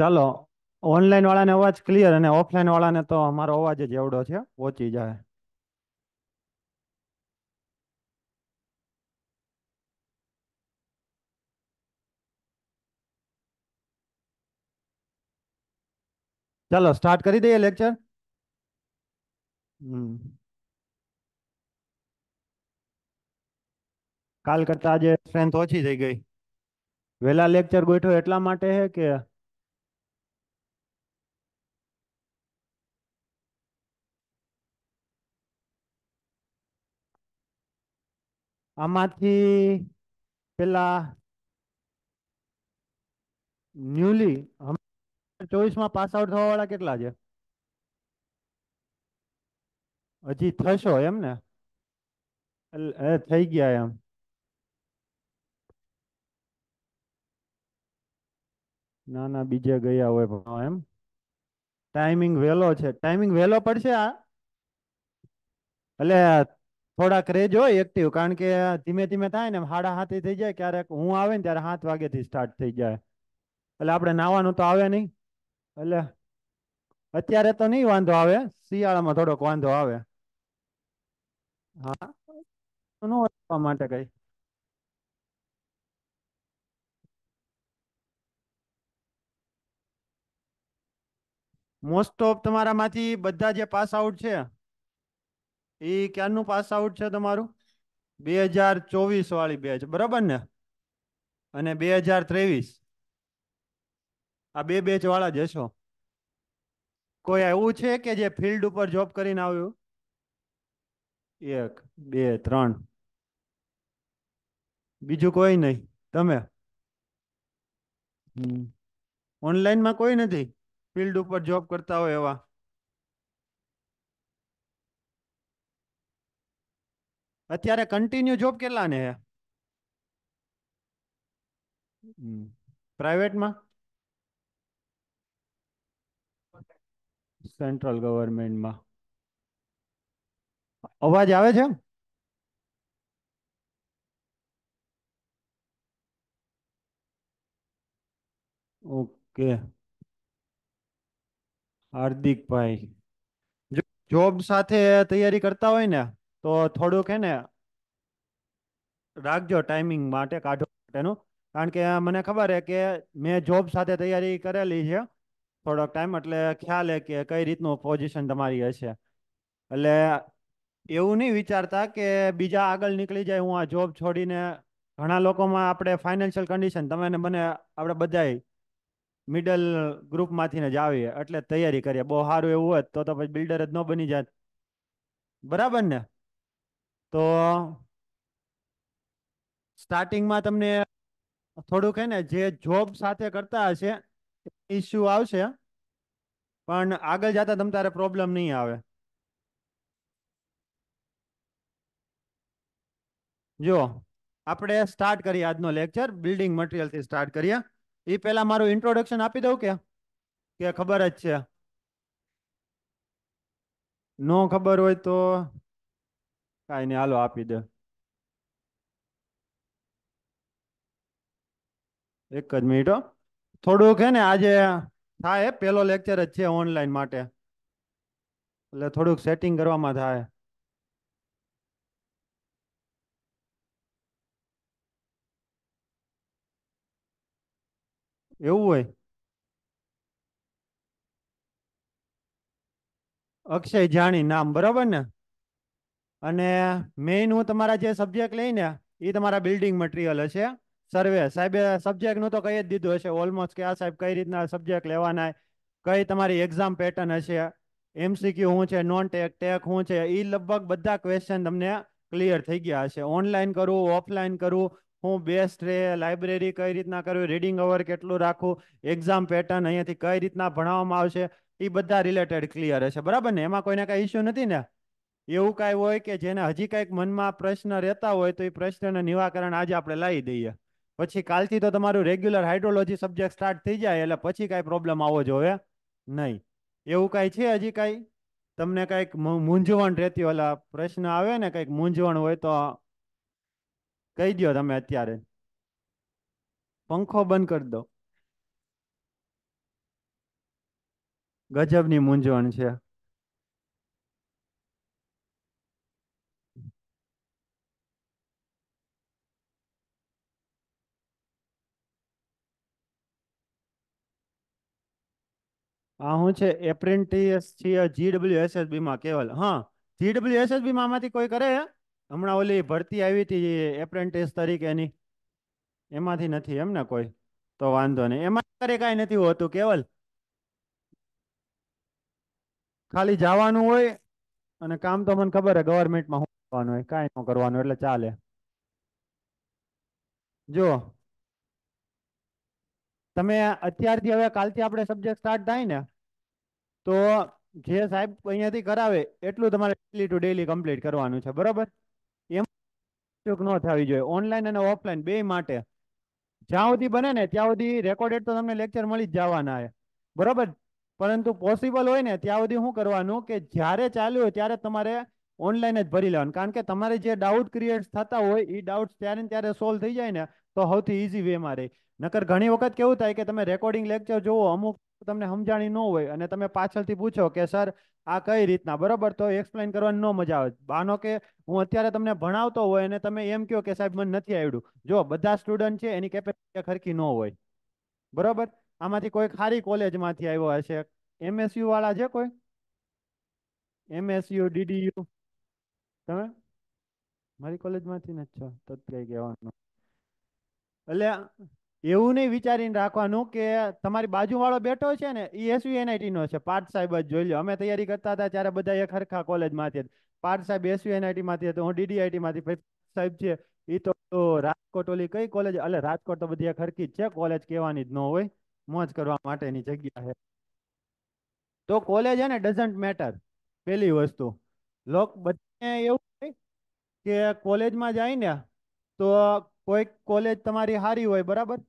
ચાલો ઓનલાઈન વાળાને અવાજ ક્લિયર અને ઓફલાઈન વાળાને તો અમારો અવાજ જ એવડો છે પહોંચી જાય ચાલો સ્ટાર્ટ કરી દઈએ લેક્ચર કાલ કરતા આજે સ્ટ્રેન્થ ઓછી થઈ ગઈ વહેલા લેક્ચર ગોઠવો એટલા માટે છે કે આમાંથી પેલા ન્યુલી ચોવીસમાં પાસ આઉટ થવા વાળા કેટલા છે હજી થશો એમ ને થઈ ગયા એમ ના ના બીજે ગયા હોય ભાવ એમ ટાઈમિંગ વહેલો છે ટાઈમિંગ વહેલો પડશે આ એટલે થોડાક રેજો એક્ટિવ કારણ કે ધીમે ધીમે થાય ને હાડા હાથી થઈ જાય ક્યારેક હું આવે ને ત્યારે સાત વાગેથી સ્ટાર્ટ થઈ જાય એટલે આપણે નાવાનું તો આવે નહીં એટલે અત્યારે તો નહીં વાંધો આવે શિયાળામાં થોડોક વાંધો આવે હા ન આપવા માટે કઈ મોસ્ટ ઓફ તમારામાંથી બધા જે પાસ આઉટ છે એ ક્યારનું પાસ આઉટ છે તમારું બે હજાર ચોવીસ વાળી બેચ બરાબર ને અને બે હજાર ત્રેવીસ આ બે બેચ વાળા જ હશો કોઈ એવું છે કે જે ફિલ્ડ ઉપર જોબ કરીને આવ્યું એક બે ત્રણ બીજું કોઈ નહીં તમે ઓનલાઈનમાં કોઈ નથી ફિલ્ડ ઉપર જોબ કરતા હોય એવા અત્યારે કન્ટિન્યુ જોબ કેટલાને હે પ્રાઇવેટમાં સેન્ટ્રલ ગવર્મેન્ટમાં અવાજ આવે છે ઓકે હાર્દિકભાઈ જોબ સાથે તૈયારી કરતા હોય ને તો થોડુંક હે ને રાખજો ટાઈમિંગ માટે કાઢો માટેનું કારણ કે મને ખબર છે કે મેં જોબ સાથે તૈયારી કરેલી છે થોડોક ટાઈમ એટલે ખ્યાલ છે કે કઈ રીતનું પોઝિશન તમારી હશે એટલે એવું નહીં વિચારતા કે બીજા આગળ નીકળી જાય હું આ જોબ છોડીને ઘણા લોકોમાં આપણે ફાઇનાન્શિયલ કન્ડિશન તમે ને મને આપણે બધાય મિડલ ગ્રુપમાંથીને જ આવીએ એટલે તૈયારી કરીએ બહુ સારું એવું હોત તો તો પછી બિલ્ડર જ ન બની જાત બરાબર ને તો સ્ટાર્ટિંગમાં તમને થોડુંક હે જે જોબ સાથે કરતા હશે ઇસ્યુ આવશે પણ આગળ જતા તમ તારે પ્રોબ્લેમ નહીં આવે જો આપણે સ્ટાર્ટ કરીએ આજનો લેક્ચર બિલ્ડિંગ મટીરિયલથી સ્ટાર્ટ કરીએ એ પહેલાં મારું ઇન્ટ્રોડક્શન આપી દઉં કે કે ખબર જ છે નો ખબર હોય તો કાંઈ નહીં હાલો આપી દે એક જ મિનિટ થોડુંક હે ને આજે થાય પેલો લેક્ચર જ છે ઓનલાઈન માટે એટલે થોડુંક સેટિંગ કરવામાં થાય એવું હોય અક્ષય જાણી નામ બરાબર ને અને મેઇન હું તમારા જે સબ્જેક્ટ લઈને એ તમારા બિલ્ડિંગ મટીરિયલ હશે સર્વે સાહેબે સબ્જેક્ટનું તો કહી જ દીધું હશે ઓલમોસ્ટ કે આ સાહેબ કઈ રીતના સબ્જેક્ટ લેવાના કઈ તમારી એક્ઝામ પેટર્ન હશે એમસીક્યુ શું છે નોન ટેક ટેક શું છે એ લગભગ બધા ક્વેશ્ચન તમને ક્લિયર થઈ ગયા હશે ઓનલાઈન કરું ઓફલાઈન કરું હું બેસ્ટ રહે લાઇબ્રેરી કઈ રીતના કરું રીડિંગ અવર કેટલું રાખું એક્ઝામ પેટર્ન અહીંયાથી કઈ રીતના ભણાવવામાં આવશે એ બધા રિલેટેડ ક્લિયર હશે બરાબર ને એમાં કોઈને કાંઈ ઇસ્યુ નથી ને એવું કાંઈ હોય કે જેને હજી કાંઈક મનમાં પ્રશ્ન રહેતા હોય તો એ પ્રશ્નને નિવાકરણ આજે આપણે લાવી દઈએ પછી કાલથી તો તમારું રેગ્યુલર હાઇડ્રોલોજી સબ્જેક્ટ સ્ટાર્ટ થઈ જાય એટલે પછી કાંઈ પ્રોબ્લેમ આવો જોવે નહીં એવું કાંઈ છે હજી કાંઈ તમને કાંઈક મૂંઝવણ રહેતી ઓલા પ્રશ્ન આવે ને કંઈક મૂંઝવણ હોય તો કહી દો તમે અત્યારે પંખો બંધ કરી દો ગજબની મૂંઝવણ છે આ હું છે એપ્રેન્ટિસ છે જીડબલ્યુ એસએસબી માં કેવલ હા જીડબલ્યુ એસએસબી કોઈ કરે હમણાં ઓલી ભરતી આવી હતી એપ્રેન્ટિસ તરીકેની એમાંથી નથી એમ ને કોઈ તો વાંધો નહીં એમાં કરે કાંઈ નથી હોતું કેવલ ખાલી જવાનું હોય અને કામ તો મને ખબર છે ગવર્મેન્ટમાં શું કરવાનું હોય કાંઈ ન કરવાનું એટલે ચાલે જુઓ તમે અત્યારથી હવે કાલથી આપણે સબ્જેક્ટ સ્ટાર્ટ થાય ને તો જે સાહેબ અહીંયાથી કરાવે એટલું તમારે ડેલી ટુ ડેલી કમ્પ્લીટ કરવાનું છે બરાબર એમ ચૂક ન થવી જોઈએ ઓનલાઈન અને ઓફલાઈન બે માટે જ્યાં સુધી બને ને ત્યાં સુધી રેકોર્ડેડ તો તમને લેક્ચર મળી જ જવાના છે બરાબર પરંતુ પોસિબલ હોય ને ત્યાં સુધી શું કરવાનું કે જ્યારે ચાલ્યું હોય ત્યારે તમારે ઓનલાઈન જ ભરી લેવાનું કારણ કે તમારે જે ડાઉટ ક્રિએટ થતા હોય એ ડાઉટ ત્યારે ત્યારે સોલ્વ થઈ જાય ને તો સૌથી ઇઝી વેમાં રહે નકર ઘણી વખત કેવું થાય કે તમે રેકોર્ડિંગ લેક્ચર જોવો અમુક તમને સમજાણી ન હોય અને તમે પાછળથી પૂછો કે સર આ કઈ રીતના બરોબર તો એક્સપ્લેન કરવાની ન મજા આવે બાનો કે હું અત્યારે તમને ભણાવતો હોય અને તમે એમ કહો કે સાહેબ મને નથી આવડ્યું જો બધા સ્ટુડન્ટ છે એની કેપેસિટી ખરખી ન હોય બરોબર આમાંથી કોઈ ખારી કોલેજમાંથી આવ્યો હશે એમએસયુ વાળા છે કોઈ એમએસયુ ડીડીયુ તમે મારી કોલેજમાંથી ન છો તો કઈ કહેવાનું એટલે એવું નહીં વિચારીને રાખવાનું કે તમારી બાજુવાળો બેઠો છે ને એ એસવી નો છે પાર્ટ સાહેબ જ જોઈ લો અમે તૈયારી કરતા હતા ત્યારે બધા એક હરખા કોલેજમાંથી પાર્ટ સાહેબ એસવી એનઆઈટીમાંથી હતો હું ડીડીઆઈટીમાંથી સાહેબ છે એ તો રાજકોટ ઓલી કઈ કોલેજ એટલે રાજકોટ તો બધી એક હરખી જ છે કોલેજ કહેવાની જ ન હોય મોજ કરવા માટેની જગ્યા છે તો કોલેજ છે ને ડઝન્ટ મેટર પેલી વસ્તુ લોક બધા એવું હોય કે કોલેજમાં જાય ને તો કોઈક કોલેજ તમારી સારી હોય બરાબર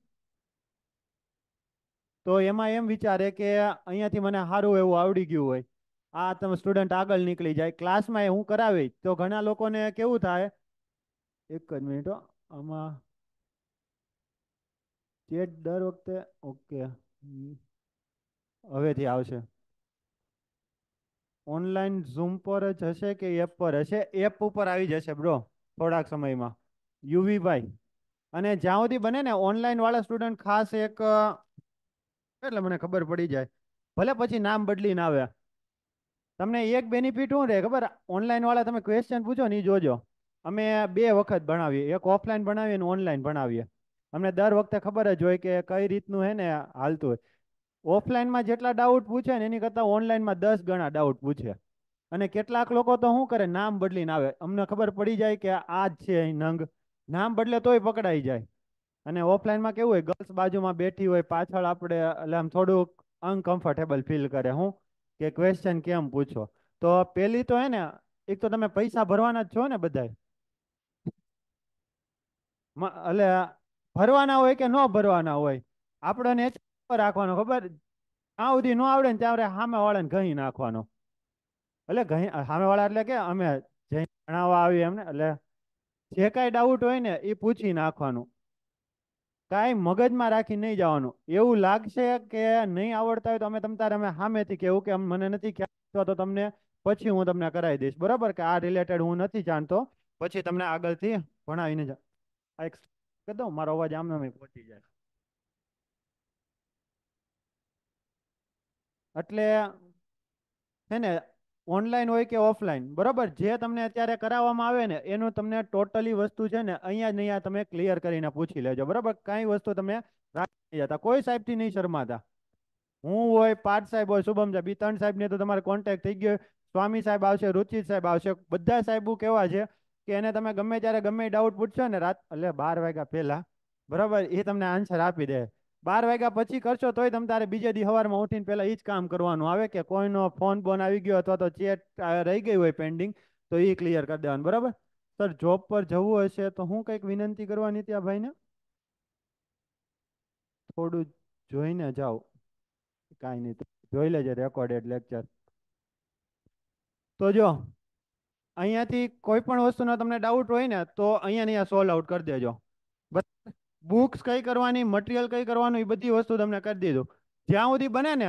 તો એમાં એમ વિચારે કે અહીંયાથી મને સારું એવું આવડી ગયું હોય આ તમે સ્ટુડન્ટ આગળ નીકળી જાય ક્લાસમાં એ હું કરાવી તો ઘણા લોકોને કેવું થાય એક જ મિનિટ આમાં ચેટ દર વખતે ઓકે હવેથી આવશે ઓનલાઈન ઝૂમ પર જ હશે કે એપ પર હશે એપ ઉપર આવી જશે બ્રો થોડાક સમયમાં યુવી ભાઈ અને જ્યાં સુધી બને ને ઓનલાઈન વાળા સ્ટુડન્ટ ખાસ એક એટલે મને ખબર પડી જાય ભલે પછી નામ બદલીને આવે તમને એક બેનિફિટ શું રહે ખબર ઓનલાઈન વાળા તમે ક્વેશ્ચન પૂછો ને એ જોજો અમે બે વખત ભણાવીએ એક ઓફલાઈન ભણાવીએ ને ઓનલાઈન ભણાવીએ અમને દર વખતે ખબર જ હોય કે કઈ રીતનું હે ને હાલતું હોય ઓફલાઈનમાં જેટલા ડાઉટ પૂછે ને એની કરતાં ઓનલાઈનમાં દસ ગણા ડાઉટ પૂછે અને કેટલાક લોકો તો શું કરે નામ બદલીને આવે અમને ખબર પડી જાય કે આ જ છે નંગ નામ બદલે તોય પકડાઈ જાય અને ઓફલાઈનમાં કેવું હોય ગર્લ્સ બાજુમાં બેઠી હોય પાછળ આપણે એટલે આમ થોડુંક અનકમ્ફર્ટેબલ ફીલ કરે હું કે ક્વેશ્ચન કેમ પૂછો તો પેલી તો હે ને એક તો તમે પૈસા ભરવાના જ છો ને બધા એટલે ભરવાના હોય કે ન ભરવાના હોય આપણે રાખવાનો ખબર આ સુધી ન આવડે ને ત્યાં સામે વાળાને ઘહી નાખવાનો એટલે ઘહી સામે વાળા એટલે કે અમે જઈ ભણાવવા આવીએ એમને એટલે જે કાંઈ ડાઉટ હોય ને એ પૂછી નાખવાનું કાંઈ મગજમાં રાખી નહીં જવાનું એવું લાગશે કે નહીં આવડતા હોય તો અમે તમ તારે અમે સામેથી કેવું કે મને નથી ખ્યાલ તો તમને પછી હું તમને કરાવી દઈશ બરાબર કે આ રિલેટેડ હું નથી જાણતો પછી તમને આગળથી ભણાવીને આ એક દઉં મારો અવાજ આમ નામે પહોંચી જાય એટલે છે ને ઓનલાઈન હોય કે ઓફલાઈન બરાબર જે તમને અત્યારે કરાવવામાં આવે ને એનું તમને ટોટલી વસ્તુ છે ને અહીંયા જ અહીંયા તમે ક્લિયર કરીને પૂછી લેજો બરાબર કાંઈ વસ્તુ તમે રાખી જતા કોઈ સાહેબથી નહીં શરમાતા હું હોય પાર્ટ સાહેબ હોય શુભમ સાહેબ એ ત્રણ સાહેબને તો તમારે કોન્ટેક્ટ થઈ ગયો સ્વામી સાહેબ આવશે રુચિત સાહેબ આવશે બધા સાહેબો કેવા છે કે એને તમે ગમે ત્યારે ગમે ડાઉટ પૂછશો ને રાત એટલે બાર વાગ્યા પહેલાં બરાબર એ તમને આન્સર આપી દે બાર વાગ્યા પછી કરશો તોય તમે તારે બીજે દી સવારમાં ઉઠીને પહેલા એ જ કામ કરવાનું આવે કે કોઈનો ફોન બોન આવી ગયો અથવા તો ચેટ રહી ગઈ હોય પેન્ડિંગ તો એ ક્લિયર કરી દેવાનું બરાબર સર જોબ પર જવું હશે તો હું કંઈક વિનંતી કરવાની ત્યાં ભાઈને થોડું જોઈને જાઓ કાંઈ નહીં જોઈ લેજે રેકોર્ડેડ લેક્ચર તો જો અહીંયાથી કોઈ પણ વસ્તુનો તમને ડાઉટ હોય ને તો અહીંયા અહીંયા સોલ્વ આઉટ કરી દેજો બરાબર બુક્સ કઈ કરવાની મટીરિયલ કઈ કરવાનું એ બધી વસ્તુ તમને કરી દીધું જ્યાં સુધી બને ને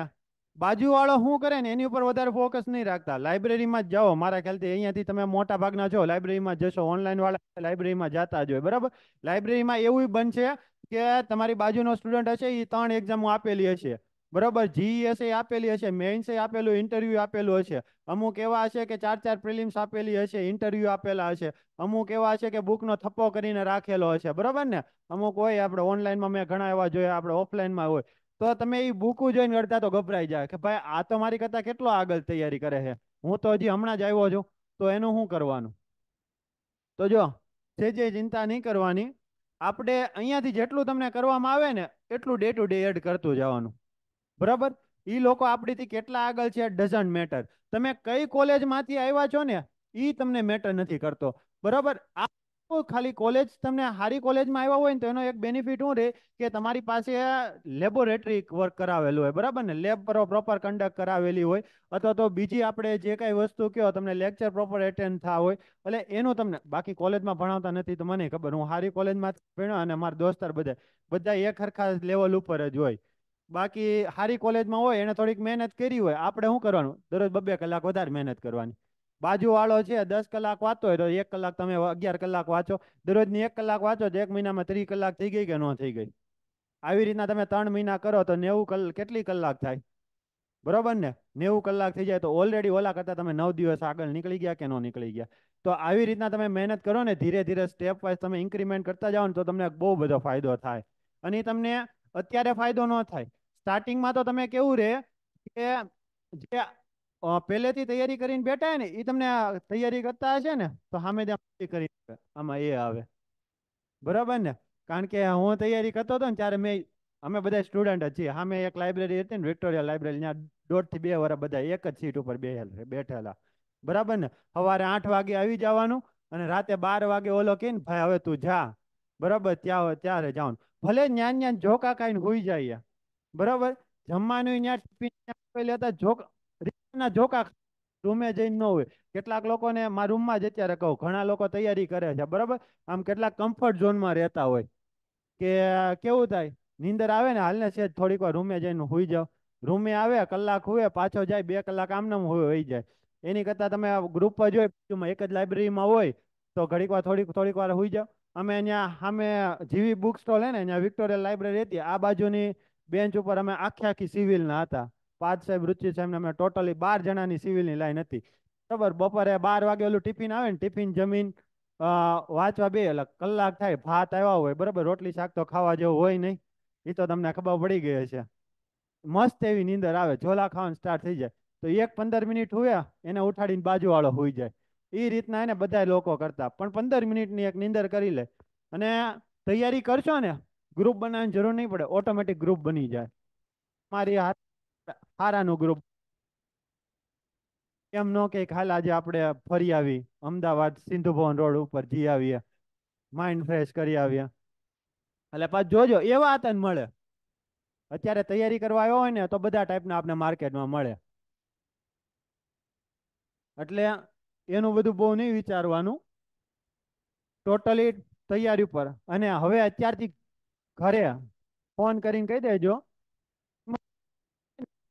બાજુવાળો શું કરે ને એની ઉપર વધારે ફોકસ નહીં રાખતા લાઇબ્રેરીમાં જ જાઓ મારા ખ્યાલથી અહીંયાથી તમે મોટા ભાગના છો લાઇબ્રેરીમાં જશો ઓનલાઈન વાળા લાઇબ્રેરીમાં જતા જ હોય બરાબર લાઇબ્રેરીમાં એવું બનશે કે તમારી બાજુનો સ્ટુડન્ટ હશે એ ત્રણ એક્ઝામો આપેલી હશે બરાબર જીઈએસ એ e આપેલી હશે મેઇન્સ એ આપેલું ઇન્ટરવ્યુ આપેલું હશે અમુક એવા હશે કે ચાર ચાર પ્રિલિમ્સ આપેલી હશે ઇન્ટરવ્યુ આપેલા હશે અમુક એવા હશે કે બુકનો થપ્પો કરીને રાખેલો હશે બરાબર ને અમુક હોય આપણે ઓનલાઈનમાં મેં ઘણા એવા જોયા આપણે ઓફલાઈનમાં હોય તો તમે એ બુકું જોઈને કરતા તો ગભરાઈ જાય કે ભાઈ આ તો મારી કરતા કેટલો આગળ તૈયારી કરે છે હું તો હજી હમણાં જ આવ્યો છું તો એનું શું કરવાનું તો જો જે જે ચિંતા નહીં કરવાની આપણે અહીંયાથી જેટલું તમને કરવામાં આવે ને એટલું ડે ટુ ડે એડ કરતું જવાનું બરાબર એ લોકો આપણીથી કેટલા આગળ છે ડઝન્ટ મેટર તમે કઈ કોલેજમાંથી આવ્યા છો ને એ તમને મેટર નથી કરતો બરાબર આ ખાલી કોલેજ તમને હારી કોલેજમાં આવ્યા હોય ને તો એનો એક બેનિફિટ શું રહે કે તમારી પાસે લેબોરેટરી વર્ક કરાવેલું હોય બરાબર ને લેબ પર પ્રોપર કન્ડક્ટ કરાવેલી હોય અથવા તો બીજી આપણે જે કાંઈ વસ્તુ કહો તમને લેક્ચર પ્રોપર એટેન્ડ થા હોય એટલે એનું તમને બાકી કોલેજમાં ભણાવતા નથી તો મને ખબર હું હારી કોલેજમાં ભણ્યો અને મારા દોસ્તાર બધા બધા એક હરખા લેવલ ઉપર જ હોય બાકી સારી કોલેજમાં હોય એને થોડીક મહેનત કરી હોય આપણે શું કરવાનું દરરોજ બબે કલાક વધારે મહેનત કરવાની બાજુવાળો છે દસ કલાક વાંચતો હોય તો એક કલાક તમે અગિયાર કલાક વાંચો દરરોજની એક કલાક વાંચો તો એક મહિનામાં ત્રીસ કલાક થઈ ગઈ કે ન થઈ ગઈ આવી રીતના તમે ત્રણ મહિના કરો તો નેવું કલાક કેટલી કલાક થાય બરોબર ને નેવું કલાક થઈ જાય તો ઓલરેડી ઓલા કરતા તમે નવ દિવસ આગળ નીકળી ગયા કે ન નીકળી ગયા તો આવી રીતના તમે મહેનત કરો ને ધીરે ધીરે સ્ટેપ વાઇઝ તમે ઇન્ક્રીમેન્ટ કરતા જાઓ ને તો તમને બહુ બધો ફાયદો થાય અને તમને અત્યારે ફાયદો ન થાય સ્ટાર્ટિંગમાં તો તમે કેવું રહે કે જે પહેલેથી તૈયારી કરીને બેઠા ને એ તમને તૈયારી કરતા હશે ને તો સામે કરી આમાં એ આવે બરાબર ને કારણ કે હું તૈયારી કરતો હતો ને ત્યારે મેં અમે બધા સ્ટુડન્ટ જ છીએ સામે એક લાઇબ્રેરી હતી ને વિક્ટોરિયા લાઇબ્રેરી ત્યાં થી બે વર્ષ બધા એક જ સીટ ઉપર બેહેલા બેઠેલા બરાબર ને સવારે આઠ વાગે આવી જવાનું અને રાતે બાર વાગે ઓલો કે ભાઈ હવે તું જા બરાબર ત્યાં ત્યારે જવાનું ભલે જ્ઞાન જ્ઞાન જોકા કાંઈ હોઈ જાય બરાબર જમવાનું ત્યાં ટિફિન જોકા રૂમે જઈને ન હોય કેટલાક લોકોને મારા રૂમમાં જ અત્યારે કહું ઘણા લોકો તૈયારી કરે છે બરાબર આમ કેટલાક કમ્ફર્ટ ઝોનમાં રહેતા હોય કે કેવું થાય નીંદર આવે ને હાલને સેજ થોડીક વાર રૂમે જઈને હોઈ જાઓ રૂમે આવે કલાક હોય પાછો જાય બે કલાક આમનામ હોય હોઈ જાય એની કરતાં તમે ગ્રુપ જ હોય એક જ લાઇબ્રેરીમાં હોય તો ઘડીક વાર થોડીક થોડીક વાર હોઈ જાઓ અમે અહીંયા સામે જીવી બુક સ્ટોલ હે ને અહીંયા વિક્ટોરિયા લાઇબ્રેરી હતી આ બાજુની બેન્ચ ઉપર અમે આખી આખી સિવિલના હતા પાદ સાહેબ રુચિ સાહેબ અમે ટોટલી બાર જણાની સિવિલની લાઈન હતી ખબર બપોરે બાર વાગે ઓલું ટિફિન આવે ને ટિફિન જમીન વાંચવા બે એટલે કલાક થાય ભાત આવ્યા હોય બરાબર રોટલી શાક તો ખાવા જેવું હોય નહીં એ તો તમને ખબર પડી ગઈ હશે મસ્ત એવી નીંદર આવે ઝોલા ખાવાનું સ્ટાર્ટ થઈ જાય તો એક પંદર મિનિટ હોયા એને ઉઠાડીને બાજુવાળો હોઈ જાય એ રીતના એને બધા લોકો કરતા પણ પંદર મિનિટની એક નીંદર કરી લે અને તૈયારી કરશો ને ગ્રુપ બનાવવાની જરૂર નહીં પડે ઓટોમેટિક ગ્રુપ બની જાય મારી હારાનું ગ્રુપ એમ નો કે હાલ આજે આપણે ફરી આવી અમદાવાદ સિંધુ ભવન રોડ ઉપર જઈ આવીએ માઇન્ડ ફ્રેશ કરી આવીએ એટલે પાછ જોજો એવા તને મળે અત્યારે તૈયારી કરવા આવ્યો હોય ને તો બધા ટાઈપના આપણે માર્કેટમાં મળે એટલે એનું બધું બહુ નહીં વિચારવાનું ટોટલી તૈયારી ઉપર અને હવે અત્યારથી ઘરે ફોન કરીને કહી દેજો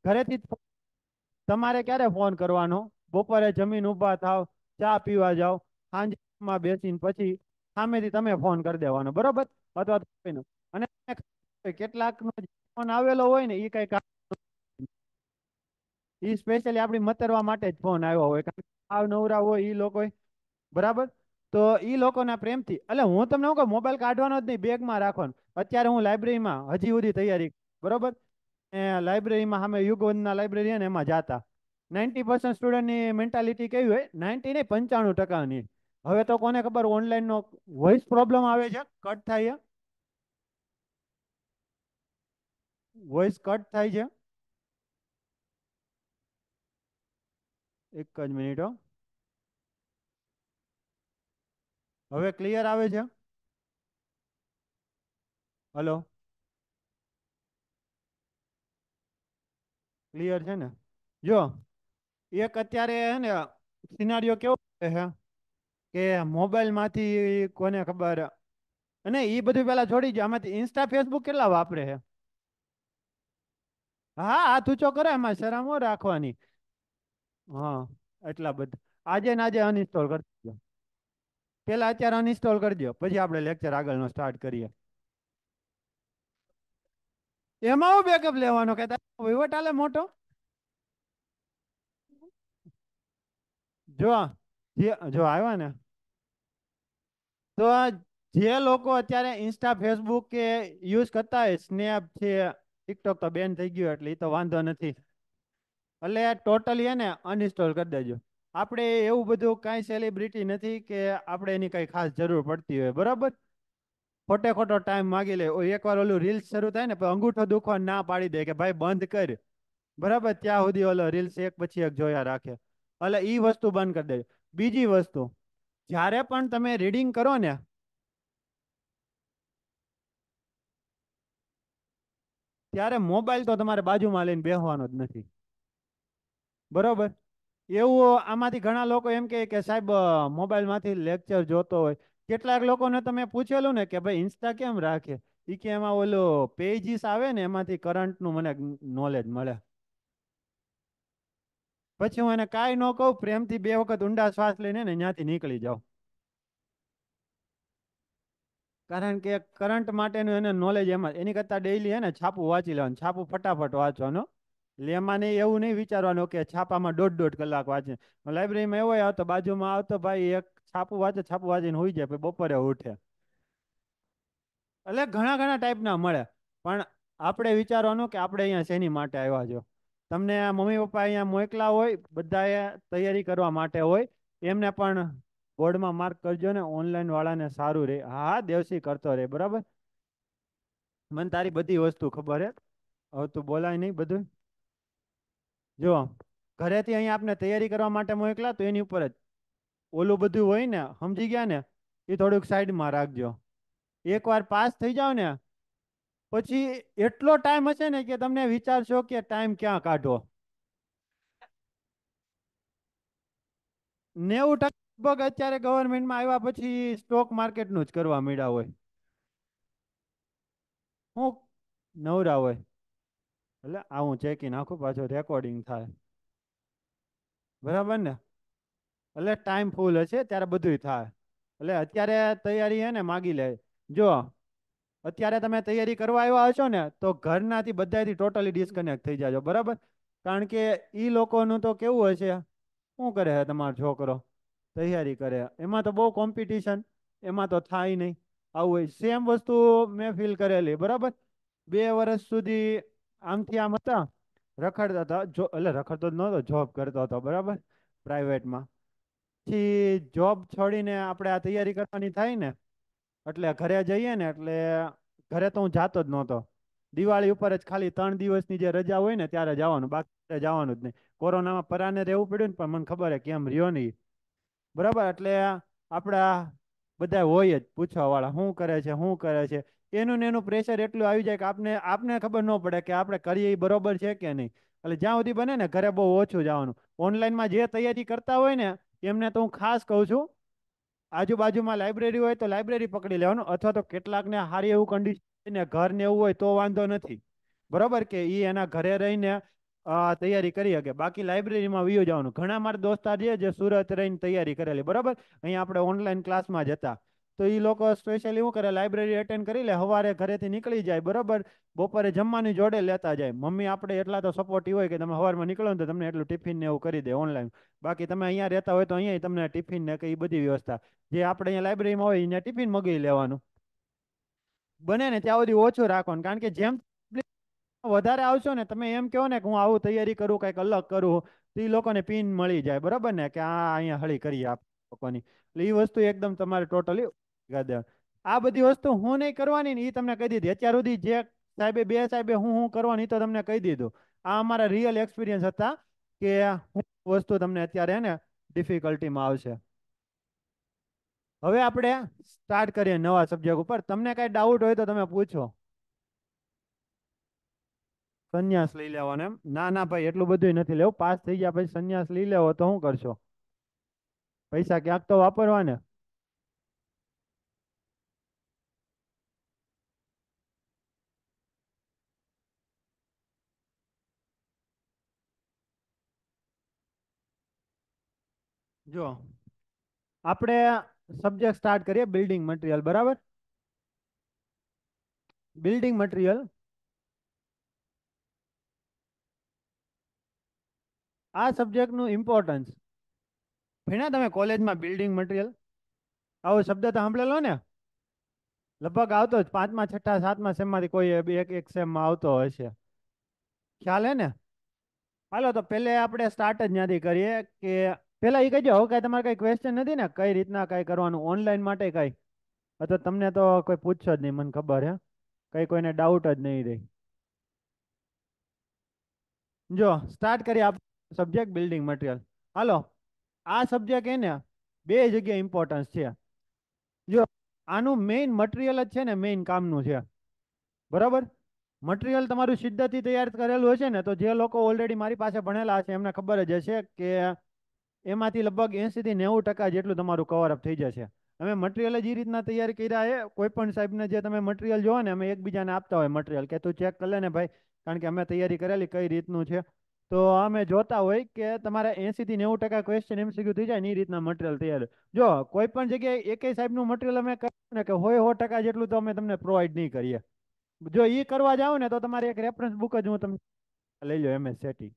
ઘરેથી તમારે ક્યારે ફોન કરવાનો બપોરે જમીન ઊભા થાવ ચા પીવા જાઓ સાંજમાં બેસીને પછી સામેથી તમે ફોન કરી દેવાનો બરોબર અથવા અને કેટલાકનો ફોન આવેલો હોય ને એ કઈ એ સ્પેશિયલી આપણી મતરવા માટે જ ફોન આવ્યો હોય કારણ કે આવ નવરા હોય એ લોકો બરાબર તો એ લોકોના પ્રેમથી એટલે હું તમને કહું મોબાઈલ કાઢવાનો જ નહીં બેગમાં રાખવાનો અત્યારે હું લાઇબ્રેરીમાં હજી સુધી તૈયારી બરોબર એ લાઇબ્રેરીમાં અમે યુગવંદના લાઇબ્રેરી ને એમાં જતા નાઇન્ટી પર્સન્ટ સ્ટુડન્ટની મેન્ટાલિટી કેવી હોય નાઇન્ટી નહીં પંચાણું ટકાની હવે તો કોને ખબર ઓનલાઈનનો વોઇસ પ્રોબ્લેમ આવે છે કટ થાય છે વોઇસ કટ થાય છે એક જ મિનિટ હવે ક્લિયર આવે છે હલો ક્લિયર છે ને જો એક અત્યારે હે ને સિનારીઓ કેવો છે કે મોબાઈલમાંથી કોને ખબર અને એ બધું પેલા છોડી જાય આમાંથી ઇન્સ્ટા ફેસબુક કેટલા વાપરે હે હા હાથ ઊંચો કરે એમાં શરમો રાખવાની હા એટલા બધા આજે ને આજે અનઇન્સ્ટોલ કરી દો પેલા અત્યારે અનઇન્સ્ટોલ કરી દો પછી આપણે લેક્ચર આગળનો સ્ટાર્ટ કરીએ એમાં બેકઅપ લેવાનો કે વહીવટ આલે મોટો જો જો આવ્યા ને તો જે લોકો અત્યારે ઇન્સ્ટા ફેસબુક કે યુઝ કરતા હોય સ્નેપ છે ટિકટોક તો બેન થઈ ગયું એટલે એ તો વાંધો નથી એટલે ટોટલી એને અનઇન્સ્ટોલ કરી દેજો આપણે એવું બધું કાંઈ સેલિબ્રિટી નથી કે આપણે એની કંઈ ખાસ જરૂર પડતી હોય બરાબર ખોટે ખોટો ટાઈમ માગી લે એકવાર ઓલું રીલ્સ શરૂ થાય ને અંગૂઠો દુખવા ના પાડી દે કે ભાઈ બંધ કર બરાબર ત્યાં સુધી ઓલો રીલ્સ એક પછી એક જોયા રાખે એટલે એ વસ્તુ બંધ કરી દેજો બીજી વસ્તુ જ્યારે પણ તમે રીડિંગ કરો ને ત્યારે મોબાઈલ તો તમારે બાજુમાં લઈને બેહવાનો જ નથી બરોબર એવું આમાંથી ઘણા લોકો એમ કે સાહેબ મોબાઈલમાંથી લેક્ચર જોતો હોય કેટલાક લોકોને તમે પૂછેલું ને કે ભાઈ ઇન્સ્ટા કેમ રાખે એ કે એમાં ઓલો પેજીસ આવે ને એમાંથી કરંટનું મને નોલેજ મળે પછી હું એને કાંઈ ન કહું પ્રેમથી બે વખત ઊંડા શ્વાસ લઈને ત્યાંથી નીકળી જાઉં કારણ કે કરંટ માટેનું એને નોલેજ એમાં એની કરતાં ડેઈલી એને છાપું વાંચી લેવાનું છાપું ફટાફટ વાંચવાનું એટલે એમાં નહીં એવું નહીં વિચારવાનું કે છાપામાં દોઢ દોઢ કલાક વાંચે લાઇબ્રેરીમાં એવો આવતો બાજુમાં આવતો ભાઈ એક છાપું વાંચે છાપુ વાંચીને હોઈ જાય બપોરે ઉઠે એટલે ઘણા ઘણા ટાઈપના મળે પણ આપણે વિચારવાનું કે આપણે અહીંયા શેની માટે આવ્યા છો તમને મમ્મી પપ્પા અહીંયા મોકલા હોય બધાએ તૈયારી કરવા માટે હોય એમને પણ બોર્ડમાં માર્ક કરજો ને ઓનલાઈન વાળાને સારું રહે હા દેવસી કરતો રહે બરાબર મને તારી બધી વસ્તુ ખબર હે હવે તું બોલાય નહીં બધું જો ઘરેથી અહીંયા આપને તૈયારી કરવા માટે મોકલા તો એની ઉપર જ ઓલું બધું હોય ને સમજી ગયા ને એ થોડુંક સાઈડમાં રાખજો એકવાર પાસ થઈ જાઓ ને પછી એટલો ટાઈમ હશે ને કે તમને વિચારશો કે ટાઈમ ક્યાં કાઢો નેવું ટકા લગભગ અત્યારે ગવર્મેન્ટમાં આવ્યા પછી સ્ટોક માર્કેટનું જ કરવા મળ્યા હોય હું નવરા હોય એટલે આવું ચેકિંગ આખું પાછું રેકોર્ડિંગ થાય બરાબર ને એટલે ટાઈમ ફૂલ હશે ત્યારે બધું થાય એટલે અત્યારે તૈયારી હે ને માગી લે જો અત્યારે તમે તૈયારી કરવા આવ્યા હશો ને તો ઘરનાથી બધાથી ટોટલી ડિસ્કનેક્ટ થઈ જાજો બરાબર કારણ કે એ લોકોનું તો કેવું હશે શું કરે છે તમારો છોકરો તૈયારી કરે એમાં તો બહુ કોમ્પિટિશન એમાં તો થાય નહીં આવું હોય સેમ વસ્તુ મેં ફીલ કરેલી બરાબર બે વર્ષ સુધી આમથી આમ હતા રખડતા હતા જો એટલે રખડતો જ નહોતો જોબ કરતો હતો બરાબર પ્રાઇવેટમાં પછી જોબ છોડીને આપણે આ તૈયારી કરવાની થાય ને એટલે ઘરે જઈએ ને એટલે ઘરે તો હું જતો જ નહોતો દિવાળી ઉપર જ ખાલી ત્રણ દિવસની જે રજા હોય ને ત્યારે જવાનું બાકી જવાનું જ નહીં કોરોનામાં પરાને રહેવું પડ્યું ને પણ મને ખબર હે કેમ રહ્યો નહીં બરાબર એટલે આપણા બધા હોય જ પૂછવાવાળા શું કરે છે શું કરે છે એનું ને એનું પ્રેશર એટલું આવી જાય કે આપને આપને ખબર ન પડે કે આપણે કરીએ એ બરાબર છે કે નહીં એટલે જ્યાં સુધી બને ને ઘરે બહુ ઓછું જવાનું ઓનલાઈનમાં જે તૈયારી કરતા હોય ને એમને તો હું ખાસ કહું છું આજુબાજુમાં લાઇબ્રેરી હોય તો લાઇબ્રેરી પકડી લેવાનું અથવા તો કેટલાકને સારી એવું કન્ડિશન ઘર ને એવું હોય તો વાંધો નથી બરોબર કે એ એના ઘરે રહીને તૈયારી કરી શકે બાકી લાઇબ્રેરીમાં વિયો જવાનું ઘણા મારા દોસ્તાર છે જે સુરત રહીને તૈયારી કરેલી બરાબર અહીંયા આપણે ઓનલાઈન ક્લાસમાં જતા તો એ લોકો સ્પેશિયલી શું કરે લાઇબ્રેરી અટેન્ડ કરી લે સવારે ઘરેથી નીકળી જાય બરાબર બપોરે જમવાની જોડે લેતા જાય મમ્મી આપણે એટલા તો સપોર્ટિવ હોય કે તમે સવારમાં નીકળો ને તો તમને એટલું ટિફિન ને એવું કરી દે ઓનલાઈન બાકી તમે અહીંયા રહેતા હોય તો અહીંયા તમને ટિફિન ને કે એ બધી વ્યવસ્થા જે આપણે અહીંયા લાઇબ્રેરીમાં હોય અહીંયા ટિફિન મગાવી લેવાનું બને ને ત્યાં સુધી ઓછું રાખો ને કારણ કે જેમ વધારે આવશો ને તમે એમ કહો ને કે હું આવું તૈયારી કરું કંઈક અલગ કરું તો એ લોકોને પિન મળી જાય બરાબર ને કે આ અહીંયા હળી કરી આપ લોકોની એટલે એ વસ્તુ એકદમ તમારે ટોટલી કરી આ બધી વસ્તુ હું નહીં કરવાની એ તમને કહી દીધી અત્યાર સુધી જે સાહેબે બે સાહેબે હું હું કરવાની તો તમને કહી દીધું આ અમારા રિયલ એક્સપિરિયન્સ હતા કે હું વસ્તુ તમને અત્યારે એને ડિફિકલ્ટીમાં આવશે હવે આપણે સ્ટાર્ટ કરીએ નવા સબ્જેક્ટ ઉપર તમને કાંઈ ડાઉટ હોય તો તમે પૂછો સંન્યાસ લઈ લેવાનો એમ ના ના ભાઈ એટલું બધું નથી લેવું પાસ થઈ ગયા પછી સંન્યાસ લઈ લેવો તો શું કરશો પૈસા ક્યાંક તો વાપરવાને જો આપણે સબ્જેક્ટ સ્ટાર્ટ કરીએ બિલ્ડિંગ મટીરિયલ બરાબર બિલ્ડિંગ મટીરિયલ આ સબ્જેક્ટનું ઇમ્પોર્ટન્સ ભણ્યા તમે કોલેજમાં બિલ્ડિંગ મટીરિયલ આવો શબ્દ તો સાંભળેલો ને લગભગ આવતો જ પાંચમા છઠ્ઠા સાતમા સેમમાંથી કોઈ એક એક સેમમાં આવતો હશે ખ્યાલ હે ને હાલો તો પહેલે આપણે સ્ટાર્ટ જ ત્યાંથી કરીએ કે પહેલા એ કહેજો હવે કાંઈ તમારે કાંઈ ક્વેશ્ચન નથી ને કઈ રીતના કાંઈ કરવાનું ઓનલાઈન માટે કાંઈ અથવા તમને તો કોઈ પૂછશો જ નહીં મને ખબર હે કંઈ કોઈને ડાઉટ જ નહીં રહી જો સ્ટાર્ટ કરીએ આપ સબ્જેક્ટ બિલ્ડિંગ મટીરિયલ હાલો આ સબ્જેક્ટ એને બે જગ્યાએ ઇમ્પોર્ટન્સ છે જો આનું મેઇન મટીરિયલ જ છે ને મેઇન કામનું છે બરાબર મટીરિયલ તમારું સિદ્ધથી તૈયાર કરેલું હશે ને તો જે લોકો ઓલરેડી મારી પાસે ભણેલા હશે એમને ખબર જ હશે કે એમાંથી લગભગ એંશીથી નેવું ટકા જેટલું તમારું કવરઅપ થઈ જશે અમે મટીરિયલ જ એ રીતના તૈયાર કર્યા છે કોઈ પણ સાહેબને જે તમે મટીરિયલ જોવો ને અમે એકબીજાને આપતા હોય મટીરિયલ કે તું ચેક કરે ને ભાઈ કારણ કે અમે તૈયારી કરેલી કઈ રીતનું છે તો અમે જોતા હોય કે તમારે એંસીથી નેવું ટકા ક્વેશ્ચન એમ એમસીક્યુ થઈ જાય ને એ રીતના મટીરિયલ તૈયાર જો કોઈ પણ જગ્યાએ એકેય સાહેબનું મટીરિયલ અમે કહ્યું ને કે હોય હો ટકા જેટલું તો અમે તમને પ્રોવાઈડ નહીં કરીએ જો એ કરવા જાઓ ને તો તમારે એક રેફરન્સ બુક જ હું તમને લઈ લો એમ એસ સેટી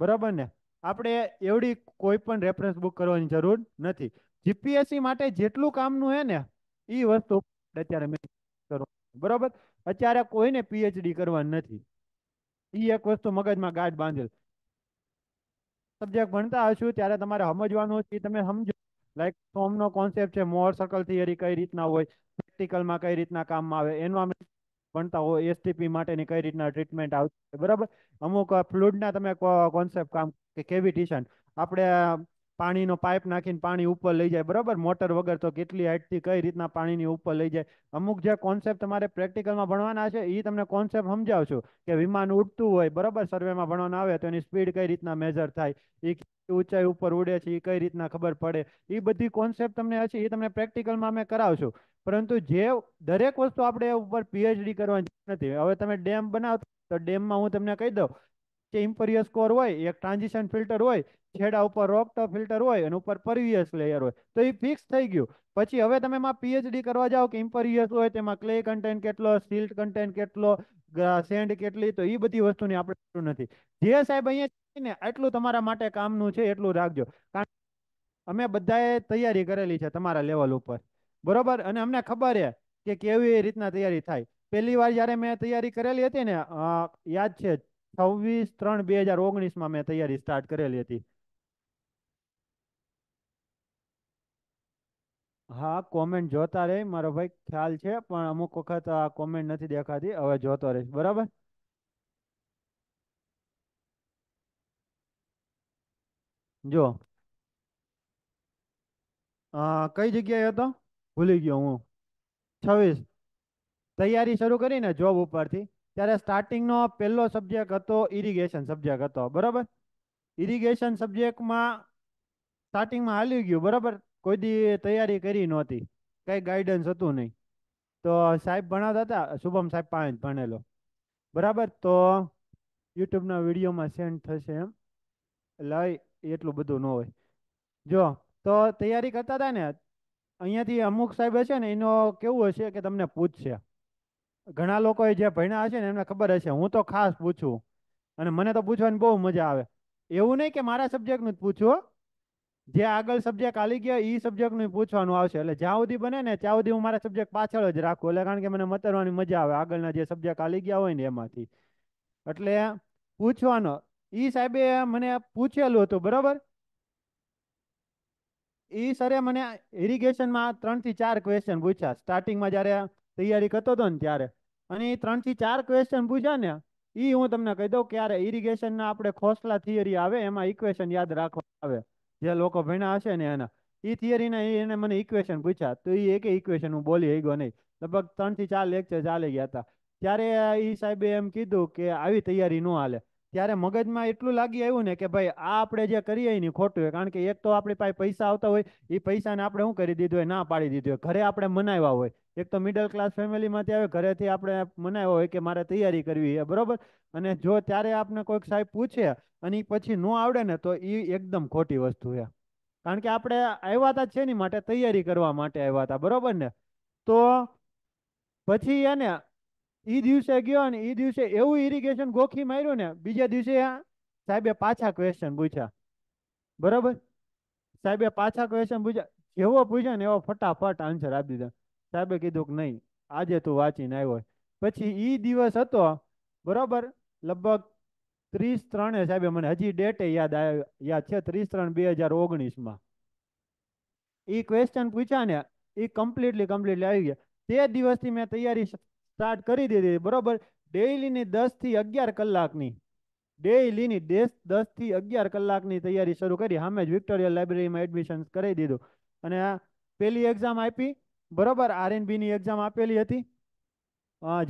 બરાબર ને આપણે એવડી કોઈ પણ રેફરન્સ બુક કરવાની જરૂર નથી જીપીએસસી માટે જેટલું કામનું હે ને એ વસ્તુ અત્યારે કરો બરોબર અત્યારે કોઈને પીએચડી કરવાની નથી એ એક વસ્તુ મગજમાં ગાઢ બાંધેલ સબ્જેક્ટ ભણતા હશો ત્યારે તમારે સમજવાનું છે તમે સમજો લાઈક સોમનો કોન્સેપ્ટ છે મોર સર્કલ થિયરી કઈ રીતના હોય પ્રેક્ટિકલમાં કઈ રીતના કામમાં આવે એન્વાયરમેન્ટ ભણતા હોય એસટીપી માટેની કઈ રીતના ટ્રીટમેન્ટ આવશે બરાબર અમુક ફ્લૂડના તમે કોન્સેપ્ટ કામ કે કેવિટેશન આપણે પાણીનો પાઇપ નાખીને પાણી ઉપર લઈ જાય બરાબર મોટર વગર તો કેટલી હાઇટથી કઈ રીતના પાણીની ઉપર લઈ જાય અમુક જે કોન્સેપ્ટ તમારે પ્રેક્ટિકલમાં ભણવાના છે એ તમને કોન્સેપ્ટ સમજાવશું કે વિમાન ઉડતું હોય બરાબર સર્વેમાં ભણવાના આવે તો એની સ્પીડ કઈ રીતના મેઝર થાય એ ઊંચાઈ ઉપર ઉડે છે એ કઈ રીતના ખબર પડે એ બધી કોન્સેપ્ટ તમને હશે એ તમને પ્રેક્ટિકલમાં અમે કરાવશું પરંતુ જે દરેક વસ્તુ આપણે ઉપર પીએચડી કરવાની નથી હવે તમે ડેમ બનાવો તો ડેમમાં હું તમને કહી દઉં કે ઇમ્પરિયસ કોર હોય એક ટ્રાન્ઝિશન ફિલ્ટર હોય છેડા ઉપર રોકટો ફિલ્ટર હોય અને ઉપર પરવિયસ લેયર હોય તો એ ફિક્સ થઈ ગયું પછી હવે તમે એમાં પીએચડી કરવા જાઓ કે ઇમ્પરિયસ હોય તેમાં ક્લે કન્ટેન્ટ કેટલો સિલ્ટ કન્ટેન્ટ કેટલો સેન્ડ કેટલી તો એ બધી વસ્તુની આપણે નથી જે સાહેબ અહીંયા ને એટલું તમારા માટે કામનું છે એટલું રાખજો કારણ અમે બધાએ તૈયારી કરેલી છે તમારા લેવલ ઉપર બરોબર અને અમને ખબર છે કે કેવી રીતના તૈયારી થાય પહેલી વાર જ્યારે મેં તૈયારી કરેલી હતી ને યાદ છે છવ્વીસ ત્રણ બે હજાર ઓગણીસમાં મેં તૈયારી સ્ટાર્ટ કરેલી હતી હા કોમેન્ટ જોતા રહે મારો ભાઈ ખ્યાલ છે પણ અમુક વખત આ કોમેન્ટ નથી દેખાતી હવે જોતો રહીશ બરાબર જો કઈ જગ્યાએ હતો ભૂલી ગયો હું છવ્વીસ તૈયારી શરૂ કરીને જોબ ઉપરથી ત્યારે સ્ટાર્ટિંગનો પહેલો સબ્જેક્ટ હતો ઇરિગેશન સબ્જેક્ટ હતો બરાબર ઇરિગેશન સબ્જેક્ટમાં સ્ટાર્ટિંગમાં હાલી ગયું બરાબર કોઈ દી તૈયારી કરી નહોતી કંઈ ગાઈડન્સ હતું નહીં તો સાહેબ ભણાવતા હતા શુભમ સાહેબ પાંચ ભણેલો બરાબર તો યુટ્યુબના વિડીયોમાં સેન્ડ થશે એમ લઈ એટલું બધું ન હોય જો તો તૈયારી કરતા હતા ને અહીંયાથી અમુક સાહેબ હશે ને એનો કેવું હશે કે તમને પૂછશે ઘણા લોકો જે ભણ્યા હશે ને એમને ખબર હશે હું તો ખાસ પૂછું અને મને તો પૂછવાની બહુ મજા આવે એવું નહીં કે મારા સબ્જેક્ટનું જ પૂછું જે આગળ સબ્જેક્ટ આલી ગયા એ સબ્જેક્ટનું પૂછવાનું આવશે એટલે જ્યાં સુધી બને ને ત્યાં સુધી હું મારા સબ્જેક્ટ પાછળ જ રાખું એટલે કારણ કે મને મતરવાની મજા આવે આગળના જે સબ્જેક્ટ આલી ગયા હોય ને એમાંથી એટલે પૂછવાનો એ સાહેબે મને પૂછેલું હતું બરાબર એ સરે મને ઇરિગેશનમાં ત્રણથી ચાર ક્વેશ્ચન પૂછ્યા સ્ટાર્ટિંગમાં જ્યારે તૈયારી કરતો હતો ને ત્યારે અને એ ત્રણથી ચાર ક્વેશ્ચન પૂછ્યા ને એ હું તમને કહી દઉં ક્યારે ઇરિગેશનના આપણે ખોસલા થિયરી આવે એમાં ઇક્વેશન યાદ રાખવા આવે જે લોકો ભણ્યા હશે ને એના એ થિયરીના એને મને ઇક્વેશન પૂછ્યા તો એ એક ઇક્વેશન હું બોલી હઈ ગયો નહીં લગભગ ત્રણથી ચાર લેક્ચર ચાલી ગયા હતા ત્યારે એ સાહેબે એમ કીધું કે આવી તૈયારી ન હાલે ત્યારે મગજમાં એટલું લાગી આવ્યું ને કે ભાઈ આ આપણે જે કરીએ એની ખોટું હોય કારણ કે એક તો આપણી પાસે પૈસા આવતા હોય એ પૈસાને આપણે શું કરી દીધું હોય ના પાડી દીધું હોય ઘરે આપણે મનાવ્યા હોય એક તો મિડલ ક્લાસ ફેમિલીમાંથી આવે ઘરેથી આપણે મનાવ્યા હોય કે મારે તૈયારી કરવી એ બરોબર અને જો ત્યારે આપણે કોઈક સાહેબ પૂછે અને એ પછી ન આવડે ને તો એ એકદમ ખોટી વસ્તુ છે કારણ કે આપણે આવ્યા હતા છે ને માટે તૈયારી કરવા માટે આવ્યા હતા બરોબર ને તો પછી એને એ દિવસે ગયો ને એ દિવસે એવું ઇરિગેશન ગોખી માર્યું ને બીજા દિવસે સાહેબે પાછા ક્વેશ્ચન પૂછ્યા બરાબર સાહેબે પાછા ક્વેશ્ચન પૂછ્યા જેવો પૂછ્યા ને એવો ફટાફટ આન્સર આપી દીધા સાહેબે કીધું કે નહીં આજે તું વાંચીને આવ્યો પછી એ દિવસ હતો બરાબર લગભગ ત્રીસ ત્રણે સાહેબે મને હજી ડેટે યાદ આવ્યો યાદ છે ત્રીસ ત્રણ બે હજાર ઓગણીસમાં એ ક્વેશ્ચન પૂછ્યા ને એ કમ્પ્લીટલી કમ્પ્લીટલી આવી ગયા તે દિવસથી મેં તૈયારી સ્ટાર્ટ કરી દીધી બરોબર ડેઇલીની દસથી અગિયાર કલાકની ડેઇલીની ડેસ દસથી અગિયાર કલાકની તૈયારી શરૂ કરી સામે જ વિક્ટોરિયા લાઇબ્રેરીમાં એડમિશન કરી દીધું અને આ પહેલી એક્ઝામ આપી બરોબર આરએનબીની એક્ઝામ આપેલી હતી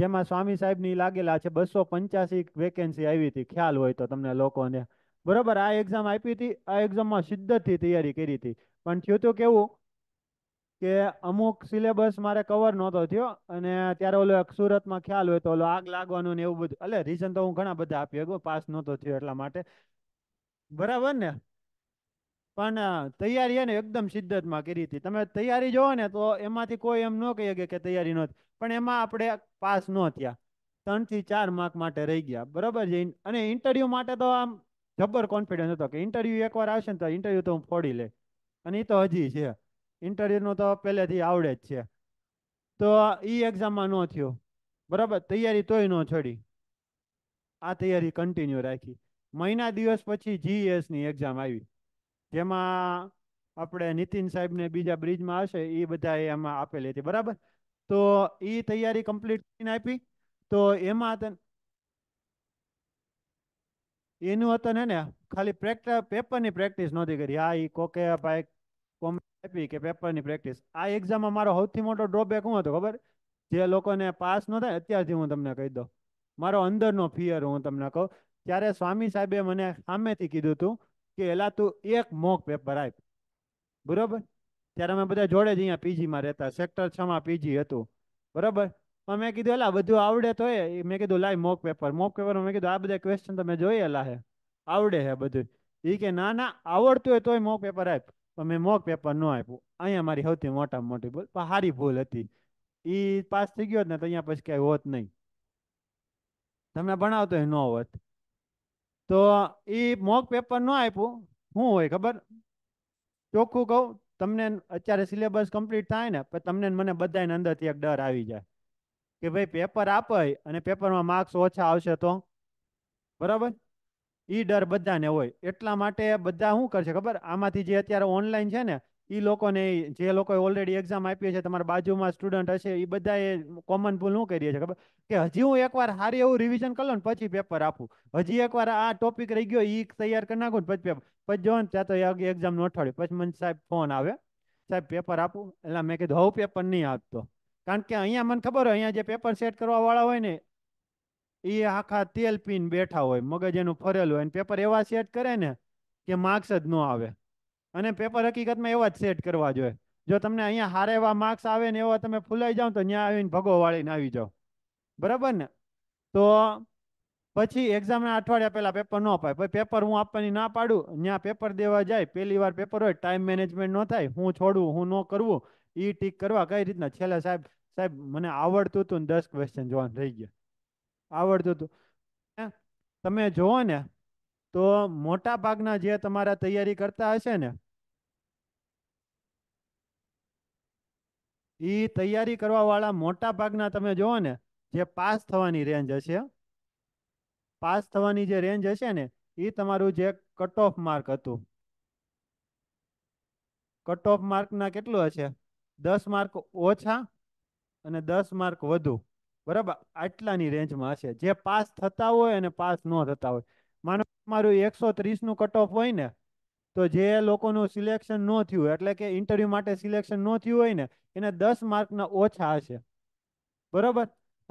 જેમાં સ્વામી સાહેબની લાગેલા છે બસો પંચ્યાસી વેકેન્સી આવી હતી ખ્યાલ હોય તો તમને લોકોને બરાબર આ એક્ઝામ આપી હતી આ એક્ઝામમાં સિદ્ધતથી તૈયારી કરી હતી પણ થયું તો કેવું કે અમુક સિલેબસ મારે કવર નહોતો થયો અને ત્યારે ઓલો એક સુરતમાં ખ્યાલ હોય તો ઓલો આગ લાગવાનું ને એવું બધું એટલે રીઝન તો હું ઘણા બધા આપી શકું પાસ નહોતો થયો એટલા માટે બરાબર ને પણ તૈયારી એને એકદમ શિદ્દતમાં કરી હતી તમે તૈયારી જોવો ને તો એમાંથી કોઈ એમ ન કહી કે તૈયારી નહોતી પણ એમાં આપણે પાસ ન થયા ત્રણથી ચાર માર્ક માટે રહી ગયા બરાબર છે અને ઇન્ટરવ્યૂ માટે તો આમ જબ્બર કોન્ફિડન્સ હતો કે ઇન્ટરવ્યૂ એકવાર આવશે ને તો ઇન્ટરવ્યૂ તો હું ફોડી લે અને એ તો હજી છે ઇન્ટરવ્યૂનું તો પહેલેથી આવડે જ છે તો એ એક્ઝામમાં ન થયો બરાબર તૈયારી તોય ન છોડી આ તૈયારી કન્ટિન્યુ રાખી મહિના દિવસ પછી જીએસની e એક્ઝામ આવી જેમાં આપણે નીતિન સાહેબને બીજા બ્રિજમાં હશે એ બધા એમાં આપેલી હતી બરાબર તો એ તૈયારી કમ્પ્લીટ કરીને આપી તો એમાં એનું હતું ને ખાલી પ્રેક્ટ પેપરની પ્રેક્ટિસ નહોતી કરી હા એ કોકે ભાઈ આપી કે પેપરની પ્રેક્ટિસ આ એક્ઝામમાં મારો સૌથી મોટો ડ્રોબેક હું હતો ખબર જે લોકોને પાસ ન થાય અત્યારથી હું તમને કહી દઉં મારો અંદરનો ફિયર હું તમને કહું ત્યારે સ્વામી સાહેબે મને સામેથી કીધું હતું કે એલા તું એક મોક પેપર આપ બરોબર ત્યારે અમે બધા જોડે જ અહીંયા પીજીમાં રહેતા સેક્ટર છ માં પીજી હતું બરાબર પણ મેં કીધું એલા બધું આવડે તો એ મેં કીધું લાય મોક પેપર મોક પેપર મેં કીધું આ બધા ક્વેશ્ચન તમે જોયેલા હે આવડે હે બધું એ કે ના ના આવડતું હોય તોય મોક પેપર આપ પણ મેં મોક પેપર ન આપ્યું અહીંયા મારી સૌથી મોટા મોટી ભૂલ પણ સારી ભૂલ હતી એ પાસ થઈ ગયો ને તો અહીંયા પછી કાંઈ હોત નહીં તમને ભણાવતો ન હોત તો એ મોક પેપર ન આપ્યું શું હોય ખબર ચોખ્ખું કહું તમને અત્યારે સિલેબસ કમ્પ્લીટ થાય ને પછી તમને મને બધાને અંદરથી એક ડર આવી જાય કે ભાઈ પેપર આપે અને પેપરમાં માર્ક્સ ઓછા આવશે તો બરાબર એ ડર બધાને હોય એટલા માટે બધા શું કરશે ખબર આમાંથી જે અત્યારે ઓનલાઈન છે ને એ લોકોને જે લોકોએ ઓલરેડી એક્ઝામ આપી છે તમારા બાજુમાં સ્ટુડન્ટ હશે એ બધાએ કોમન ભૂલ શું કરીએ છે ખબર કે હજી હું એકવાર સારી એવું રિવિઝન કરી ને પછી પેપર આપું હજી એકવાર આ ટોપિક રહી ગયો એ તૈયાર કરી નાખું ને પછી પેપર પછી જો ને ત્યાં તો એક્ઝામ નો અઠવાડિયું પછી મને સાહેબ ફોન આવે સાહેબ પેપર આપું એટલે મેં કીધું હવ પેપર નહીં આપતો કારણ કે અહીંયા મને ખબર હોય અહીંયા જે પેપર સેટ કરવા વાળા હોય ને એ આખા તેલ પીને બેઠા હોય મગજ એનું ફરેલું હોય પેપર એવા સેટ કરે ને કે માર્ક્સ જ ન આવે અને પેપર હકીકતમાં એવા જ સેટ કરવા જોઈએ જો તમને અહીંયા હારે એવા માર્ક્સ આવે ને એવા તમે ફૂલાઈ જાઓ તો ત્યાં આવીને ભગો વાળીને આવી જાઓ બરાબર ને તો પછી એક્ઝામના અઠવાડિયા પહેલાં પેપર ન પાય પછી પેપર હું આપવાની ના પાડું ત્યાં પેપર દેવા જાય પહેલી વાર પેપર હોય ટાઈમ મેનેજમેન્ટ ન થાય હું છોડવું હું ન કરવું એ ટીક કરવા કઈ રીતના છેલ્લે સાહેબ સાહેબ મને આવડતું હતું ને દસ ક્વેશ્ચન જોવાનું રહી ગયા આવડતું હતું તમે જુઓ ને તો મોટા ભાગના જે તમારા તૈયારી કરતા હશે ને એ તૈયારી કરવાવાળા મોટા ભાગના તમે જુઓ ને જે પાસ થવાની રેન્જ હશે પાસ થવાની જે રેન્જ હશે ને એ તમારું જે કટ ઓફ માર્ક હતું કટ ઓફ માર્કના કેટલું હશે દસ માર્ક ઓછા અને દસ માર્ક વધુ બરાબર આટલાની રેન્જમાં હશે જે પાસ થતા હોય અને પાસ ન થતા હોય માનો મારું એકસો ત્રીસનું કટ ઓફ હોય ને તો જે લોકોનું સિલેક્શન ન થયું એટલે કે ઇન્ટરવ્યૂ માટે સિલેક્શન ન થયું હોય ને એને દસ માર્કના ઓછા હશે બરાબર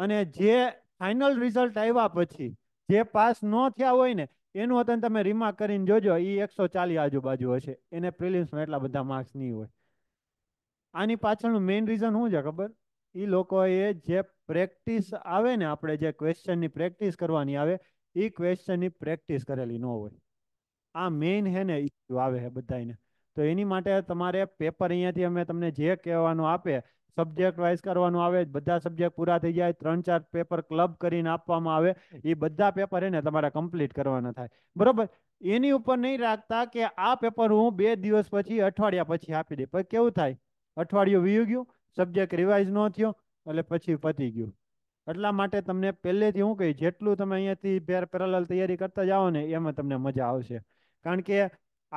અને જે ફાઇનલ રિઝલ્ટ આવ્યા પછી જે પાસ ન થયા હોય ને એનું વતન તમે રીમાર્ક કરીને જોજો એ એકસો ચાલીસ આજુબાજુ હશે એને પ્રિલિમ્સમાં એટલા બધા માર્ક્સ નહીં હોય આની પાછળનું મેઇન રીઝન શું છે ખબર એ લોકોએ જે પ્રેક્ટિસ આવે ને આપણે જે ક્વેશ્ચનની પ્રેક્ટિસ કરવાની આવે એ ક્વેશ્ચનની પ્રેક્ટિસ કરેલી ન હોય આ મેઇન હે ને ઇસ્યુ આવે છે બધાને તો એની માટે તમારે પેપર અહીંયાથી અમે તમને જે કહેવાનું આપે સબ્જેક્ટ વાઇઝ કરવાનું આવે બધા સબ્જેક્ટ પૂરા થઈ જાય ત્રણ ચાર પેપર ક્લબ કરીને આપવામાં આવે એ બધા પેપર એને તમારે કમ્પ્લીટ કરવાના થાય બરાબર એની ઉપર નહીં રાખતા કે આ પેપર હું બે દિવસ પછી અઠવાડિયા પછી આપી દે પણ કેવું થાય અઠવાડિયું વીયું ગયું સબ્જેક્ટ રિવાઇઝ ન થયો એટલે પછી પતી ગયું એટલા માટે તમને પહેલેથી હું કહી જેટલું તમે અહીંયાથી પેર પેરેલલ તૈયારી કરતા જાઓ ને એમાં તમને મજા આવશે કારણ કે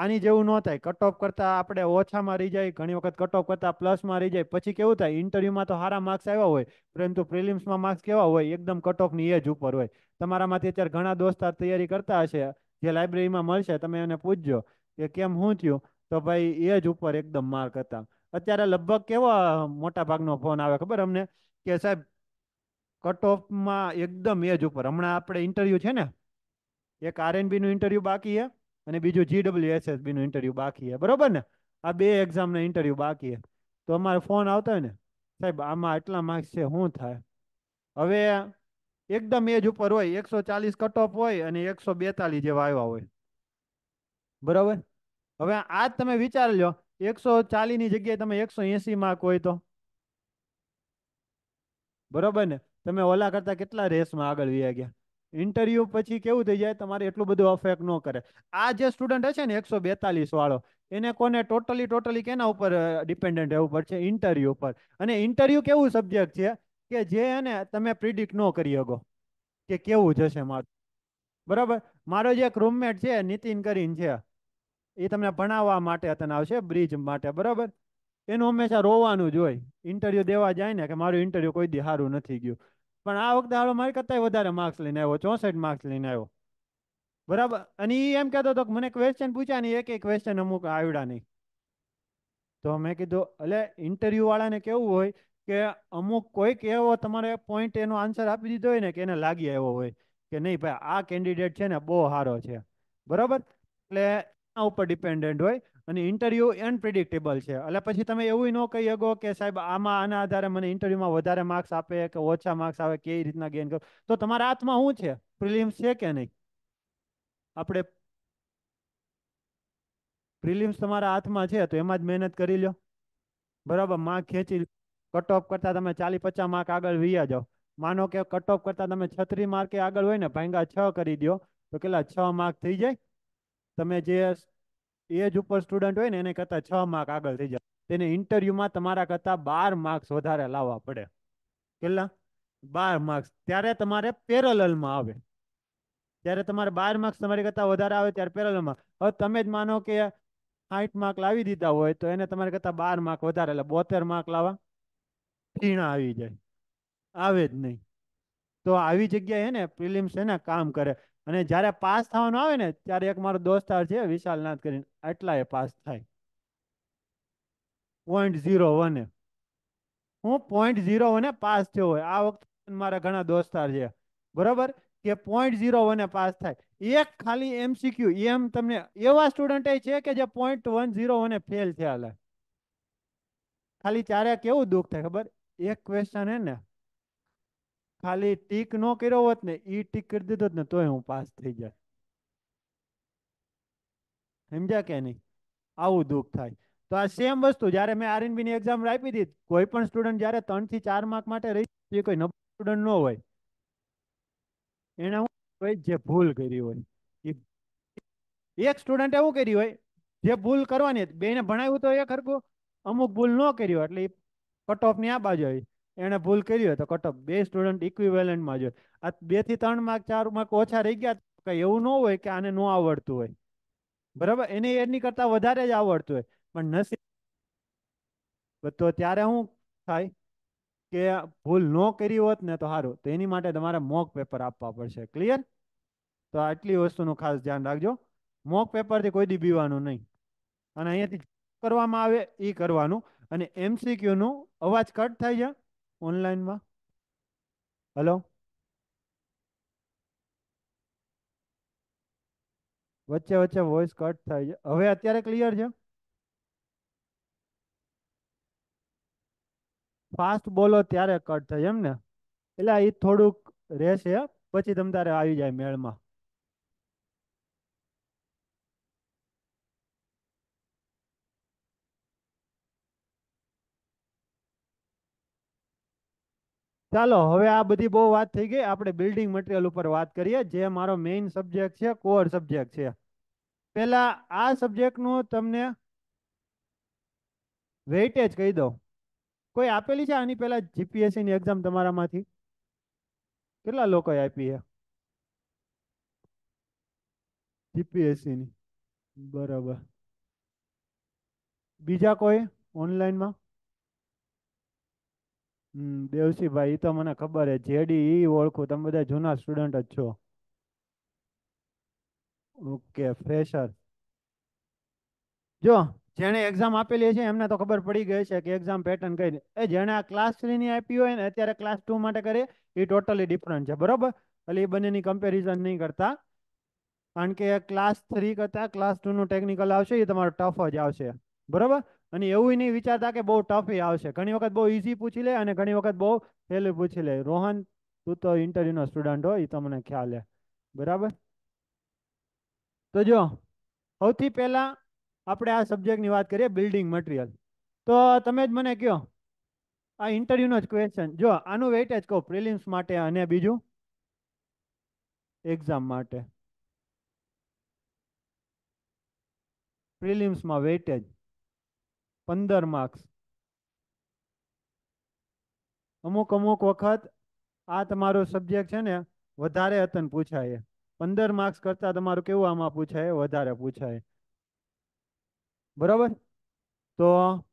આની જેવું ન થાય કટ ઓફ કરતાં આપણે ઓછામાં રહી જાય ઘણી વખત કટ ઓફ કરતાં પ્લસમાં રહી જાય પછી કેવું થાય ઇન્ટરવ્યૂમાં તો સારા માર્ક્સ આવ્યા હોય પરંતુ પ્રિલિમ્સમાં માર્ક્સ કેવા હોય એકદમ કટ ઓફની એજ ઉપર હોય તમારામાંથી અત્યારે ઘણા દોસ્તાર તૈયારી કરતા હશે જે લાઇબ્રેરીમાં મળશે તમે એને પૂછજો કે કેમ હું થયું તો ભાઈ એજ ઉપર એકદમ માર્ક હતા અત્યારે લગભગ કેવો મોટા ભાગનો ફોન આવે ખબર અમને કે સાહેબ કટ ઓફમાં એકદમ એજ ઉપર હમણાં આપણે ઇન્ટરવ્યૂ છે ને એક આરએનબીનું ઇન્ટરવ્યૂ બાકી છે અને બીજું જીડબલ્યુ એસએસબીનું ઇન્ટરવ્યૂ બાકી છે બરોબર ને આ બે એક્ઝામના ઇન્ટરવ્યૂ બાકી છે તો અમારો ફોન આવતો હોય ને સાહેબ આમાં આટલા માર્ક્સ છે શું થાય હવે એકદમ એજ ઉપર હોય એકસો ચાલીસ કટ ઓફ હોય અને એકસો બેતાલીસ જેવા આવ્યા હોય બરાબર હવે આ તમે વિચાર લો એકસો ચાલીસની જગ્યાએ તમે એકસો એસી માર્ક હોય તો બરોબર ને તમે ઓલા કરતા કેટલા રેસમાં આગળ વ્યા ગયા ઇન્ટરવ્યુ પછી કેવું થઈ જાય તમારે એટલું બધું અફેક્ટ ન કરે આ જે સ્ટુડન્ટ હશે ને એકસો બેતાલીસ વાળો એને કોને ટોટલી ટોટલી કેના ઉપર ડિપેન્ડન્ટ રહેવું પડશે ઇન્ટરવ્યુ ઉપર અને ઇન્ટરવ્યુ કેવું સબ્જેક્ટ છે કે જે એને તમે પ્રિડિક્ટ ન કરી શકો કે કેવું જશે મારું બરાબર મારો જે એક રૂમમેટ છે નીતિન કરીને છે એ તમને ભણાવવા માટે તને આવશે બ્રિજ માટે બરાબર એનું હંમેશા રોવાનું જ હોય ઇન્ટરવ્યૂ દેવા જાય ને કે મારું ઇન્ટરવ્યૂ કોઈ દી સારું નથી ગયું પણ આ વખતે હાલો મારી કરતા વધારે માર્ક્સ લઈને આવ્યો ચોસઠ માર્ક્સ લઈને આવ્યો બરાબર અને એ એમ કહેતો હતો કે મને ક્વેશ્ચન પૂછ્યા નહીં એક એક ક્વેશ્ચન અમુક આવડ્યા નહીં તો મેં કીધું એટલે ઇન્ટરવ્યુ વાળાને કેવું હોય કે અમુક કોઈક એવો તમારે પોઈન્ટ એનો આન્સર આપી દીધો હોય ને કે એને લાગી આવ્યો હોય કે નહીં ભાઈ આ કેન્ડિડેટ છે ને બહુ સારો છે બરાબર એટલે એના ઉપર ડિપેન્ડન્ટ હોય અને ઇન્ટરવ્યુ અનપ્રિડિક્ટેબલ છે એટલે પછી તમે એવું ન કહી શકો કે સાહેબ આમાં આના આધારે મને ઇન્ટરવ્યુમાં વધારે માર્ક્સ આપે કે ઓછા માર્ક્સ આવે કે એ રીતના ગેઇન કરો તો તમારા હાથમાં શું છે પ્રિલિમ્સ છે કે નહીં આપણે પ્રિલિમ્સ તમારા હાથમાં છે તો એમાં જ મહેનત કરી લો બરાબર માર્ક ખેંચી કટ ઓફ કરતાં તમે ચાલીસ પચાસ માર્ક આગળ વૈયા જાઓ માનો કે કટ ઓફ કરતા તમે છત્રી માર્કે આગળ હોય ને ભાંગા છ કરી દો તો કેટલા છ માર્ક થઈ જાય તમે જે એજ ઉપર સ્ટુડન્ટ હોય ને એને કરતાં છ માર્ક આગળ થઈ જાય તેને ઇન્ટરવ્યુમાં તમારા કરતાં બાર માર્ક્સ વધારે લાવવા પડે કેટલા બાર માર્ક્સ ત્યારે તમારે પેરેલલમાં આવે ત્યારે તમારે બાર માર્ક્સ તમારી કરતાં વધારે આવે ત્યારે પેરેલલમાં હવે તમે જ માનો કે સાઠ માર્ક લાવી દીધા હોય તો એને તમારી કરતાં બાર માર્ક વધારે એટલે બોતેર માર્ક લાવવા ફીણા આવી જાય આવે જ નહીં તો આવી જગ્યાએ ને પ્રિલિમ્સ એને કામ કરે અને જ્યારે પાસ થવાનું આવે ને ત્યારે એક મારો દોસ્તાર છે વિશાલનાથ કરીને આટલા એ પાસ થાય પોઈન્ટ ઝીરો વને હું પોઈન્ટ ઝીરો વને પાસ થયો હોય આ વખતે મારા ઘણા દોસ્તાર છે બરાબર કે પોઈન્ટ ઝીરો વને પાસ થાય એક ખાલી એમસીક્યુ એમ તમને એવા સ્ટુડન્ટ છે કે જે પોઈન્ટ વન ઝીરો વને ફેલ થયા ખાલી ચારે કેવું દુઃખ થાય ખબર એક ક્વેશ્ચન હે ને ખાલી ટીક નો કર્યો હોત ને ઈ ટીક કરી દીધો ને તોય હું પાસ થઈ જાય સમજ્યા કે નહીં આવું દુઃખ થાય તો આ સેમ વસ્તુ જ્યારે મેં આરએનબી ની એક્ઝામ આપી દીધી કોઈ પણ સ્ટુડન્ટ જ્યારે ત્રણ થી ચાર માર્ક માટે રહી એ કોઈ નબળો સ્ટુડન્ટ ન હોય એને હું કોઈ જે ભૂલ કરી હોય એક સ્ટુડન્ટ એવું કર્યું હોય જે ભૂલ કરવાની બે ને ભણાવ્યું તો એ હરખું અમુક ભૂલ ન કરી હોય એટલે કટ ઓફ ની આ બાજુ આવી એણે ભૂલ કરી હોય તો કટ બે સ્ટુડન્ટ ઇક્વિવેલન્ટમાં જોઈએ આ બે થી ત્રણ માર્ક ચાર માર્ક ઓછા રહી ગયા કંઈ એવું ન હોય કે આને ન આવડતું હોય બરાબર એને એની કરતા વધારે જ આવડતું હોય પણ નસીબ તો ત્યારે શું થાય કે ભૂલ ન કરી હોત ને તો સારું તો એની માટે તમારે મોક પેપર આપવા પડશે ક્લિયર તો આટલી વસ્તુનું ખાસ ધ્યાન રાખજો મોક પેપરથી કોઈ દી બીવાનું નહીં અને અહીંયાથી કરવામાં આવે એ કરવાનું અને એમસીક્યુનું અવાજ કટ થાય જાય ઓનલાઈનમાં હલો વચ્ચે વચ્ચે વોઇસ કટ થાય છે હવે અત્યારે ક્લિયર છે ફાસ્ટ બોલો ત્યારે કટ થાય એમ ને એટલે એ થોડુંક રહેશે પછી તમ તારે આવી જાય મેળમાં ચાલો હવે આ બધી બહુ વાત થઈ ગઈ આપણે બિલ્ડિંગ મટીરિયલ ઉપર વાત કરીએ જે મારો મેઇન સબ્જેક્ટ છે કોર સબ્જેક્ટ છે પહેલા આ સબ્જેક્ટનું તમને વેઇટેજ કહી દઉં કોઈ આપેલી છે આની પહેલા જીપીએસસીની એક્ઝામ તમારામાંથી કેટલા લોકોએ આપી છે જીપીએસસીની બરાબર બીજા કોઈ ઓનલાઈનમાં હમ દેવસીભાઈ તો મને ખબર છે જેડી ઈ ઓળખું તમે બધા જૂના સ્ટુડન્ટ જ છો ઓકે ફ્રેશર જો જેણે એક્ઝામ આપેલી છે એમને તો ખબર પડી ગઈ છે કે એક્ઝામ પેટર્ન કઈ એ જેણે આ ક્લાસ થ્રીની આપી હોય ને અત્યારે ક્લાસ ટુ માટે કરે એ ટોટલી ડિફરન્ટ છે બરોબર એટલે એ બંનેની કમ્પેરિઝન નહીં કરતા કારણ કે ક્લાસ થ્રી કરતા ક્લાસ ટુ નું ટેકનિકલ આવશે એ તમારો ટફ જ આવશે બરોબર અને એવું નહીં વિચારતા કે બહુ ટફ આવશે ઘણી વખત બહુ ઇઝી પૂછી લે અને ઘણી વખત બહુ સહેલું પૂછી લે રોહન તું તો ઇન્ટરવ્યુનો સ્ટુડન્ટ હોય એ તમને ખ્યાલ હે બરાબર તો જો સૌથી પહેલાં આપણે આ સબ્જેક્ટની વાત કરીએ બિલ્ડિંગ મટીરિયલ તો તમે જ મને કહો આ ઇન્ટરવ્યુનો જ ક્વેશ્ચન જો આનું વેઇટ જ કહો પ્રિલિમ્સ માટે અને બીજું એક્ઝામ માટે પ્રિલિમ્સમાં વેઇટેજ પંદર માર્ક્સ અમુક અમુક વખત આ તમારો સબ્જેક્ટ છે ને વધારે હતન પૂછાય પંદર માર્ક્સ કરતા તમારું કેવું આમાં પૂછાય વધારે પૂછાય બરોબર તો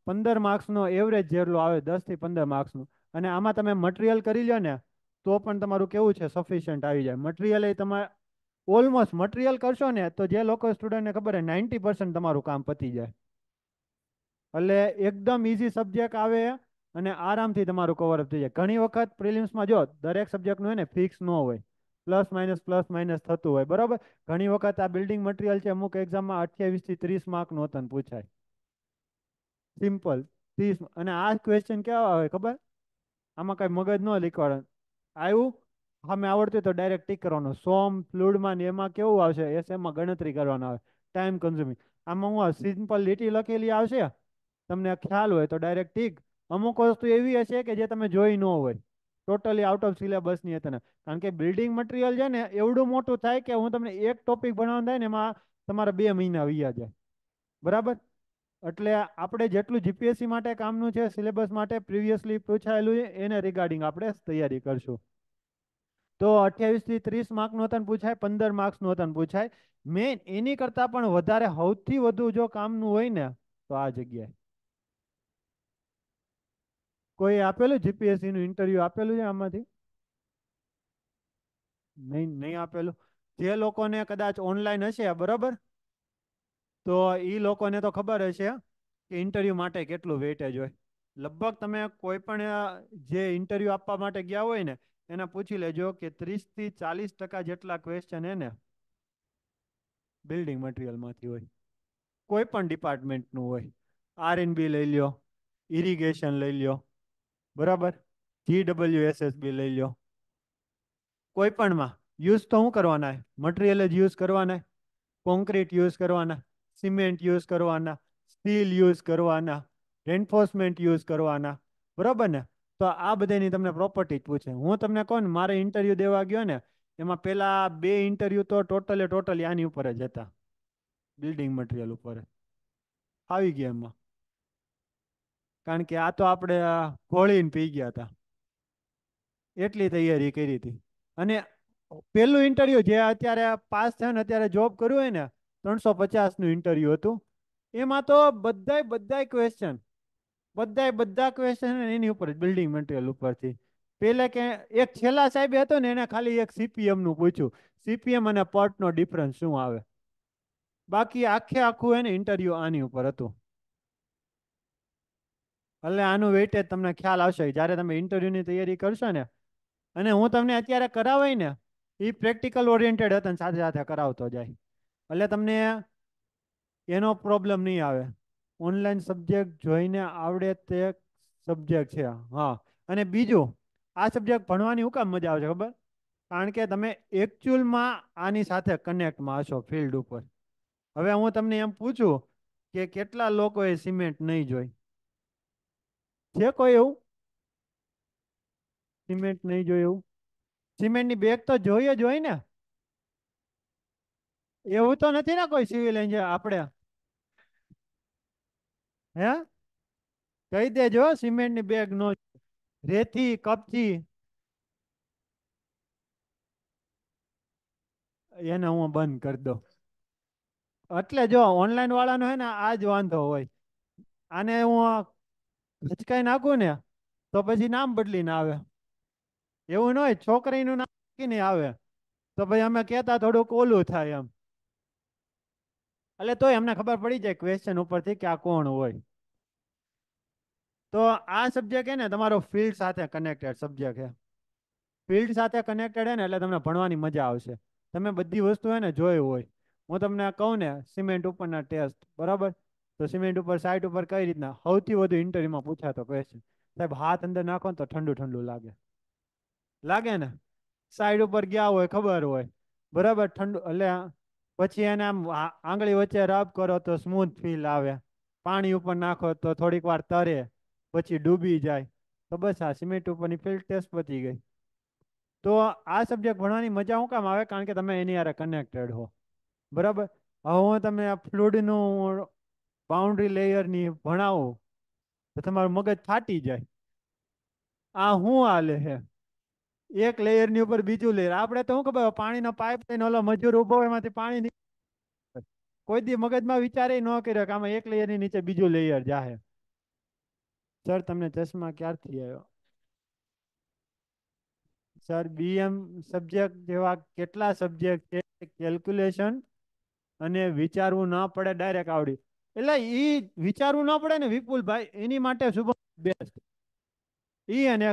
પંદર માર્ક્સનો એવરેજ જેટલો આવે દસથી પંદર માર્ક્સનું અને આમાં તમે મટીરિયલ કરી લો ને તો પણ તમારું કેવું છે સફિશિયન્ટ આવી જાય મટીરિયલ એ તમારે ઓલમોસ્ટ મટીરિયલ કરશો ને તો જે લોકો સ્ટુડન્ટને ખબર છે નાઇન્ટી પર્સન્ટ તમારું કામ પતી જાય એટલે એકદમ ઇઝી સબ્જેક્ટ આવે અને આરામથી તમારું કવરઅપ થઈ જાય ઘણી વખત પ્રિલિમ્સમાં જો દરેક સબ્જેક્ટનું હોય ને ફિક્સ ન હોય પ્લસ માઇનસ પ્લસ માઇનસ થતું હોય બરાબર ઘણી વખત આ બિલ્ડિંગ મટીરિયલ છે અમુક એક્ઝામમાં અઠ્યાવીસથી ત્રીસ માર્કનું હતું પૂછાય સિમ્પલ ત્રીસ અને આ ક્વેશ્ચન કેવા આવે ખબર આમાં કંઈ મગજ ન લીખવાનું આવ્યું સામે આવડતું તો ડાયરેક્ટ ટીક કરવાનો સોમ ફ્લુડમાં ને એમાં કેવું આવશે એસ એમાં ગણતરી કરવાનો આવે ટાઈમ કન્ઝ્યુમિંગ આમાં હું સિમ્પલ લીટી લખેલી આવશે તમને ખ્યાલ હોય તો ડાયરેક્ટ ટીક અમુક વસ્તુ એવી હશે કે જે તમે જોઈ ન હોય ટોટલી આઉટ ઓફ સિલેબસની હતા કારણ કે બિલ્ડિંગ મટીરિયલ છે ને એવડું મોટું થાય કે હું તમને એક ટોપિક ભણાવવાનું થાય ને એમાં તમારા બે મહિના વૈયા જાય બરાબર એટલે આપણે જેટલું જીપીએસસી માટે કામનું છે સિલેબસ માટે પ્રિવિયસલી પૂછાયેલું છે એને રિગાર્ડિંગ આપણે તૈયારી કરશું તો અઠ્યાવીસથી ત્રીસ માર્કનું હતા પૂછાય પંદર માર્ક્સનું હતા પૂછાય મેઇન એની કરતાં પણ વધારે સૌથી વધુ જો કામનું હોય ને તો આ જગ્યાએ કોઈ આપેલું જીપીએસસી નું ઇન્ટરવ્યુ આપેલું છે આમાંથી નહીં નહીં આપેલું જે લોકોને કદાચ ઓનલાઈન હશે બરાબર તો એ લોકોને તો ખબર હશે કે ઇન્ટરવ્યુ માટે કેટલું વેટેજ હોય લગભગ તમે કોઈ પણ જે ઇન્ટરવ્યુ આપવા માટે ગયા હોય ને એના પૂછી લેજો કે ત્રીસથી ચાલીસ ટકા જેટલા ક્વેશ્ચન એને બિલ્ડિંગ મટીરિયલમાંથી હોય કોઈ પણ ડિપાર્ટમેન્ટનું હોય આર આરએનબી લઈ લ્યો ઇરિગેશન લઈ લ્યો બરાબર જી ડબલ્યુ એસએસબી લઈ લો કોઈ પણમાં યુઝ તો શું કરવાના મટીરિયલ જ યુઝ કરવાના કોન્ક્રીટ યુઝ કરવાના સિમેન્ટ યુઝ કરવાના સ્ટીલ યુઝ કરવાના રેન્ફોર્સમેન્ટ યુઝ કરવાના બરાબર ને તો આ બધાની તમને પ્રોપર્ટી પૂછે હું તમને કહું ને મારે ઇન્ટરવ્યૂ દેવા ગયો ને એમાં પહેલાં બે ઇન્ટરવ્યૂ તો ટોટલે ટોટલી આની ઉપર જ હતા બિલ્ડિંગ મટીરિયલ ઉપર આવી ગયા એમાં કારણ કે આ તો આપણે ઘોળીને પી ગયા હતા એટલી તૈયારી કરી હતી અને પહેલું ઇન્ટરવ્યુ જે અત્યારે પાસ થયો ને અત્યારે જોબ કર્યું હોય ને ત્રણસો પચાસનું ઇન્ટરવ્યૂ હતું એમાં તો બધાય બધાય ક્વેશ્ચન બધાય બધા ક્વેશ્ચન એની ઉપર બિલ્ડિંગ મટીરિયલ ઉપરથી પહેલા કે એક છેલ્લા સાહેબ હતો ને એને ખાલી એક સીપીએમનું પૂછ્યું સીપીએમ અને પર્ટનો ડિફરન્સ શું આવે બાકી આખે આખું એને ઇન્ટરવ્યૂ આની ઉપર હતું એટલે આનું વેટેજ તમને ખ્યાલ આવશે જ્યારે તમે ઇન્ટરવ્યૂની તૈયારી કરશો ને અને હું તમને અત્યારે કરાવાય ને એ પ્રેક્ટિકલ ઓરિએન્ટેડ હતા સાથે સાથે કરાવતો જાય એટલે તમને એનો પ્રોબ્લેમ નહીં આવે ઓનલાઈન સબ્જેક્ટ જોઈને આવડે તે સબ્જેક્ટ છે હા અને બીજું આ સબ્જેક્ટ ભણવાની હું કામ મજા આવશે ખબર કારણ કે તમે એકચ્યુઅલમાં આની સાથે કનેક્ટમાં હશો ફિલ્ડ ઉપર હવે હું તમને એમ પૂછું કે કેટલા લોકોએ સિમેન્ટ નહીં જોઈ છે કોઈ એવું સિમેન્ટ નહીં જોયું એવું સિમેન્ટની બેગ તો જોઈએ જ હોય ને એવું તો નથી ને કોઈ સિવિલ એન્જિનિયર આપણે હે કહી દેજો સિમેન્ટની બેગ નો રેતી કપચી એને હું બંધ કરી દઉં એટલે જો ઓનલાઈન વાળાનો હોય ને આ જ વાંધો હોય આને હું હચકાઈ નાખો ને તો પછી નામ બદલીને આવે એવું ન હોય છોકરીનું નામ મૂકીને આવે તો ભાઈ અમે કહેતા થોડુંક ઓલું થાય એમ એટલે તો એમને ખબર પડી જાય ક્વેશ્ચન ઉપરથી કે આ કોણ હોય તો આ સબ્જેક્ટ હે ને તમારો ફિલ્ડ સાથે કનેક્ટેડ સબ્જેક્ટ છે ફિલ્ડ સાથે કનેક્ટેડ હે ને એટલે તમને ભણવાની મજા આવશે તમે બધી વસ્તુ હે ને જોઈ હોય હું તમને કહું ને સિમેન્ટ ઉપરના ટેસ્ટ બરાબર તો સિમેન્ટ ઉપર સાઇટ ઉપર કઈ રીતના સૌથી વધુ ઇન્ટરવ્યુમાં પૂછાતો ક્વેશ્ચન સાહેબ હાથ અંદર નાખો તો ઠંડુ ઠંડુ લાગે લાગે ને સાઈડ ઉપર ગયા હોય ખબર હોય બરાબર ઠંડુ એટલે પછી એને આમ આંગળી વચ્ચે રબ કરો તો સ્મૂથ ફીલ આવે પાણી ઉપર નાખો તો થોડીક વાર તરે પછી ડૂબી જાય તો બસ આ સિમેન્ટ ઉપરની ફિલ્ડ ટેસ્ટ પતી ગઈ તો આ સબ્જેક્ટ ભણવાની મજા હું કામ આવે કારણ કે તમે એની યારે કનેક્ટેડ હો બરાબર હવે હું તમે આ ફ્લૂડનું બાઉન્ડ્રી લેયરની ભણાવો તો તમારું મગજ ફાટી જાય આ શું હાલે છે એક લેયરની ઉપર બીજું લેયર આપણે તો શું ખબર પાણીનો પાઇપ લઈને ઓલો મજૂર ઉભો એમાંથી પાણી કોઈ દી મગજમાં વિચારે ન કર્યો કે આમાં એક લેયરની નીચે બીજું લેયર જાહે સર તમને ચશ્મા ક્યારથી આવ્યો સર બીએમ સબ્જેક્ટ જેવા કેટલા સબ્જેક્ટ છે કેલ્ક્યુલેશન અને વિચારવું ના પડે ડાયરેક્ટ આવડી એટલે એ વિચારવું ના પડે ને વિપુલભાઈ એની માટે શુભમ બેસ્ટ એ અને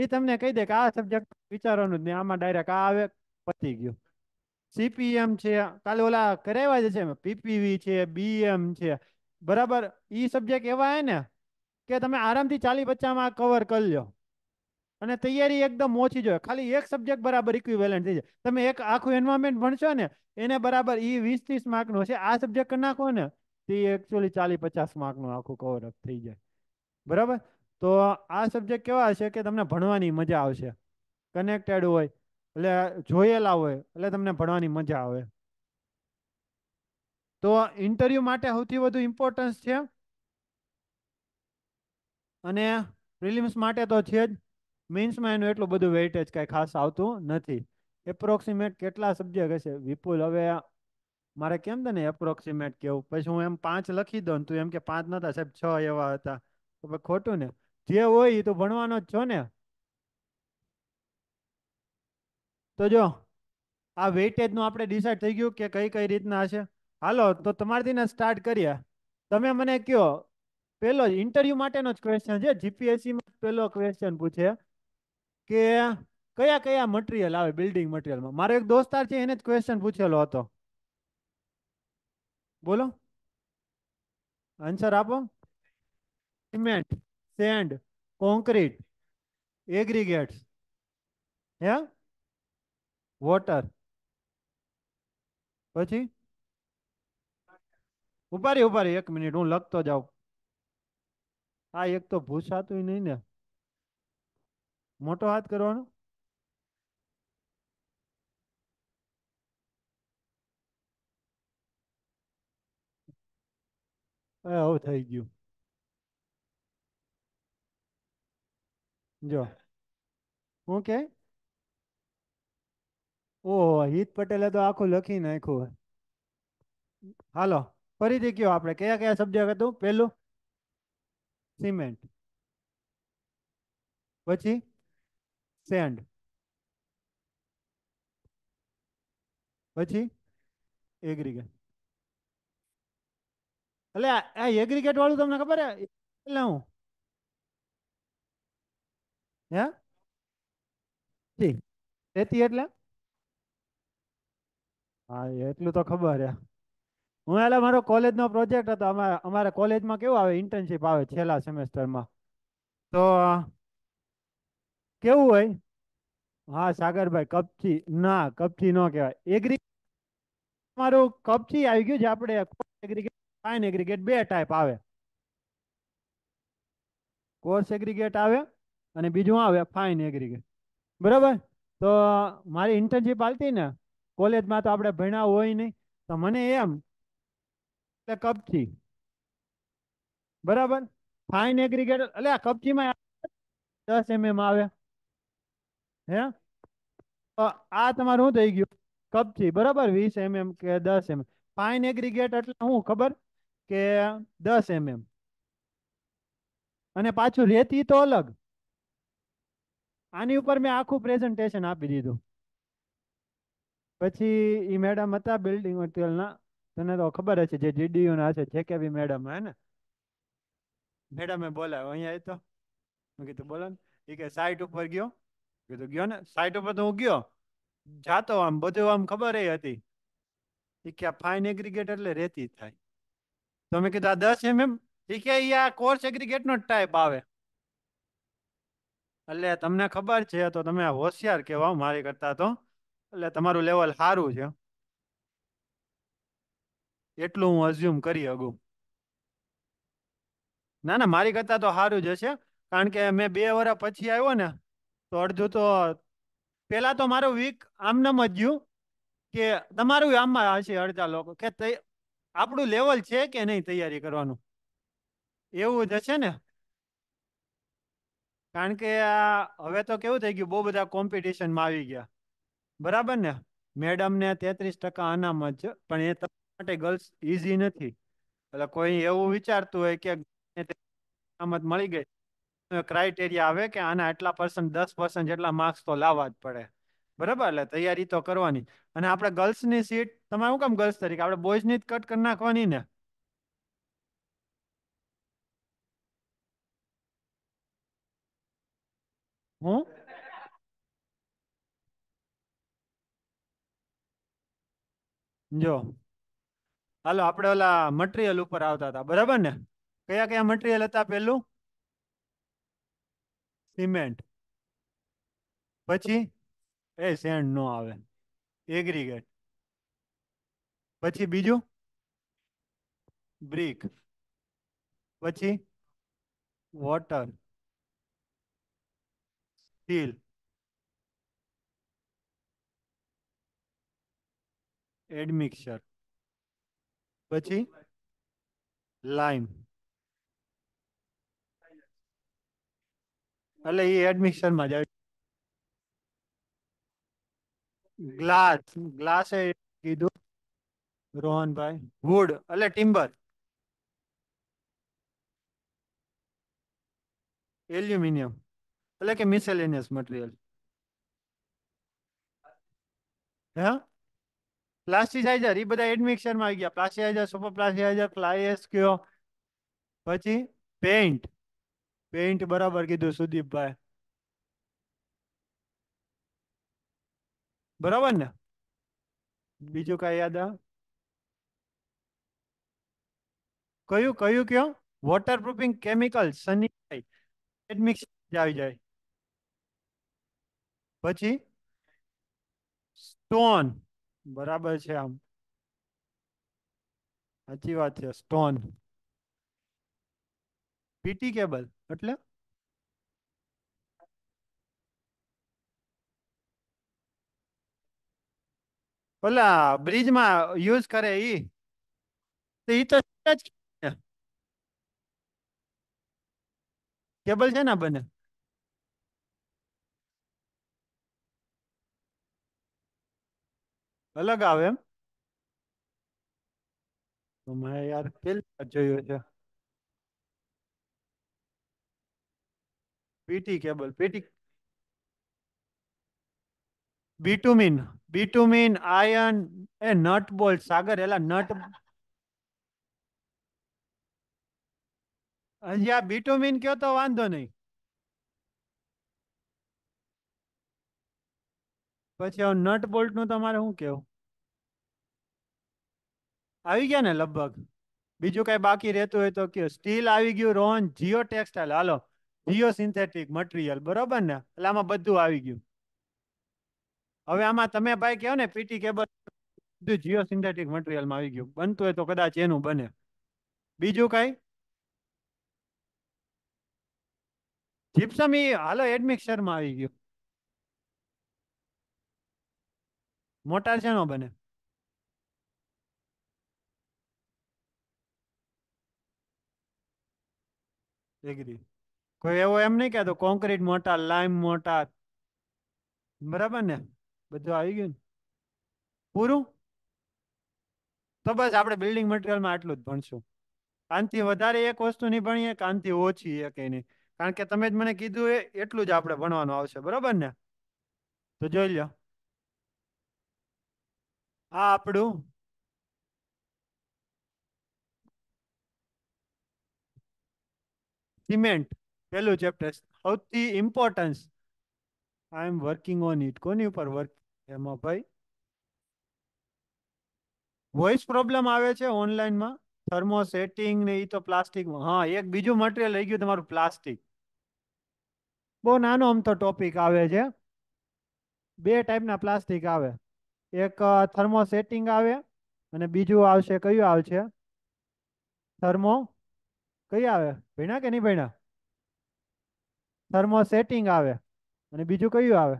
એ તમને કહી દે કે આ સબ્જેક્ટ વિચારવાનું જ નહીં આમાં ડાયરેક્ટ આ આવે પતી ગયું સીપીએમ છે કાલે ઓલા કરાવ્યા જ છે પીપીવી છે બીએમ છે બરાબર ઈ સબ્જેક્ટ એવા હે ને કે તમે આરામથી ચાલી બચ્ચામાં કવર કરી લ્યો અને તૈયારી એકદમ ઓછી જોઈએ ખાલી એક સબ્જેક્ટ બરાબર ઇક્વિવેલન્ટ થઈ જાય તમે એક આખું એન્વાયરમેન્ટ ભણશો ને એને બરાબર એ વીસ ત્રીસ માર્કનો છે આ સબ્જેક્ટ નાખો ને તે એકચ્યુઅલી ચાલીસ પચાસ માર્કનું આખું કવરઅપ થઈ જાય બરાબર તો આ સબ્જેક્ટ કેવા હશે કે તમને ભણવાની મજા આવશે કનેક્ટેડ હોય એટલે જોયેલા હોય એટલે તમને ભણવાની મજા આવે તો ઇન્ટરવ્યૂ માટે સૌથી વધુ ઇમ્પોર્ટન્સ છે અને પ્રિલિમ્સ માટે તો છે જ મીન્સમાં એનું એટલું બધું વેઇટેજ કાંઈ ખાસ આવતું નથી એપ્રોક્સિમેટ કેટલા સબ્જેક્ટ હશે વિપુલ હવે મારે કેમ તને એપ્રોક્સિમેટ કેવું પછી હું એમ પાંચ લખી દઉં તું એમ કે પાંચ નહોતા સાહેબ છ એવા હતા તો પછી ખોટું ને જે હોય એ તો ભણવાનો જ છો ને તો જો આ વેઇટેજનું આપણે ડિસાઇડ થઈ ગયું કે કઈ કઈ રીતના હશે હાલો તો તમારાથી ને સ્ટાર્ટ કરીએ તમે મને કહો પેલો ઇન્ટરવ્યૂ માટેનો જ ક્વેશ્ચન છે જીપીએસસી માં પેલો ક્વેશ્ચન પૂછે કે કયા કયા મટીરિયલ આવે બિલ્ડિંગ મટીરિયલમાં મારો એક દોસ્તાર છે એને જ ક્વેશ્ચન પૂછેલો હતો બોલો આન્સર આપો સિમેન્ટ સેન્ડ કોન્ક્રીટ એગ્રીગેટ્સ હે વોટર પછી ઉભારી ઉભારી એક મિનિટ હું લખતો જાઉં હા એક તો ભૂસાતું નહીં ને મોટો હાથ કરવાનો હવે થઈ ગયું જો હું કે ઓહો હિત પટેલે તો આખું લખી નાખ્યું હાલો ફરીથી કયો આપણે કયા કયા સબ્જેક્ટ હતું પેલું સિમેન્ટ પછી સેન્ડ પછી એગ્રીગેટ એટલે આ એગ્રીગેટ વાળું તમને ખબર હે એટલે હું હે જી રેતી એટલે હા એટલું તો ખબર હે હું એટલે મારો કોલેજનો પ્રોજેક્ટ હતો અમારે અમારે કોલેજમાં કેવું આવે ઇન્ટર્નશીપ આવે છેલ્લા સેમેસ્ટરમાં તો કેવું હોય હા સાગરભાઈ કપચી ના કપચી ન કહેવાય એગ્રી તમારું કપચી આવી ગયું છે આપણે એગ્રીગેટ ફાઇન એગ્રીગેટ બે ટાઈપ આવે કોર્સ એગ્રીગેટ આવે અને બીજું આવે ફાઇન એગ્રીગેટ બરાબર તો મારી ઇન્ટર્નશીપ હાલતી ને કોલેજમાં તો આપણે ભણ્યા હોય નહીં તો મને એમ એટલે કપચી બરાબર ફાઇન એગ્રીગેટ એટલે આ કપચીમાં દસ એમએમ આવ્યા હે આ તમારું શું થઈ ગયું કપચી બરાબર વીસ એમએમ કે દસ એમએમ પાઇન એગ્રીગેટ એટલે શું ખબર કે દસ એમએમ અને પાછું રેતી તો અલગ આની ઉપર મેં આખું પ્રેઝન્ટેશન આપી દીધું પછી એ મેડમ હતા બિલ્ડિંગ મટીરિયલના તને તો ખબર હશે જે જીડીયુ ના છે જે કે બી મેડમ હે ને મેડમે બોલાવ્યો અહીંયા એ તો મેં કીધું બોલો ને એ કે સાઈટ ઉપર ગયો કીધું ગયો ને સાઈટ ઉપર તો હું ગયો જાતો આમ બધું આમ ખબર એ હતી એ કે ફાઇન એગ્રીગેટ એટલે રેતી થાય તો મેં કીધું આ દસ એમએમ એ કે આ કોર્સ એગ્રીગેટ નો ટાઈપ આવે એટલે તમને ખબર છે તો તમે હોશિયાર કહેવા મારી કરતા તો એટલે તમારું લેવલ સારું છે એટલું હું અઝ્યુમ કરી શકું ના ના મારી કરતા તો સારું જ હશે કારણ કે મેં બે વર્ષ પછી આવ્યો ને તો અડધું તો પેલા તો મારું વીક આમનામ જ ગયું કે તમારું આમમાં હશે અડધા લોકો કે આપણું લેવલ છે કે નહીં તૈયારી કરવાનું એવું જ હશે ને કારણ કે હવે તો કેવું થઈ ગયું બહુ બધા કોમ્પિટિશનમાં આવી ગયા બરાબર ને મેડમને તેત્રીસ ટકા અનામ છે પણ એ તમારા માટે ગર્લ્સ ઇઝી નથી એટલે કોઈ એવું વિચારતું હોય કે અનામત મળી ગઈ ક્રાઇટેરિયા આવે કે આના આટલા પર્સન્ટ દસ પર્સન્ટ જેટલા માર્ક્સ તો લાવવા જ પડે બરાબર એટલે તૈયારી તો કરવાની અને આપણે ગર્લ્સની સીટ તમારે શું કામ ગર્લ્સ તરીકે આપણે બોયઝની જ કટ કરી નાખવાની ને હું જો હાલો આપણે ઓલા મટીરિયલ ઉપર આવતા હતા બરાબર ને કયા કયા મટીરિયલ હતા પેલું સિમેન્ટ પછી એ સેન્ડ નો આવે એગ્રીગેટ પછી બીજું બ્રિક પછી વોટર સ્ટીલ એડમિક્સર પછી લાઈમ એટલે એ એડમિશન માં જાય ગ્લાસ ગ્લાસે કીધું રોહનભાઈ વુડ એટલે ટિમ્બર એલ્યુમિનિયમ એટલે કે મિસેલેનિયસ મટીરિયલ હે પ્લાસ્ટિસાઇઝર એ બધા એડમિક્સરમાં આવી ગયા પ્લાસ્ટિસાઇઝર સુપર પ્લાસ્ટિસાઇઝર ફ્લાયસ કયો પછી પેઇન્ટ पेंट बराबर कीधु सुदीप भाई बराबर ने बीजू क्या याद क्यू क्यू क्यों वोटर प्रूफिंग केमिकल स्टोन बराबर आम सची स्टोन पीटी केबल એટલે પહેલા બ્રિજમાં યુઝ કરે ઈ તે ઈ તો થાય કે કેબલ જ ન બને અલગ આવે એમ તો મેં યાદ કિલ જોયો છે PT cable PT bitumen bitumen iron એ નટ બોલ્ટ સાગર એલા નટ અહીંયા બિટુમિન કયો તો વાંધો નહીં પછી હવે નટ બોલ્ટ નું તમારે શું કેવું આવી ગયા ને લગભગ બીજું કઈ બાકી રહેતું હોય તો કયો સ્ટીલ આવી ગયું રોન જીઓ ટેક્સટાઇલ હાલો જીઓસિન્થેટિક મટીરિયલ બરોબર ને એટલે આમાં બધું આવી ગયું હવે આમાં તમે ભાઈ કહો ને પીટી કેબલ બધું જીઓસિન્થેટિક મટીરિયલમાં આવી ગયું બનતું હોય તો કદાચ એનું બને બીજું કઈ જીપ્સમ એ હાલો એડમિક્સરમાં આવી ગયું મોટાર શેનો બને એગ્રી કોઈ એવો એમ નહીં કહેતો કોન્ક્રીટ મોટા લાઈમ મોટા બરાબર ને બધું આવી ગયું પૂરું તો બસ આપણે બિલ્ડિંગ મટીરિયલમાં આટલું જ ભણશું કાનથી વધારે એક વસ્તુ નહીં ભણીએ કાનથી ઓછી એ એક નહીં કારણ કે તમે જ મને કીધું એ એટલું જ આપણે ભણવાનું આવશે બરાબર ને તો જોઈ લો આ આપણું સિમેન્ટ પહેલું ચેપ્ટર સૌથી importance I am working on it કોની ઉપર વર્ક એમાં ભાઈ વોઇસ પ્રોબ્લેમ આવે છે ઓનલાઈનમાં થર્મો સેટિંગ ને એ તો પ્લાસ્ટિકમાં હા એક બીજું મટીરિયલ લઈ ગયું તમારું પ્લાસ્ટિક બહુ નાનો આમ તો ટોપિક આવે છે બે ટાઈપના પ્લાસ્ટિક આવે એક થર્મો સેટિંગ આવે અને બીજું આવશે કયું આવશે થર્મો કઈ આવે ભણ્યા કે નહીં ભણ્યા થર્મોસેટિંગ આવે અને બીજું કયું આવે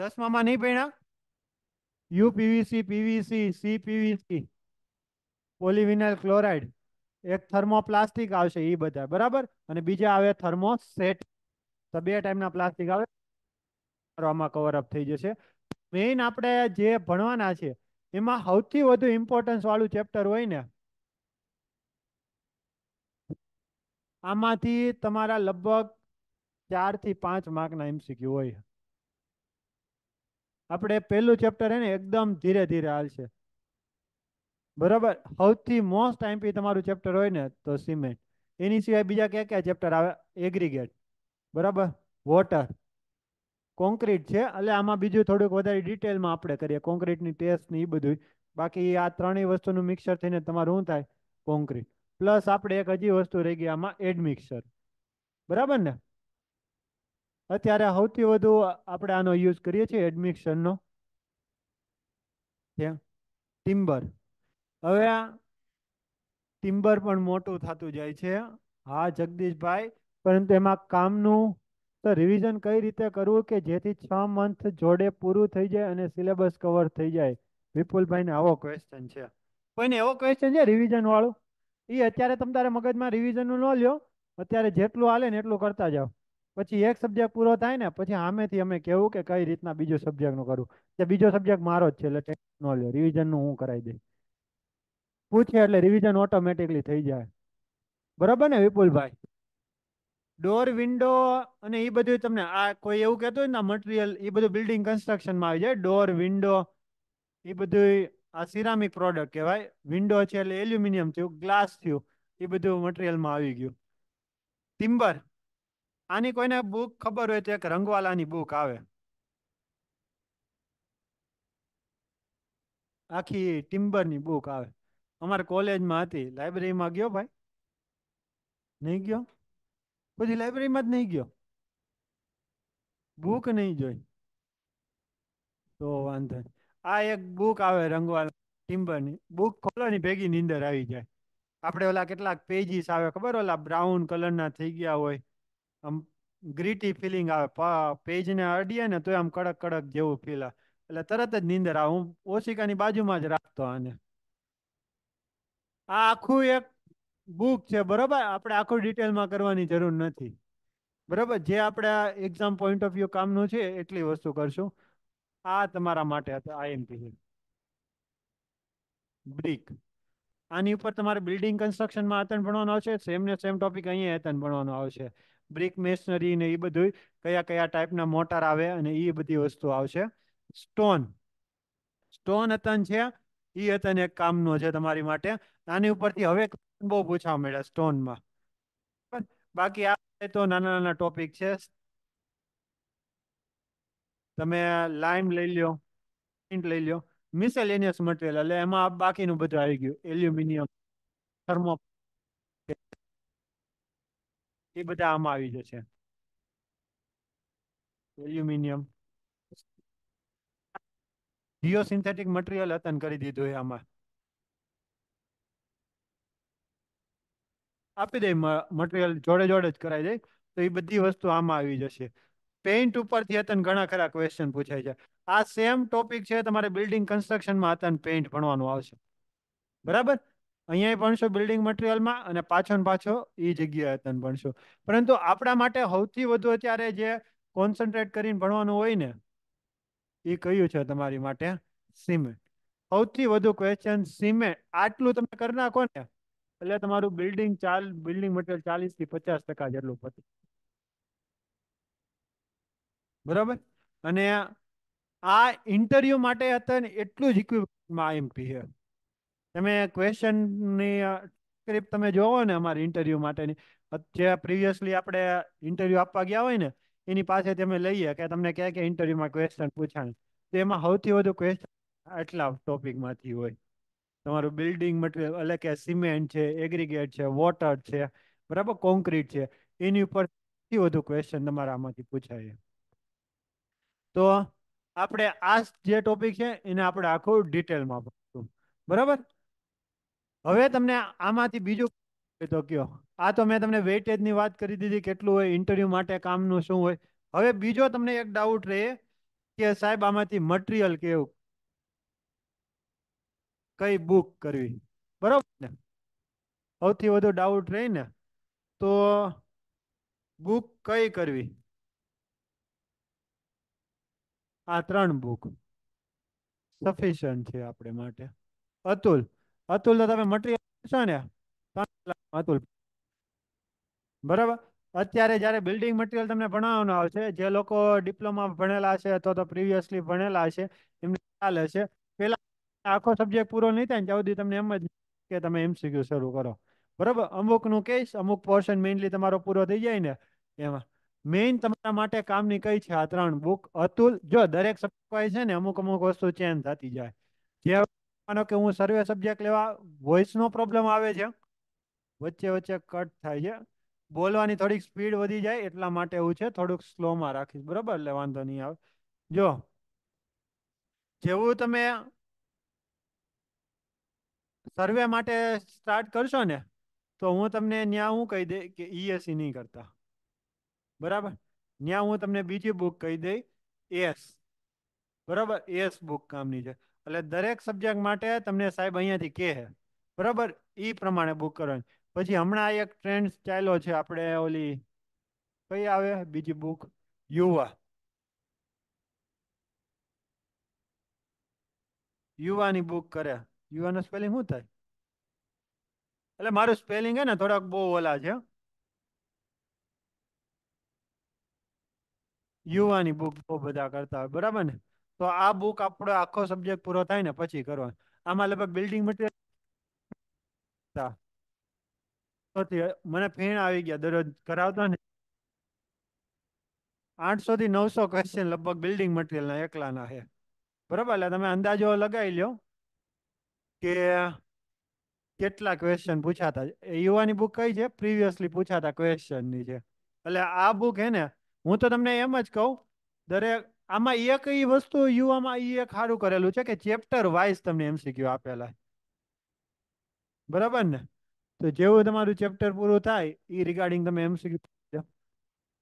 દસમામાં નહીં ભણ્યા UPVC PVC PVC C PVC polyvinyl chloride એક થર્મોપ્લાસ્ટિક આવશે એ બધા બરાબર અને બીજા આવે થર્મોસેટ તો બે ટાઈપના પ્લાસ્ટિક આવે કરવામાં કવરઅપ થઈ જશે મેઇન આપણે જે ભણવાના છે એમાં સૌથી વધુ ઇમ્પોર્ટન્સ વાળું ચેપ્ટર હોય ને આમાંથી તમારા લગભગ ચારથી પાંચ માર્કના એમસીક્યુ હોય આપણે પહેલું ચેપ્ટર હે ને એકદમ ધીરે ધીરે હાલશે બરાબર સૌથી મોસ્ટ આઈમ્પી તમારું ચેપ્ટર હોય ને તો સિમેન્ટ એની સિવાય બીજા કયા કયા ચેપ્ટર આવે એગ્રીગેટ બરાબર વોટર કોન્ક્રીટ છે એટલે આમાં બીજું થોડુંક વધારે ડિટેલમાં આપણે કરીએ કોન્ક્રીટની ટેસ્ટ ને એ બધું બાકી આ ત્રણેય વસ્તુનું મિક્સર થઈને તમારું શું થાય કોન્ક્રીટ પ્લસ આપણે એક હજી વસ્તુ રહી ગઈ આમાં એડમિક્સર બરાબર ને અત્યારે સૌથી વધુ આપણે આનો યુઝ કરીએ છીએ એડમિક્સરનો ટિમ્બર હવે આ ટિમ્બર પણ મોટું થતું જાય છે હા જગદીશભાઈ પરંતુ એમાં કામનું તો રિવિઝન કઈ રીતે કરવું કે જેથી છ મંથ જોડે પૂરું થઈ જાય અને સિલેબસ કવર થઈ જાય વિપુલભાઈને આવો ક્વેશ્ચન છે કોઈને એવો ક્વેશ્ચન છે રિવિઝન વાળું એ અત્યારે તમે તારે મગજમાં રિવિઝનનું ન લ્યો અત્યારે જેટલું હાલે ને એટલું કરતા જાઓ પછી એક સબ્જેક્ટ પૂરો થાય ને પછી સામેથી અમે કહેવું કે કઈ રીતના બીજો સબ્જેક્ટનું કરવું તે બીજો સબ્જેક્ટ મારો જ છે એટલે ટેન્શન ન લ્યો રિવિઝનનું હું કરાવી દઈશ પૂછે એટલે રિવિઝન ઓટોમેટિકલી થઈ જાય બરાબર ને વિપુલભાઈ ડોર વિન્ડો અને એ બધું તમને આ કોઈ એવું કહેતું હોય ને મટીરિયલ એ બધું બિલ્ડિંગ કન્સ્ટ્રક્શનમાં આવી જાય ડોર વિન્ડો એ બધું આ સિરામિક પ્રોડક્ટ કહેવાય વિન્ડો છે એટલે એલ્યુમિનિયમ થયું ગ્લાસ થયું એ બધું મટીરિયલમાં આવી ગયું ટિમ્બર આની કોઈને બુક ખબર હોય તો એક રંગવાલાની બુક આવે આખી ટિમ્બરની બુક આવે અમારે કોલેજમાં હતી લાઇબ્રેરીમાં ગયો ભાઈ નહીં ગયો પછી લાઇબ્રેરીમાં જ નહીં ગયો બુક નહીં જોઈ તો વાંધો નહીં આ એક બુક આવે રંગવાલા ટિમ્બરની બુક ખોલો ની ભેગી નીંદર આવી જાય આપણે ઓલા કેટલાક પેજીસ આવે ખબર ઓલા બ્રાઉન કલરના થઈ ગયા હોય આમ ગ્રીટી ફિલિંગ આવે પેજને અડીએ ને તો આમ કડક કડક જેવું ફીલ આવે એટલે તરત જ નીંદર આવે હું ઓશિકાની બાજુમાં જ રાખતો આને આ આખું એક બુક છે બરોબર આપણે આખું ડિટેલમાં કરવાની જરૂર નથી બરોબર જે આપણે એક્ઝામ પોઈન્ટ ઓફ વ્યૂ કામનું છે એટલી વસ્તુ કરશું આ તમારા માટે હતા આઈએમપી બ્રિક આની ઉપર તમારે બિલ્ડિંગ કન્સ્ટ્રક્શનમાં આતન ભણવાનો આવશે સેમ ને સેમ ટોપિક અહીંયા આતન ભણવાનો આવશે બ્રિક મેશનરી ને એ બધું કયા કયા ટાઈપના મોટર આવે અને એ બધી વસ્તુ આવશે સ્ટોન સ્ટોન અતન છે એ અતન એક કામનો છે તમારી માટે આની ઉપરથી હવે બહુ પૂછવા મળ્યા સ્ટોનમાં બાકી આ તો નાના નાના ટોપિક છે તમે લાઇમ લઈ લ્યો હિન્ટ લઈ લ્યો મિસેલેનિયસ મટીરિયલ એટલે એમાં બાકીનું બધું આવી ગયું એલ્યુમિનિયમ થર્મો એ બધા આમાં આવી જશે એલ્યુમિનિયમ સિન્થેટિક મટીરિયલ હતન કરી દીધું એ આમાં આપી દે મટીરિયલ જોડે જોડે જ કરાવી દે તો એ બધી વસ્તુ આમાં આવી જશે પેઇન્ટ ઉપરથી હતા ઘણા ખરા ક્વેશ્ચન પૂછાય છે આ સેમ ટોપિક છે તમારે બિલ્ડિંગ કન્સ્ટ્રક્શનમાં હતા પેઇન્ટ ભણવાનું આવશે બરાબર અહીંયા ભણશો બિલ્ડિંગ મટીરિયલમાં અને પાછો ને પાછો એ જગ્યાએ હતા ભણશો પરંતુ આપણા માટે સૌથી વધુ અત્યારે જે કોન્સન્ટ્રેટ કરીને ભણવાનું હોય ને એ કયું છે તમારી માટે સિમેન્ટ સૌથી વધુ ક્વેશ્ચન સિમેન્ટ આટલું તમે કરી નાખો ને એટલે તમારું બિલ્ડિંગ ચાલ બિલ્ડિંગ મટીરિયલ ચાલીસ થી પચાસ ટકા જેટલું પતી બરાબર અને આ ઇન્ટરવ્યૂ માટે હતા ને એટલું જ ઇક્વિપમેન્ટમાં આઈએમપી છે તમે ક્વેશ્ચનની સ્ક્રિપ્ટ તમે જોવો ને અમારી ઇન્ટરવ્યૂ માટેની જે પ્રિવિયસલી આપણે ઇન્ટરવ્યૂ આપવા ગયા હોય ને એની પાસે તમે લઈએ કે તમને ક્યાં ક્યાં ઇન્ટરવ્યુમાં ક્વેશ્ચન પૂછાણ તો એમાં સૌથી વધુ ક્વેશ્ચન આટલા ટોપિકમાંથી હોય તમારું બિલ્ડિંગ મટીરિયલ એટલે કે સિમેન્ટ છે એગ્રીગેટ છે વોટર છે બરાબર કોન્ક્રીટ છે એની ઉપર સૌથી વધુ ક્વેશ્ચન તમારા આમાંથી પૂછાય તો આપણે આ જે ટોપિક છે એને આપણે આખું ડિટેલમાં ભણશું બરાબર હવે તમને આમાંથી બીજું તો કયો આ તો મેં તમને વેઇટેજની વાત કરી દીધી કેટલું હોય ઇન્ટરવ્યૂ માટે કામનું શું હોય હવે બીજો તમને એક ડાઉટ રહે કે સાહેબ આમાંથી મટીરિયલ કેવું કઈ બુક કરવી બરાબર ને સૌથી વધુ ડાઉટ રહે ને તો બુક કઈ કરવી આ ત્રણ બુક સફિશિયન્ટ છે આપણે માટે અતુલ અતુલ તો તમે મટીરિયલ છો અતુલ બરાબર અત્યારે જ્યારે બિલ્ડિંગ મટીરિયલ તમને ભણાવવાનો આવશે જે લોકો ડિપ્લોમા ભણેલા છે અથવા તો પ્રિવિયસલી ભણેલા છે એમને ખ્યાલ હશે પેલા આખો સબ્જેક્ટ પૂરો નહીં થાય ત્યાં સુધી તમને એમ જ કે તમે એમસીક્યુ શરૂ કરો બરાબર અમુકનું કહીશ અમુક પોર્શન મેઇનલી તમારો પૂરો થઈ જાય ને એમાં મેઇન તમારા માટે કામની કઈ છે આ ત્રણ બુક અતુલ જો દરેક સબ્જેક્ટ છે ને અમુક અમુક વસ્તુ ચેન્જ થતી જાય જે માનો કે હું સર્વે સબ્જેક્ટ લેવા વોઇસનો પ્રોબ્લેમ આવે છે વચ્ચે વચ્ચે કટ થાય છે બોલવાની થોડીક સ્પીડ વધી જાય એટલા માટે એવું છે થોડુંક સ્લોમાં રાખીશ બરાબર એટલે વાંધો નહીં આવે જો જેવું તમે સર્વે માટે સ્ટાર્ટ કરશો ને તો હું તમને ત્યાં હું કહી દે કે ઈએસસી e e નહીં કરતા બરાબર ત્યાં હું તમને બીજી બુક કહી દઈ એસ બરાબર એસ બુક કામની છે એટલે દરેક સબ્જેક્ટ માટે તમને સાહેબ અહીંયાથી કહે બરાબર એ પ્રમાણે બુક કરવાની પછી હમણાં એક ટ્રેન્ડ ચાલ્યો છે આપણે ઓલી કઈ આવે બીજી બુક યુવા યુવાની બુક કરે યુવાનું સ્પેલિંગ શું થાય એટલે મારું સ્પેલિંગ હે ને થોડાક બહુ ઓલા છે યુવાની બુક બહુ બધા કરતા હોય બરાબર ને તો આ બુક આપણો આખો સબ્જેક્ટ પૂરો થાય ને પછી કરવા આમાં લગભગ બિલ્ડિંગ મટીરિયલ મને ફેણ આવી ગયા દરરોજ કરાવતા ને આઠસો થી નવસો ક્વેશ્ચન લગભગ બિલ્ડિંગ મટીરિયલના એકલાના છે બરાબર એટલે તમે અંદાજો લગાવી લો કે કેટલા ક્વેશ્ચન પૂછાતા યુવાની બુક કઈ છે પ્રીવિયસલી પૂછાતા ક્વેશ્ચનની છે એટલે આ બુક હે ને હું તો તમને એમ જ કહું દરેક આમાં એક એ વસ્તુ યુવામાં એ એક સારું કરેલું છે કે ચેપ્ટર વાઇઝ તમને એમ શીખ્યું આપેલા બરાબર ને તો જેવું તમારું ચેપ્ટર પૂરું થાય એ રિગાર્ડિંગ તમે એમ એમસીક્યુ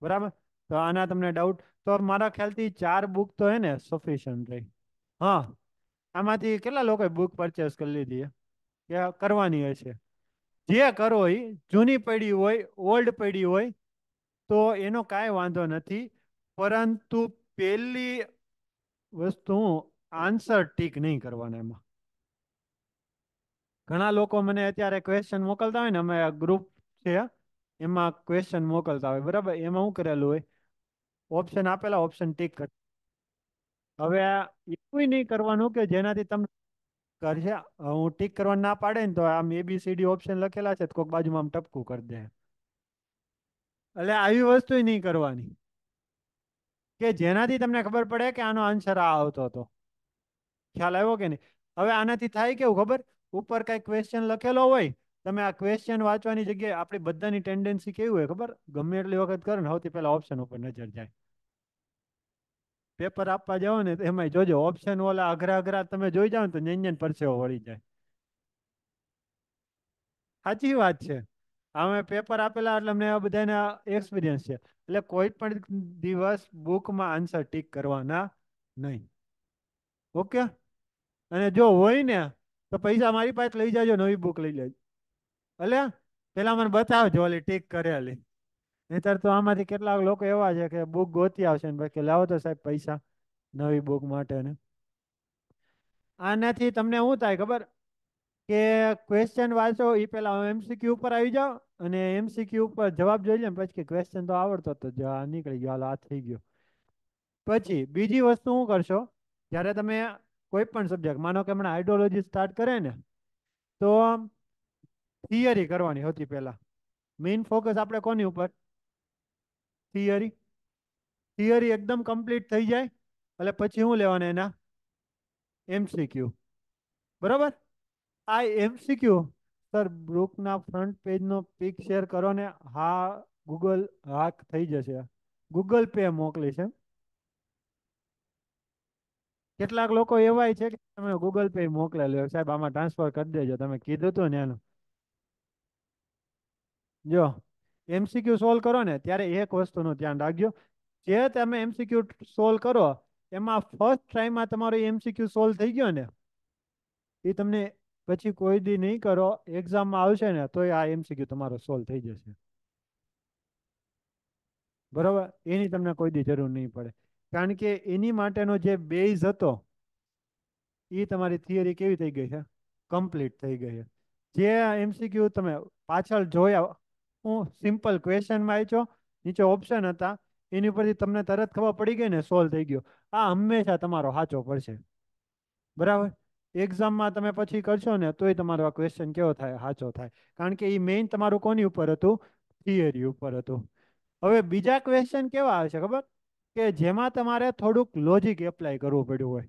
બરાબર તો આના તમને ડાઉટ તો મારા ખ્યાલથી ચાર બુક તો હે ને સફિશિયન્ટ રહી હા આમાંથી કેટલા લોકોએ બુક પરચેસ કરી લીધી કે કરવાની હોય છે જે કરો એ જૂની પડી હોય ઓલ્ડ પડી હોય તો એનો કાંઈ વાંધો નથી પરંતુ પહેલી વસ્તુ આન્સર ટીક નહીં કરવાનો એમાં ઘણા લોકો મને અત્યારે ક્વેશ્ચન મોકલતા હોય ને અમે ગ્રુપ છે એમાં ક્વેશ્ચન મોકલતા હોય બરાબર એમાં હું કરેલું હોય ઓપ્શન આપેલા ઓપ્શન ટીક કર હવે એવું નહીં કરવાનું કે જેનાથી તમને કરશે હું ટીક કરવા ના પાડે ને તો આમ એબીસીડી ઓપ્શન લખેલા છે કોઈક બાજુમાં આમ ટપકું કરી દે એટલે આવી વસ્તુ નહીં કરવાની કે જેનાથી તમને ખબર પડે કે આનો આન્સર આ આવતો હતો ખ્યાલ આવ્યો કે નહીં હવે આનાથી થાય કેવું ખબર ઉપર કઈ ક્વેશ્ચન લખેલો હોય તમે આ ક્વેશ્ચન વાંચવાની જગ્યાએ આપણી બધાની ટેન્ડન્સી કેવી હોય ખબર ગમે એટલી વખત કરો ને સૌથી પહેલા ઓપ્શન ઉપર નજર જાય પેપર આપવા જાઓ ને એમાં જોજો ઓપ્શન ઓલા અઘરા અઘરા તમે જોઈ જાઓ ને તો નેન્યન પરસેવો વળી જાય સાચી વાત છે અમે પેપર આપેલા એટલે અમને આ બધાને એક્સપિરિયન્સ છે એટલે કોઈ પણ દિવસ બુકમાં આન્સર ટીક કરવાના નહીં ઓકે અને જો હોય ને તો પૈસા મારી પાસે લઈ જાજો નવી બુક લઈ લેજો એટલે પેલા મને બતાવજો ઓલી ટીક કરેલી નહીતર તો આમાંથી કેટલાક લોકો એવા છે કે બુક ગોતી આવશે ને પછી લાવો તો સાહેબ પૈસા નવી બુક માટે ને આનાથી તમને શું થાય ખબર કે ક્વેશ્ચન વાંચો એ પહેલા એમસીક્યુ ઉપર આવી જાઓ અને એમસીક્યુ ઉપર જવાબ જોઈ લે પછી કે ક્વેશ્ચન તો આવડતો તો આ નીકળી ગયો હાલ આ થઈ ગયો પછી બીજી વસ્તુ શું કરશો જ્યારે તમે કોઈ પણ સબ્જેક્ટ માનો કે હમણાં આઇડિયોલોજી સ્ટાર્ટ કરે ને તો થિયરી કરવાની હતી પહેલાં મેઇન ફોકસ આપણે કોની ઉપર થિયરી થિયરી એકદમ કમ્પ્લીટ થઈ જાય એટલે પછી શું લેવાના એના એમસીક્યુ બરાબર આ એમસીક્યુ સર બ્રુકના ફ્રન્ટ પેજનો પિક શેર કરો ને હા ગૂગલ હાક થઈ જશે ગૂગલ પે મોકલી છે કેટલાક લોકો એવાય છે કે તમે ગૂગલ પે મોકલેલું સાહેબ આમાં ટ્રાન્સફર કરી દેજો તમે કીધું હતું ને એનું જો એમસીક્યુ સોલ્વ કરો ને ત્યારે એક વસ્તુનું ધ્યાન રાખજો જે તમે એમસીક્યુ સોલ્વ કરો એમાં ફર્સ્ટ ટ્રાઈમાં તમારો એમસીક્યુ સોલ્વ થઈ ગયો ને એ તમને પછી કોઈ દી નહીં કરો એક્ઝામમાં આવશે ને તો આ એમસીક્યુ તમારો સોલ્વ થઈ જશે બરોબર એની તમને કોઈ દી જરૂર નહીં પડે કારણ કે એની માટેનો જે બેઝ હતો એ તમારી થિયરી કેવી થઈ ગઈ છે કમ્પ્લીટ થઈ ગઈ છે જે એમસીક્યુ તમે પાછળ જોયા હું સિમ્પલ ક્વેશ્ચનમાં આવ્યો નીચે ઓપ્શન હતા એની ઉપરથી તમને તરત ખબર પડી ગઈ ને સોલ્વ થઈ ગયો આ હંમેશા તમારો સાચો પડશે બરાબર એક્ઝામમાં તમે પછી કરશો ને તોય તમારો આ ક્વેશ્ચન કેવો થાય સાચો થાય કારણ કે એ મેઇન તમારું કોની ઉપર હતું થિયરી ઉપર હતું હવે બીજા ક્વેશ્ચન કેવા આવે છે ખબર કે જેમાં તમારે થોડુંક લોજિક એપ્લાય કરવું પડ્યું હોય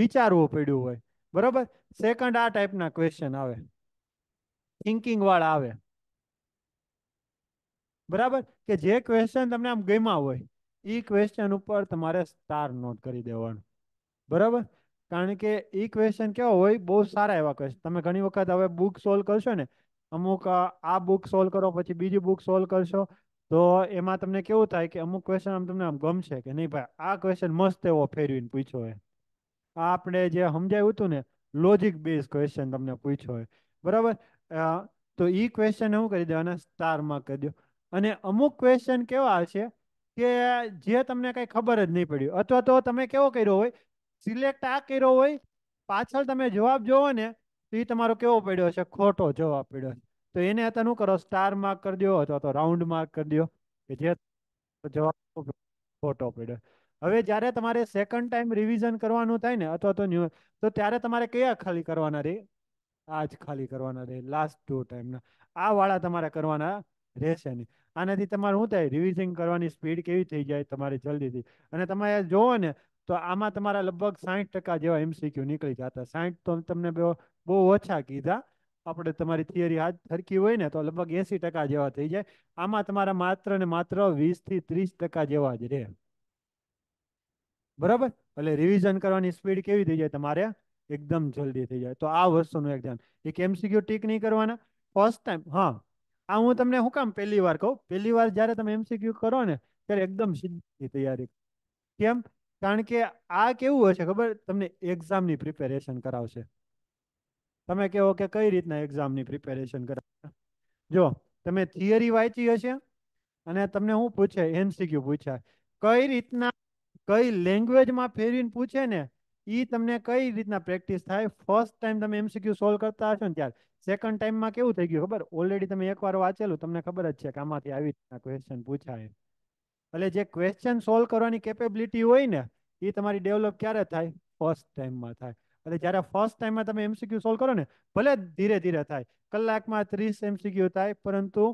વિચારવું પડ્યું હોય બરાબર સેકન્ડ આ ટાઈપના ક્વેશ્ચન આવે થિંકિંગ વાળા આવે બરાબર કે જે ક્વેશ્ચન તમને આમ ગમ્યા હોય એ ક્વેશ્ચન ઉપર તમારે સ્ટાર નોટ કરી દેવાનું બરાબર કારણ કે એ ક્વેશ્ચન કેવા હોય બહુ સારા એવા ક્વેશ્ચન તમે ઘણી વખત હવે બુક સોલ્વ કરશો ને અમુક આ બુક સોલ્વ કરો પછી બીજી બુક સોલ્વ કરશો તો એમાં તમને કેવું થાય કે અમુક ક્વેશ્ચન આમ તમને આમ ગમશે કે નહીં ભાઈ આ ક્વેશ્ચન મસ્ત એવો ફેરવીને પૂછ્યો હોય આ આપણે જે સમજાયું હતું ને લોજિક બેઝ ક્વેશ્ચન તમને પૂછ્યો હોય બરાબર તો એ ક્વેશ્ચન હું કરી દેવાના સ્ટારમાં કરી દો અને અમુક ક્વેશ્ચન કેવા છે કે જે તમને કંઈ ખબર જ નહીં પડ્યું અથવા તો તમે કેવો કર્યો હોય સિલેક્ટ આ કર્યો હોય પાછળ તમે જવાબ જોવો ને તો એ તમારો કેવો પડ્યો છે ખોટો જવાબ પડ્યો છે તો એને અત્યારે શું કરો સ્ટાર માર્ક કરી દો અથવા તો રાઉન્ડ માર્ક કરી દો કે જે જવાબ ખોટો પડ્યો હવે જ્યારે તમારે સેકન્ડ ટાઈમ રિવિઝન કરવાનું થાય ને અથવા તો ન્યુ તો ત્યારે તમારે કયા ખાલી કરવાના રે આ જ ખાલી કરવાના રે લાસ્ટ ટુ ટાઈમના આ વાળા તમારે કરવાના રહેશે નહીં આનાથી તમારે શું થાય રિવિઝિંગ કરવાની સ્પીડ કેવી થઈ જાય તમારી જલ્દીથી અને તમે જોવો ને તો આમાં તમારા લગભગ સાહીઠ ટકા જેવા એમસીક્યુ નીકળી જતા સાહીઠ તો તમને બહુ ઓછા કીધા આપણે તમારી થિયરી હાથ સરખી હોય ને તો લગભગ એસી ટકા જેવા થઈ જાય આમાં તમારા માત્ર ને માત્ર વીસ થી ત્રીસ ટકા જેવા જ રહે બરાબર એટલે રિવિઝન કરવાની સ્પીડ કેવી થઈ જાય તમારે એકદમ જલ્દી થઈ જાય તો આ વસ્તુનું એક ધ્યાન એક એમસીક્યુ ટીક નહીં કરવાના ફર્સ્ટ ટાઈમ હા આ હું તમને શું કામ પહેલી વાર કહું પહેલી વાર જયારે તમે એમસીક્યુ કરો ને ત્યારે એકદમ સીધી તૈયારી કેમ કારણ કે આ કેવું હશે ખબર તમને એક્ઝામની પ્રિપેરેશન કરાવશે તમે કહો કે કઈ રીતના એક્ઝામની પ્રિપેરેશન કરાવશે જો તમે થિયરી વાંચી હશે અને તમને હું પૂછે એમસીક્યુ પૂછાય કઈ રીતના કઈ લેંગ્વેજમાં ફેરવીને પૂછે ને એ તમને કઈ રીતના પ્રેક્ટિસ થાય ફર્સ્ટ ટાઈમ તમે એમસીક્યુ સોલ્વ કરતા હશો ને ત્યારે સેકન્ડ ટાઈમમાં કેવું થઈ ગયું ખબર ઓલરેડી તમે એકવાર વાંચેલું તમને ખબર જ છે કે આમાંથી આવી રીતના ક્વેશ્ચન પૂછાય એટલે જે ક્વેશ્ચન સોલ્વ કરવાની કેપેબિલિટી હોય ને એ તમારી ડેવલપ ક્યારે થાય ફર્સ્ટ ટાઈમમાં થાય એટલે જ્યારે ફર્સ્ટ ટાઈમમાં તમે એમસીક્યુ સોલ્વ કરો ને ભલે ધીરે ધીરે થાય કલાકમાં ત્રીસ એમસીક્યુ થાય પરંતુ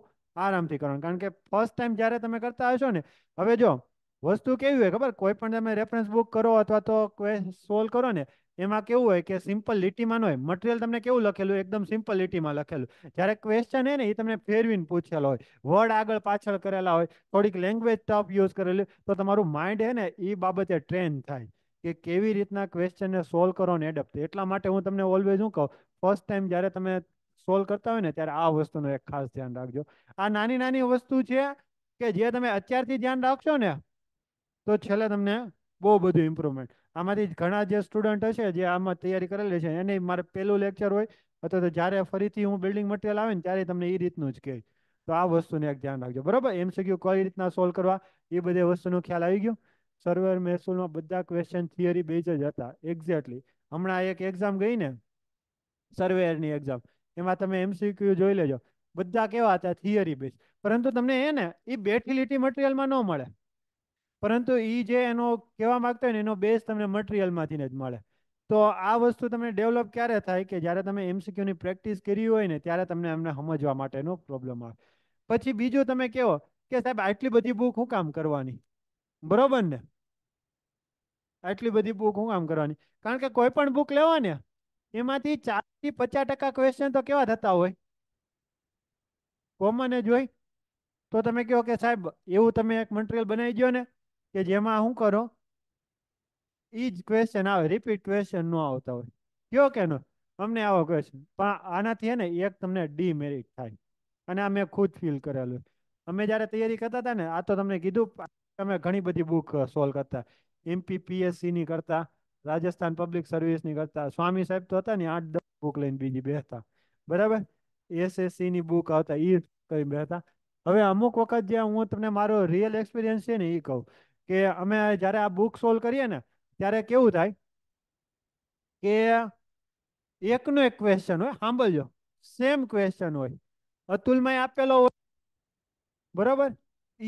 આરામથી કરવાનું કારણ કે ફર્સ્ટ ટાઈમ જ્યારે તમે કરતા હશો ને હવે જો વસ્તુ કેવી હોય ખબર કોઈ પણ તમે રેફરન્સ બુક કરો અથવા તો સોલ્વ કરો ને એમાં કેવું હોય કે સિમ્પલ લીટીમાં ન હોય મટીરિયલ તમને કેવું લખેલું એકદમ સિમ્પલ લીટીમાં લખેલું જ્યારે ક્વેશ્ચન હે ને એ તમને ફેરવીને પૂછેલો હોય વર્ડ આગળ પાછળ કરેલા હોય થોડીક લેંગ્વેજ ટફ યુઝ કરેલી તો તમારું માઇન્ડ હે ને એ બાબતે ટ્રેન થાય કે કેવી રીતના ક્વેશ્ચનને સોલ્વ કરો ને એડપ્ટ એટલા માટે હું તમને ઓલવેઝ શું કહું ફર્સ્ટ ટાઈમ જ્યારે તમે સોલ્વ કરતા હોય ને ત્યારે આ વસ્તુનું એક ખાસ ધ્યાન રાખજો આ નાની નાની વસ્તુ છે કે જે તમે અત્યારથી ધ્યાન રાખશો ને તો છેલ્લે તમને બહુ બધું ઇમ્પ્રુવમેન્ટ આમાંથી ઘણા જે સ્ટુડન્ટ હશે જે આમાં તૈયારી કરેલી છે એને મારે પહેલું લેક્ચર હોય અથવા તો જ્યારે ફરીથી હું બિલ્ડિંગ મટીરિયલ આવે ને ત્યારે તમને એ રીતનું જ કહે તો આ વસ્તુને એક ધ્યાન રાખજો બરાબર એમસીક્યુ કઈ રીતના સોલ્વ કરવા એ બધી વસ્તુનો ખ્યાલ આવી ગયો સર્વર મહેસૂલમાં બધા ક્વેશ્ચન થિયરી બેઝ જ હતા એક્ઝેક્ટલી હમણાં એક એક્ઝામ ગઈ ને સર્વેરની એક્ઝામ એમાં તમે એમસીક્યુ જોઈ લેજો બધા કેવા હતા થિયરી બેઝ પરંતુ તમને એ ને એ બેઠી લીટી મટીરિયલમાં ન મળે પરંતુ એ જે એનો કહેવા માંગતા હોય ને એનો બેઝ તમને મટીરિયલમાંથીને જ મળે તો આ વસ્તુ તમને ડેવલપ ક્યારે થાય કે જ્યારે તમે એમસીક્યુની પ્રેક્ટિસ કરી હોય ને ત્યારે તમને એમને સમજવા માટેનો પ્રોબ્લેમ આવે પછી બીજું તમે કહો કે સાહેબ આટલી બધી બુક હું કામ કરવાની બરોબર ને આટલી બધી બુક હું કામ કરવાની કારણ કે કોઈ પણ બુક લેવો ને એમાંથી થી પચાસ ટકા ક્વેશ્ચન તો કેવા થતા હોય કોમન જ હોય તો તમે કહો કે સાહેબ એવું તમે એક મટીરિયલ બનાવી દો ને કે જેમાં શું કરો એ જ ક્વેશ્ચન આવે રિપીટ ક્વેશ્ચન ન આવતા હોય કયો કે નો અમને આવો ક્વેશ્ચન પણ આનાથી હે ને એક તમને ડીમેરિટ થાય અને આ મેં ખુદ ફીલ કરેલું અમે જ્યારે તૈયારી કરતા હતા ને આ તો તમને કીધું તમે ઘણી બધી બુક સોલ્વ કરતા એમપીપીએસસીની કરતા રાજસ્થાન પબ્લિક સર્વિસની કરતા સ્વામી સાહેબ તો હતા ને આઠ દસ બુક લઈને બીજી બેસતા બરાબર ની બુક આવતા એ કરીને બેસતા હવે અમુક વખત જે હું તમને મારો રિયલ એક્સપિરિયન્સ છે ને એ કહું કે અમે જ્યારે આ બુક સોલ્વ કરીએ ને ત્યારે કેવું થાય કે એકનો એક ક્વેશ્ચન હોય સાંભળજો સેમ ક્વેશ્ચન હોય અતુલમાં આપેલો હોય બરાબર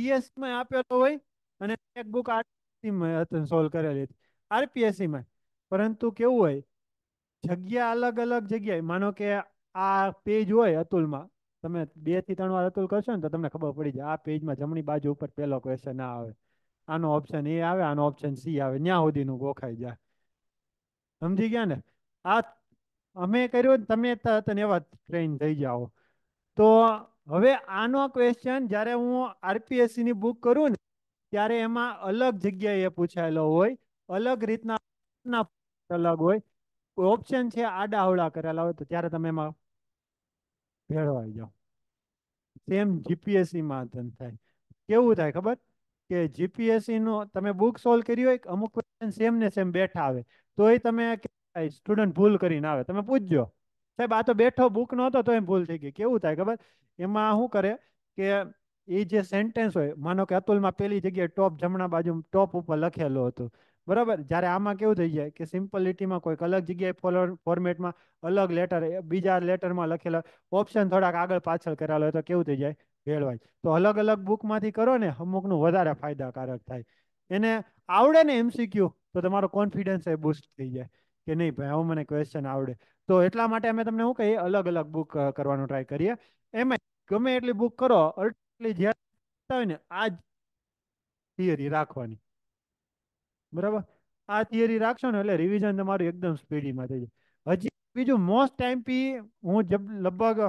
ઈએસમાં e આપેલો હોય અને એક બુક આરપીએસસીમાં સોલ્વ કરેલી હતી આરપીએસસીમાં પરંતુ કેવું હોય જગ્યા અલગ અલગ જગ્યાએ માનો કે આ પેજ હોય અતુલમાં તમે બે થી ત્રણ વાર અતુલ કરશો ને તો તમને ખબર પડી જાય આ પેજમાં જમણી બાજુ ઉપર પહેલો ક્વેશ્ચન ના આવે આનો ઓપ્શન એ આવે આનો ઓપ્શન સી આવે ત્યાં સુધીનું ગોખાઈ જાય સમજી ગયા ને આ અમે કર્યું તમે તને એવા ટ્રેન થઈ જાઓ તો હવે આનો ક્વેશ્ચન જ્યારે હું આરપીએસસીની બુક કરું ને ત્યારે એમાં અલગ જગ્યાએ પૂછાયેલો હોય અલગ રીતના અલગ હોય ઓપ્શન છે આડા અવળા કરેલા હોય તો ત્યારે તમે એમાં ભેળવાઈ જાઓ સેમ જીપીએસસીમાં થાય કેવું થાય ખબર કે જીપીએસસીનો તમે બુક સોલ્વ કરી હોય અમુક ક્વેશ્ચન સેમ ને સેમ બેઠા આવે તો એ તમે સ્ટુડન્ટ ભૂલ કરીને આવે તમે પૂછજો સાહેબ આ તો બેઠો બુક નહોતો તો એમ ભૂલ થઈ ગઈ કેવું થાય ખબર એમાં શું કરે કે એ જે સેન્ટેન્સ હોય માનો કે અતુલમાં પેલી જગ્યાએ ટોપ જમણા બાજુ ટોપ ઉપર લખેલું હતું બરાબર જ્યારે આમાં કેવું થઈ જાય કે સિમ્પલિટીમાં કોઈક અલગ જગ્યાએ ફોર્મેટમાં અલગ લેટર બીજા લેટરમાં લખેલા ઓપ્શન થોડાક આગળ પાછળ કરેલો હોય તો કેવું થઈ જાય ભેળવાય તો અલગ અલગ બુકમાંથી કરો ને અમુકનું વધારે ફાયદાકારક થાય એને આવડે ને એમસીક્યુ તો તમારો કોન્ફિડન્સ એ બુસ્ટ થઈ જાય કે નહીં ભાઈ હવે મને ક્વેશ્ચન આવડે તો એટલા માટે અમે તમને શું કહીએ અલગ અલગ બુક કરવાનો ટ્રાય કરીએ એમાં ગમે એટલી બુક કરો એટલી જ્યાં હોય ને આ જ થિયરી રાખવાની બરાબર આ થિયરી રાખશો ને એટલે રિવિઝન તમારું એકદમ સ્પીડીમાં થઈ જાય હજી બીજું મોસ્ટ ટાઈમ પી હું લગભગ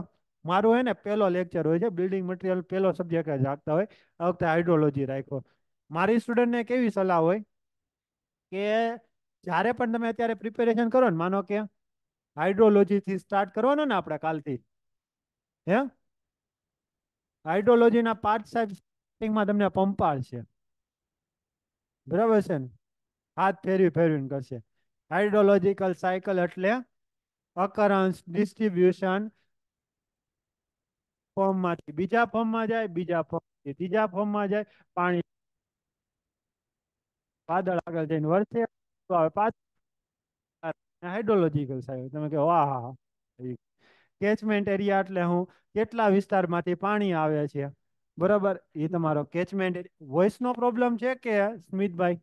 મારો હે ને પહેલો લેક્ચર હોય છે બિલ્ડિંગ મટીરિયલ પહેલો સબ્જેક્ટ જ રાખતા હોય આ વખતે હાઇડ્રોલોજી રાખ્યો મારી સ્ટુડન્ટને કેવી સલાહ હોય કે જ્યારે પણ તમે અત્યારે પ્રિપેરેશન કરો ને માનો કે હાઇડ્રોલોજીથી સ્ટાર્ટ કરવાનો ને આપણે કાલથી હે હાઇડ્રોલોજીના પાર્ટ સાહેબમાં તમને પંપાળશે બરાબર છે ને હાથ ફેરવી ફેરવીને કરશે હાઇડ્રોલોજીકલ સાયકલ એટલે અકરન્સ ડિસ્ટ્રીબ્યુશન ફોર્મમાંથી બીજા ફોર્મમાં જાય બીજા ફોર્મથી ત્રીજા ફોર્મમાં જાય પાણી વાદળ આગળ જઈને વરસે તો આવે પાછું હાઇડ્રોલોજીકલ સાહેબ તમે કે વાહ કેચમેન્ટ એરિયા એટલે હું કેટલા વિસ્તારમાંથી પાણી આવે છે બરાબર એ તમારો કેચમેન્ટ વોઇસનો પ્રોબ્લેમ છે કે સ્મિતભાઈ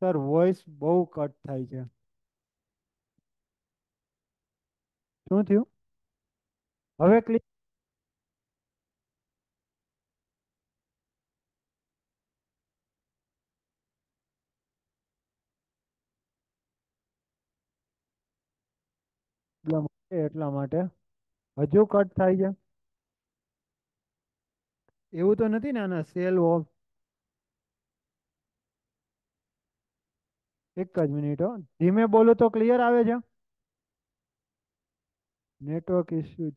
સર વોઇસ બહુ કટ થાય છે શું થયું હવે ક્લિક એટલા માટે હજુ કટ થાય છે એવું તો નથી ને આના સેલ ઓફ એક જ મિનિટ હો ધીમે બોલો તો ક્લિયર આવે છે नेटवर्क इश्यूज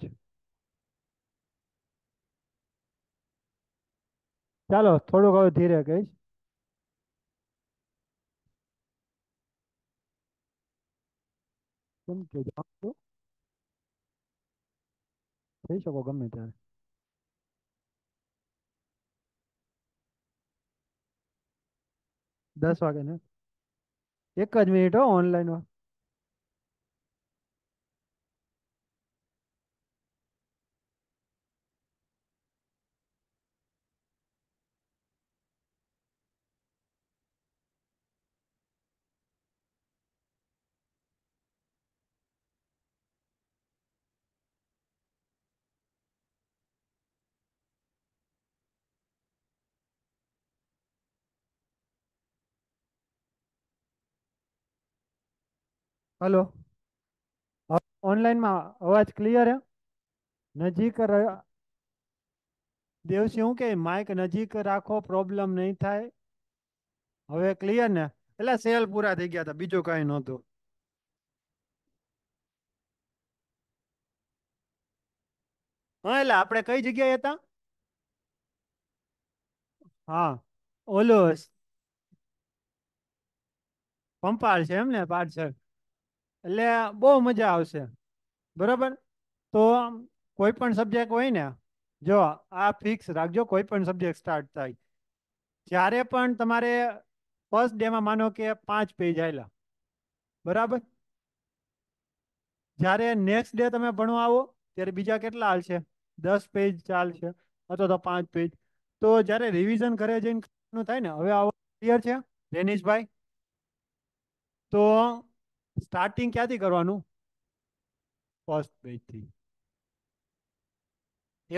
चलो थोड़ा हम धीरे कही सुन के जाओ तो कही सको गमे तेरे दस वगे ने एक मिनिट हो ऑनलाइन वा હલો ઓનલાઈનમાં અવાજ ક્લિયર હે નજીક દેવસી હું કે માઇક નજીક રાખો પ્રોબ્લેમ નહીં થાય હવે ક્લિયર ને એટલે સેલ પૂરા થઈ ગયા હતા બીજું કાંઈ નહોતું હા એટલે આપણે કઈ જગ્યાએ હતા હા ઓલો પંપાળ છે એમ ને પાર્સલ એટલે બહુ મજા આવશે બરાબર તો કોઈ પણ સબ્જેક્ટ હોય ને જો આ ફિક્સ રાખજો કોઈ પણ સબ્જેક્ટ સ્ટાર્ટ થાય જ્યારે પણ તમારે ફર્સ્ટ ડેમાં માનો કે પાંચ પેજ આવેલા બરાબર જ્યારે નેક્સ્ટ ડે તમે ભણવા આવો ત્યારે બીજા કેટલા હાલશે દસ પેજ ચાલશે અથવા તો પાંચ પેજ તો જ્યારે રિવિઝન ઘરે જઈને થાય ને હવે આવો ક્લિયર છે રેનીશભાઈ તો સ્ટાર્ટિંગ ક્યાંથી કરવાનું ફર્સ્ટ પેજથી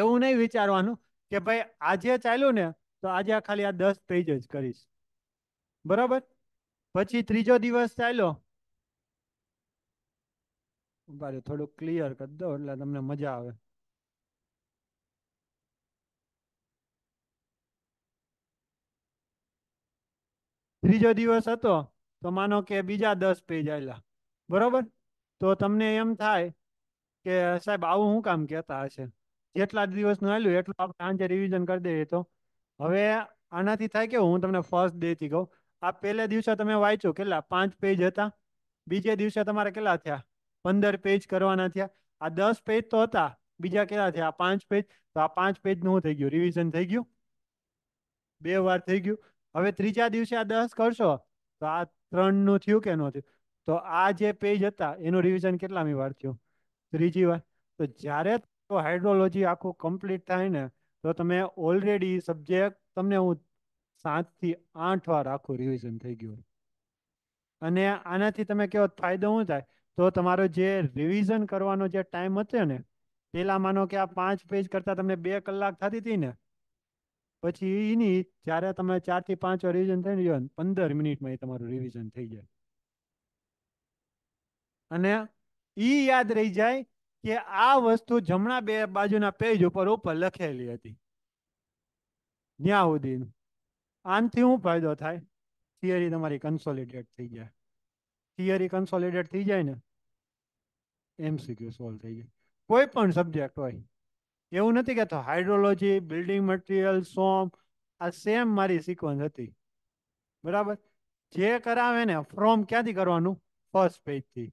એવું નહીં વિચારવાનું કે ભાઈ આજે ચાલ્યું ને તો આજે ખાલી આ દસ પેજ જ કરીશ બરાબર પછી ત્રીજો દિવસ ચાલ્યો બાજુ થોડું ક્લિયર કરી દો એટલે તમને મજા આવે ત્રીજો દિવસ હતો તો માનો કે બીજા દસ પેજ આવેલા બરોબર તો તમને એમ થાય કે સાહેબ આવું શું કામ કહેતા હશે જેટલા દિવસનું આવ્યું એટલું આપણે સાંજે રિવિઝન કરી દઈએ તો હવે આનાથી થાય કે હું તમને ફર્સ્ટ ડેથી કહું આ પહેલે દિવસે તમે વાંચો કેટલા પાંચ પેજ હતા બીજે દિવસે તમારે કેટલા થયા પંદર પેજ કરવાના થયા આ દસ પેજ તો હતા બીજા કેટલા થયા પાંચ પેજ તો આ પાંચ પેજનું શું થઈ ગયું રિવિઝન થઈ ગયું બે વાર થઈ ગયું હવે ત્રીજા દિવસે આ દસ કરશો તો આ ત્રણનું થયું કે ન થયું તો આ જે પેજ હતા એનું રિવિઝન કેટલામી વાર થયું ત્રીજી વાર તો જ્યારે તો હાઇડ્રોલોજી આખું કમ્પ્લીટ થાય ને તો તમે ઓલરેડી સબ્જેક્ટ તમને હું સાતથી આઠ વાર આખું રિવિઝન થઈ ગયું અને આનાથી તમે કેવો ફાયદો શું થાય તો તમારો જે રિવિઝન કરવાનો જે ટાઈમ હતો ને પેલા માનો કે આ પાંચ પેજ કરતા તમને બે કલાક થતી હતી ને પછી એની જ્યારે તમે ચારથી પાંચ વાર રિવિઝન થઈ ને પંદર મિનિટમાં એ તમારું રિવિઝન થઈ જાય અને એ યાદ રહી જાય કે આ વસ્તુ જમણા બે બાજુના પેજ ઉપર ઉપર લખેલી હતી ત્યાં આનથી શું ફાયદો થાય થિયરી તમારી કન્સોલિડેટ થઈ જાય થિયરી કન્સોલિડેટ થઈ જાય ને એમસીક્યુ સોલ્વ થઈ જાય કોઈ પણ સબ્જેક્ટ હોય એવું નથી કહેતો હાઇડ્રોલોજી બિલ્ડિંગ મટીરિયલ સોમ આ સેમ મારી સિક્વન્સ હતી બરાબર જે કરાવે ને ફ્રોમ ક્યાંથી કરવાનું ફર્સ્ટ પેજથી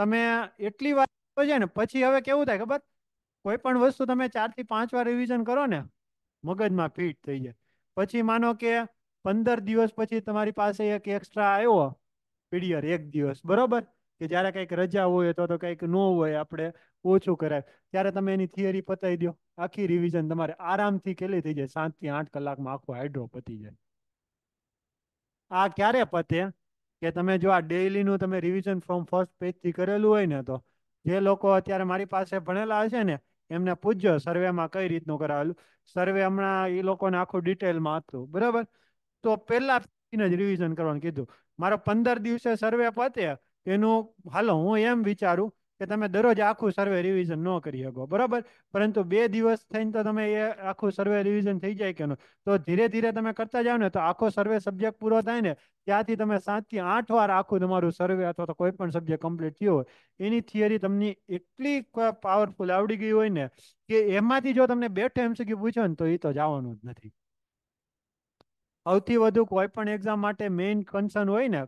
તમે એટલી વાર છે ને પછી હવે કેવું થાય ખબર કોઈ પણ વસ્તુ તમે ચાર થી પાંચ વાર રિવિઝન કરો ને મગજમાં ફિટ થઈ જાય પછી માનો કે પંદર દિવસ પછી તમારી પાસે એક એક્સ્ટ્રા આવ્યો પીડીઆર એક દિવસ બરોબર કે જ્યારે કંઈક રજા હોય તો તો કંઈક ન હોય આપણે ઓછું કરાય ત્યારે તમે એની થિયરી પતાવી દો આખી રિવિઝન તમારે આરામથી કેટલી થઈ જાય સાત થી આઠ કલાકમાં આખો હાઇડ્રો પતી જાય આ ક્યારે પતે કે તમે જો આ ડેઇલીનું તમે રિવિઝન ફ્રોમ ફર્સ્ટ પેજથી કરેલું હોય ને તો જે લોકો અત્યારે મારી પાસે ભણેલા હશે ને એમને પૂછજો સર્વેમાં કઈ રીતનું કરાવેલું સર્વે હમણાં એ લોકોને આખું ડિટેલમાં હતું બરાબર તો પહેલા જ રિવિઝન કરવાનું કીધું મારો પંદર દિવસે સર્વે પતે એનું હાલો હું એમ વિચારું કે તમે દરરોજ આખું સર્વે રિવિઝન ન કરી શકો બરાબર પરંતુ બે દિવસ થઈને તો તમે એ આખું સર્વે રિવિઝન થઈ જાય કે તો ધીરે ધીરે તમે કરતા જાઓ ને તો આખો સર્વે સબ્જેક્ટ પૂરો થાય ને ત્યાંથી તમે સાતથી આઠ વાર આખું તમારું સર્વે અથવા તો કોઈ પણ સબ્જેક્ટ કમ્પ્લીટ થયો હોય એની થિયરી તમને એટલી પાવરફુલ આવડી ગઈ હોય ને કે એમાંથી જો તમને બેઠો એમસીક્યુ પૂછો ને તો એ તો જવાનું જ નથી સૌથી વધુ કોઈ પણ એક્ઝામ માટે મેઇન કન્સર્ન હોય ને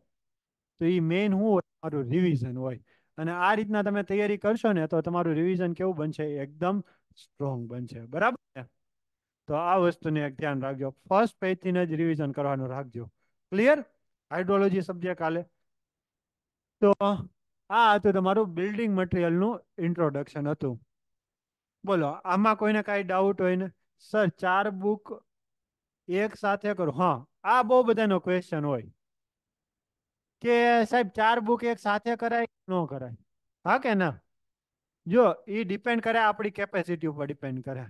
તો એ મેઇન શું હોય તમારું રિવિઝન હોય અને આ રીતના તમે તૈયારી કરશો ને તો તમારું રિવિઝન કેવું બનશે એકદમ સ્ટ્રોંગ બનશે બરાબર ને તો આ વસ્તુને એક ધ્યાન રાખજો ફર્સ્ટ પેજથી જ રિવિઝન કરવાનું રાખજો ક્લિયર હાઇડ્રોલોજી સબ્જેક્ટ કાલે તો આ હતું તમારું બિલ્ડિંગ મટીરિયલનું ઇન્ટ્રોડક્શન હતું બોલો આમાં કોઈને કાંઈ ડાઉટ હોય ને સર ચાર બુક એક સાથે કરો હા આ બહુ બધાનો ક્વેશ્ચન હોય કે સાહેબ ચાર બુક એક સાથે કરાય ન કરાય હા કે ના જો એ ડિપેન્ડ કરે આપણી કેપેસિટી ઉપર ડિપેન્ડ કરે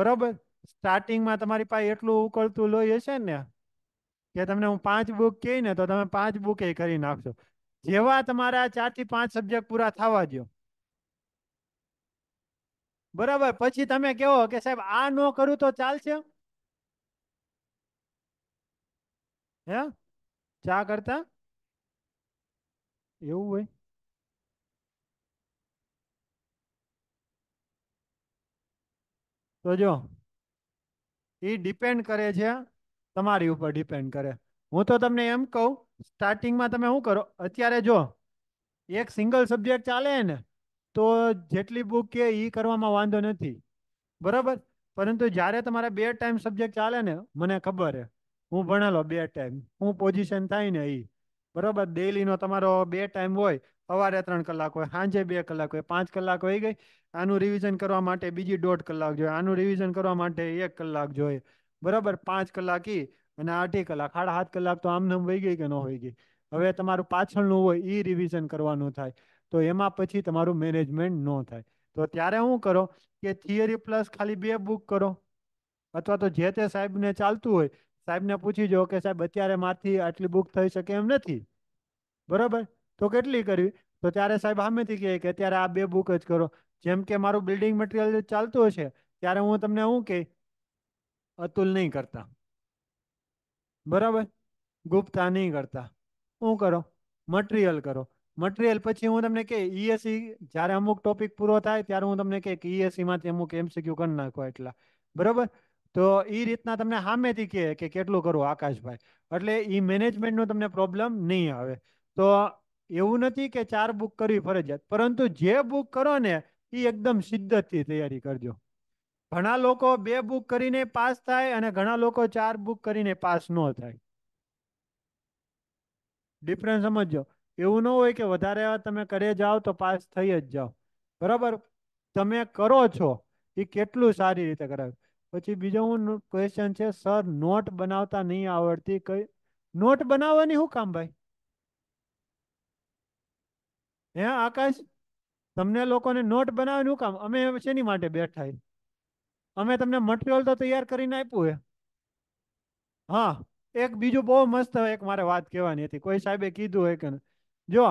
બરોબર સ્ટાર્ટિંગમાં તમારી પાસે એટલું ઉકળતું લોહી હશે ને કે તમને હું પાંચ બુક કહી ને તો તમે પાંચ બુક એ કરી નાખશો જેવા તમારા ચારથી પાંચ સબ્જેક્ટ પૂરા થવા દો બરાબર પછી તમે કહો કે સાહેબ આ ન કરું તો ચાલશે હે ચા કરતા એવું હોય તો જો એ ડિપેન્ડ કરે છે તમારી ઉપર ડિપેન્ડ કરે હું તો તમને એમ કહું સ્ટાર્ટિંગમાં તમે શું કરો અત્યારે જો એક સિંગલ સબ્જેક્ટ ચાલે ને તો જેટલી બુક કે એ કરવામાં વાંધો નથી બરાબર પરંતુ જ્યારે તમારે બે ટાઈમ સબ્જેક્ટ ચાલે ને મને ખબર હું ભણેલો બે ટાઈમ હું પોઝિશન થાય ને એ બરાબર ડેઇલીનો તમારો બે ટાઈમ હોય સવારે ત્રણ કલાક હોય સાંજે બે કલાક હોય પાંચ કલાક હોઈ ગઈ આનું રિવિઝન કરવા માટે બીજી દોઢ કલાક જોઈએ આનું રિવિઝન કરવા માટે એક કલાક જોઈએ બરાબર પાંચ કલાક ઈ અને અઢી કલાક સાડા સાત કલાક તો આમને વહી ગઈ કે ન વહી ગઈ હવે તમારું પાછળનું હોય એ રિવિઝન કરવાનું થાય તો એમાં પછી તમારું મેનેજમેન્ટ ન થાય તો ત્યારે શું કરો કે થિયરી પ્લસ ખાલી બે બુક કરો અથવા તો જે તે સાહેબને ચાલતું હોય સાહેબને પૂછી જો કે સાહેબ અત્યારે માથી આટલી બુક થઈ શકે એમ નથી બરાબર તો કેટલી કરવી તો ત્યારે સાહેબ સામેથી કહે કે અત્યારે આ બે બુક જ કરો જેમ કે મારું બિલ્ડિંગ મટીરિયલ ચાલતું હશે ત્યારે હું તમને શું કે અતુલ નહીં કરતા બરાબર ગુપ્તા નહીં કરતા શું કરો મટીરિયલ કરો મટીરિયલ પછી હું તમને કે ઈએસસી e જ્યારે અમુક ટોપિક પૂરો થાય ત્યારે હું તમને કે ઈએસસીમાંથી e અમુક એમસીક્યુ કરી નાખો એટલા બરાબર તો એ રીતના તમને સામેથી કહે કે કેટલું કરવું આકાશભાઈ એટલે એ મેનેજમેન્ટનો તમને પ્રોબ્લેમ નહીં આવે તો એવું નથી કે ચાર બુક કરવી ફરજિયાત પરંતુ જે બુક કરો ને એ એકદમ શિદ્દતથી તૈયારી કરજો ઘણા લોકો બે બુક કરીને પાસ થાય અને ઘણા લોકો ચાર બુક કરીને પાસ ન થાય ડિફરન્સ સમજો એવું ન હોય કે વધારે તમે કરે જાઓ તો પાસ થઈ જ જાઓ બરાબર તમે કરો છો એ કેટલું સારી રીતે કરાવ્યું પછી બીજો હું ક્વેશ્ચન છે સર નોટ બનાવતા નહીં આવડતી કઈ નોટ બનાવવાની શું કામ ભાઈ હે આકાશ તમને લોકોને નોટ બનાવવાનું શું કામ અમે શેની માટે બેઠા અમે તમને મટીરિયલ તો તૈયાર કરીને આપ્યું હે હા એક બીજું બહુ મસ્ત એક મારે વાત કહેવાની હતી કોઈ સાહેબે કીધું હોય કે જો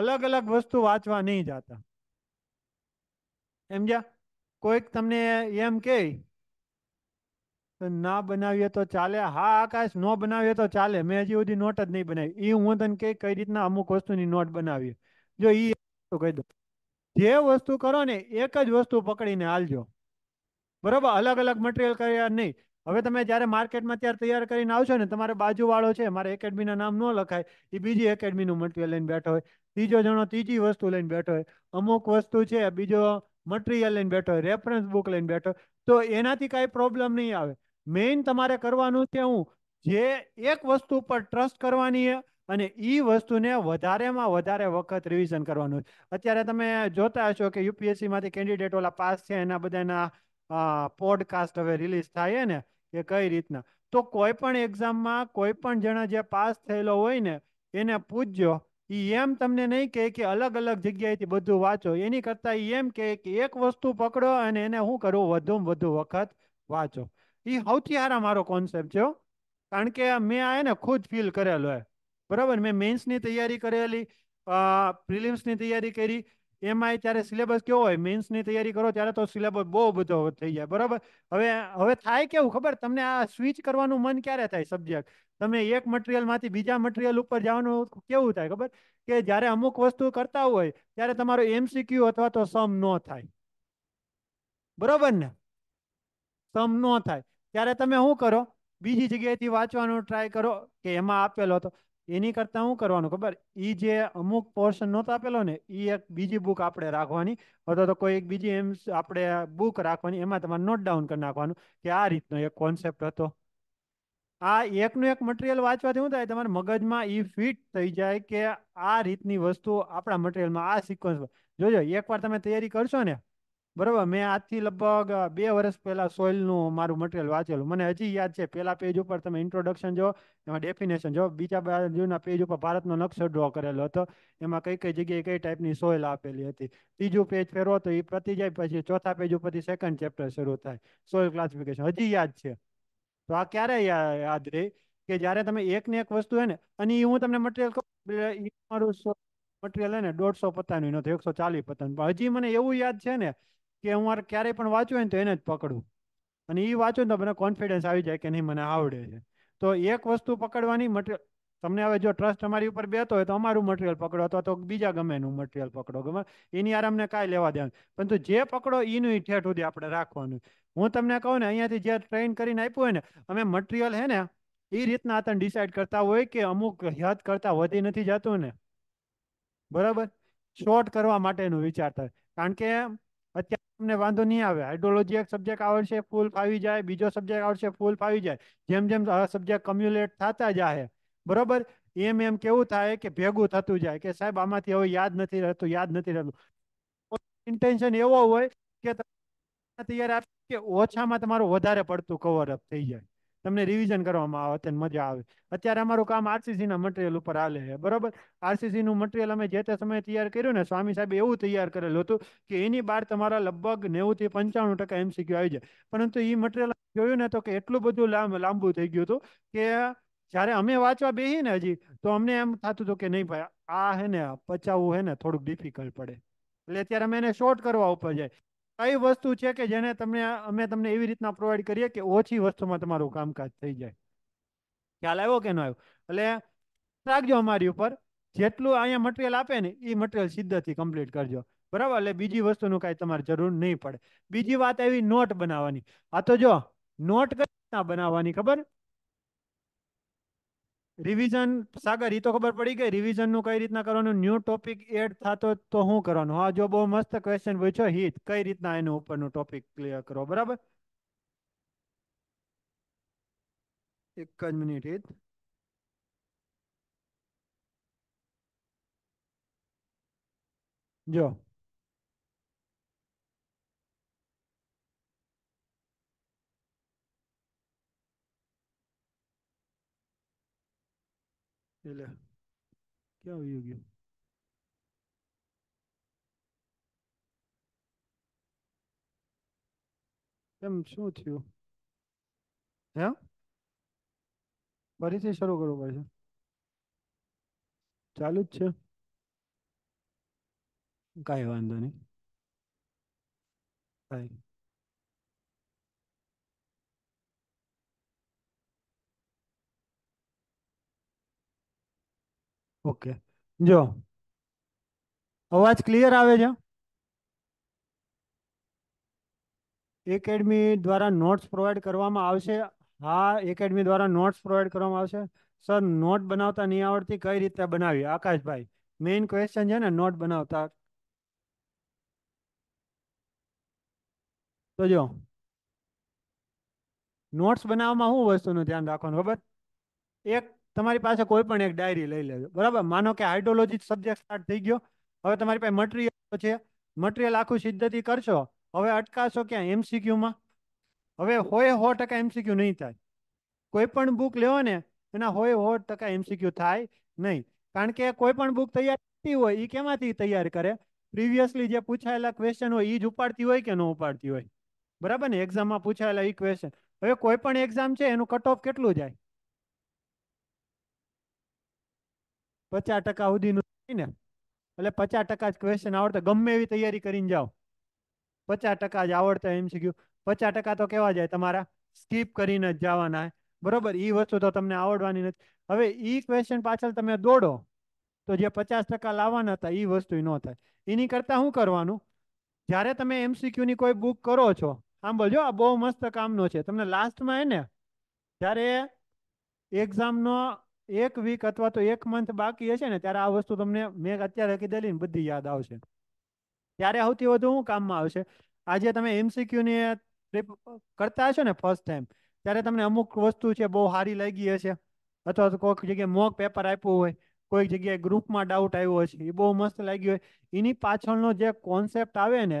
અલગ અલગ વસ્તુ વાંચવા નહીં જતા એમ જ્યાં કોઈક તમને એમ કે ના બનાવીએ તો ચાલે હા આકાશ ન બનાવીએ તો ચાલે મેં હજી સુધી નોટ જ નહીં બનાવી એ હું તને કે કઈ રીતના અમુક વસ્તુની નોટ બનાવીએ જો એ કહી દઉં જે વસ્તુ કરો ને એક જ વસ્તુ પકડીને હાલજો બરોબર અલગ અલગ મટીરિયલ કર્યા નહીં હવે તમે જ્યારે માર્કેટમાં ત્યારે તૈયાર કરીને આવશો ને તમારે બાજુવાળો છે મારે એકેડમીના નામ ન લખાય એ બીજી એકેડમીનું મટીરિયલ લઈને બેઠો હોય ત્રીજો જણો ત્રીજી વસ્તુ લઈને બેઠો હોય અમુક વસ્તુ છે બીજો મટીરિયલ લઈને બેઠો હોય રેફરન્સ બુક લઈને બેઠો તો એનાથી કાંઈ પ્રોબ્લેમ નહીં આવે મેઇન તમારે કરવાનું છે હું જે એક વસ્તુ પર ટ્રસ્ટ કરવાની છે અને એ વસ્તુને વધારેમાં વધારે વખત રિવિઝન કરવાનું છે અત્યારે તમે જોતા હશો કે યુપીએસસીમાંથી કેન્ડિડેટ ઓલા પાસ છે એના બધાના પોડકાસ્ટ હવે રિલીઝ થાય ને એ કઈ રીતના તો કોઈ પણ એક્ઝામમાં કોઈ પણ જણા જે પાસ થયેલો હોય ને એને પૂછજો એ એમ તમને નહીં કહે કે અલગ અલગ જગ્યાએથી બધું વાંચો એની કરતાં એ એમ કહે કે એક વસ્તુ પકડો અને એને શું કરું વધુમાં વધુ વખત વાંચો એ સૌથી સારા મારો કોન્સેપ્ટ છે કારણ કે મેં આ ને ખુદ ફીલ કરેલો હોય બરાબર મેં મેન્સની તૈયારી કરેલી પ્રિલિમ્સની તૈયારી કરી એમાં ત્યારે સિલેબસ કેવો હોય મેન્સની તૈયારી કરો ત્યારે તો સિલેબસ બહુ બધો થઈ જાય બરાબર હવે હવે થાય કેવું ખબર તમને આ સ્વિચ કરવાનું મન ક્યારે થાય સબ્જેક્ટ તમે એક મટીરિયલમાંથી બીજા મટીરિયલ ઉપર જવાનું કેવું થાય ખબર કે જ્યારે અમુક વસ્તુ કરતા હોય ત્યારે તમારો એમસીક્યુ અથવા તો સમ ન થાય બરાબર ને સમ ન થાય ત્યારે તમે શું કરો બીજી જગ્યાએથી વાંચવાનું ટ્રાય કરો કે એમાં આપેલો હતો એની કરતાં શું કરવાનું ખબર એ જે અમુક પોર્શન નહોતો આપેલો ને એ એક બીજી બુક આપણે રાખવાની અથવા તો કોઈ એક બીજી એમ આપણે બુક રાખવાની એમાં તમારે નોટ ડાઉન કરી નાખવાનું કે આ રીતનો એક કોન્સેપ્ટ હતો આ એકનું એક મટીરિયલ વાંચવાથી શું થાય તમારે મગજમાં એ ફિટ થઈ જાય કે આ રીતની વસ્તુ આપણા મટીરિયલમાં આ સિક્વન્સ જોજો એકવાર તમે તૈયારી કરશો ને બરાબર મેં આજથી લગભગ બે વર્ષ પહેલા સોઇલનું મારું મટીરિયલ વાંચેલું મને હજી યાદ છે પહેલા પેજ ઉપર તમે ઇન્ટ્રોડક્શન જો એમાં ડેફિનેશન જો બીજા બાજુના પેજ ઉપર ભારતનો નકશો ડ્રો કરેલો હતો એમાં કઈ કઈ જગ્યાએ કઈ ટાઈપની સોઇલ આપેલી હતી ત્રીજું પેજ ફેરવો તો એ પતી જાય પછી ચોથા પેજ ઉપરથી સેકન્ડ ચેપ્ટર શરૂ થાય સોઇલ ક્લાસિફિકેશન હજી યાદ છે તો આ ક્યારે યાદ રહી કે જ્યારે તમે એક ને એક વસ્તુ હે ને અને હું તમને મટીરિયલ કહું મારું મટીરિયલ હે ને દોઢસો પત્તાનું નથી એકસો ચાલીસ પત્તાનું પણ હજી મને એવું યાદ છે ને કે હું મારે ક્યારેય પણ વાંચું હોય ને તો એને જ પકડું અને એ વાંચું ને તો મને કોન્ફિડન્સ આવી જાય કે નહીં મને આવડે છે તો એક વસ્તુ પકડવાની મટીરિયલ તમને હવે જો ટ્રસ્ટ અમારી ઉપર બેતો હોય તો અમારું મટીરિયલ પકડો અથવા તો બીજા ગમે એનું મટીરિયલ પકડો ગમે એની યાર અમને કાંઈ લેવા દેવાનું પરંતુ જે પકડો એનું ઠેઠ સુધી આપણે રાખવાનું હું તમને કહું ને અહીંયાથી જે ટ્રેન કરીને આપ્યું હોય ને અમે મટીરિયલ હે ને એ રીતના આતન ડિસાઈડ કરતા હોય કે અમુક હદ કરતાં વધી નથી જતું ને બરાબર શોર્ટ કરવા માટેનું વિચારતા કારણ કે તમને વાંધો નહીં આવે હાઇડ્રોલોજી એક સબ્જેક્ટ આવડશે ફૂલ ફાવી જાય બીજો સબ્જેક્ટ આવડશે ફૂલ ફાવી જાય જેમ જેમ સબ્જેક્ટ કમ્યુલેટ થતા જાય બરોબર એમ એમ કેવું થાય કે ભેગું થતું જાય કે સાહેબ આમાંથી હવે યાદ નથી રહેતું યાદ નથી રહેતું ઇન્ટેન્શન એવો હોય કે તૈયાર આપી કે ઓછામાં તમારું વધારે પડતું કવર અપ થઈ જાય તમને રિવિઝન કરવામાં આવે તેને મજા આવે અત્યારે અમારું કામ આરસીસીના મટીરિયલ ઉપર હાલે છે બરોબર આરસીસીનું મટીરિયલ અમે જે તે સમયે તૈયાર કર્યું ને સ્વામી સાહેબ એવું તૈયાર કરેલું હતું કે એની બહાર તમારા લગભગ નેવુંથી પંચાણું ટકા એમસીક્યુ આવી જાય પરંતુ એ મટીરિયલ જોયું ને તો કે એટલું બધું લાંબ લાંબુ થઈ ગયું હતું કે જ્યારે અમે વાંચવા બેસી ને હજી તો અમને એમ થતું હતું કે નહીં ભાઈ આ હે ને પચાવવું હે ને થોડુંક ડિફિકલ્ટ પડે એટલે અત્યારે અમે એને શોર્ટ કરવા ઉપર જાય કઈ વસ્તુ છે કે જેને તમને અમે તમને એવી રીતના પ્રોવાઈડ કરીએ કે ઓછી વસ્તુમાં તમારું કામકાજ થઈ જાય ખ્યાલ આવ્યો કે ન આવ્યો એટલે રાખજો અમારી ઉપર જેટલું અહીંયા મટીરિયલ આપે ને એ મટીરિયલ સીધેથી કમ્પ્લીટ કરજો બરાબર એટલે બીજી વસ્તુનું કાંઈ તમારે જરૂર નહીં પડે બીજી વાત એવી નોટ બનાવવાની આ તો જો નોટ કઈ રીતના બનાવવાની ખબર રિવિઝન સાગર એ તો ખબર પડી ગઈ રિવિઝનનું કઈ રીતના કરવાનું ન્યૂ ટોપિક એડ થતો તો શું કરવાનું હા જો બહુ મસ્ત ક્વેશ્ચન પૂછ્યો હિત કઈ રીતના એનું ઉપરનું ટોપિક ક્લિયર કરો બરાબર એક જ મિનિટ હિત જો એટલે ક્યાં વયું ગયું કેમ શું થયું હે ફરીથી શરૂ કરવું પડશે ચાલુ જ છે કાંઈ વાંધો નહીં કાંઈ ઓકે જો અવાજ ક્લિયર આવે છે એકેડમી દ્વારા નોટ્સ પ્રોવાઈડ કરવામાં આવશે હા એકેડમી દ્વારા નોટ્સ પ્રોવાઈડ કરવામાં આવશે સર નોટ બનાવતા નહીં આવડતી કઈ રીતે બનાવી આકાશભાઈ મેઇન ક્વેશ્ચન છે ને નોટ બનાવતા તો જો નોટ્સ બનાવવામાં શું વસ્તુનું ધ્યાન રાખવાનું ખબર એક તમારી પાસે કોઈ પણ એક ડાયરી લઈ લેજો બરાબર માનો કે હાઇડ્રોલોજી સબ્જેક્ટ સ્ટાર્ટ થઈ ગયો હવે તમારી પાસે મટીરિયલ છે મટીરિયલ આખું સિદ્ધતિ કરશો હવે અટકાશો ક્યાં એમસીક્યુમાં હવે હોય સો ટકા એમસીક્યુ નહીં થાય કોઈ પણ બુક લેવો ને એના હોય સો ટકા એમસીક્યુ થાય નહીં કારણ કે કોઈ પણ બુક તૈયાર કરતી હોય એ કેમાંથી તૈયાર કરે પ્રીવિયસલી જે પૂછાયેલા ક્વેશ્ચન હોય એ જ ઉપાડતી હોય કે ન ઉપાડતી હોય બરાબર ને એક્ઝામમાં પૂછાયેલા એ ક્વેશ્ચન હવે કોઈ પણ એક્ઝામ છે એનું કટ ઓફ કેટલું જાય પચાસ ટકા સુધીનું ને એટલે પચાસ ટકા જ ક્વેશ્ચન આવડતા ગમે એવી તૈયારી કરીને જાઓ પચાસ ટકા જ આવડતા એમ શીખ્યું પચાસ ટકા તો કેવા જાય તમારા સ્કીપ કરીને જ જવાના બરોબર એ વસ્તુ તો તમને આવડવાની નથી હવે એ ક્વેશ્ચન પાછળ તમે દોડો તો જે પચાસ ટકા લાવવાના હતા એ વસ્તુ ન થાય એની કરતાં શું કરવાનું જ્યારે તમે એમસીક્યુની કોઈ બુક કરો છો આમ બોલજો આ બહુ મસ્ત કામનો છે તમને લાસ્ટમાં એને જ્યારે એક્ઝામનો એક વીક અથવા તો એક મંથ બાકી હશે ને ત્યારે આ વસ્તુ તમને મેં અત્યારે રખી દેલી બધી યાદ આવશે ત્યારે સૌથી વધુ શું કામમાં આવશે આજે તમે એમસીક્યુની ટ્રીપ કરતા હશો ને ફર્સ્ટ ટાઈમ ત્યારે તમને અમુક વસ્તુ છે બહુ સારી લાગી હશે અથવા તો કોઈક જગ્યાએ મોક પેપર આપ્યું હોય કોઈક જગ્યાએ ગ્રુપમાં ડાઉટ આવ્યો હશે એ બહુ મસ્ત લાગ્યું હોય એની પાછળનો જે કોન્સેપ્ટ આવે ને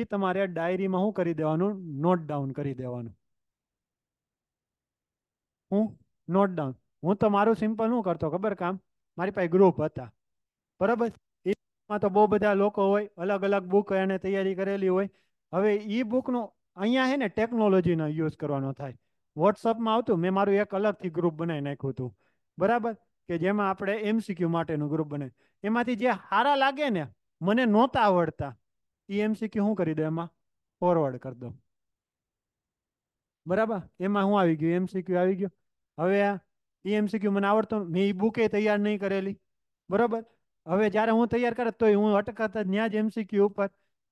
એ તમારે ડાયરીમાં શું કરી દેવાનું નોટ ડાઉન કરી દેવાનું હું નોટ ડાઉન હું તો મારું સિમ્પલ હું કરતો ખબર કામ મારી પાસે ગ્રુપ હતા બરાબર એમાં તો બહુ બધા લોકો હોય અલગ અલગ બુક એને તૈયારી કરેલી હોય હવે ઈ બુકનો અહીંયા છે ને ટેકનોલોજીનો યુઝ કરવાનો થાય વોટ્સઅપમાં આવતું મેં મારું એક અલગથી ગ્રુપ બનાવી નાખ્યું હતું બરાબર કે જેમાં આપણે એમસીક્યુ માટેનું ગ્રુપ બને એમાંથી જે સારા લાગે ને મને નહોતા આવડતા એ એમસીક્યુ શું કરી દો એમાં ફોરવર્ડ કરી દો બરાબર એમાં હું આવી ગયું એમસીક્યુ આવી ગયો હવે આ E એ એમસીક્યુ મને આવડતો મેં એ બુકે તૈયાર નહીં કરેલી બરાબર હવે જ્યારે હું તૈયાર કરે તોય હું અટકાતા ત્યાં જ એમસીક્યુ ઉપર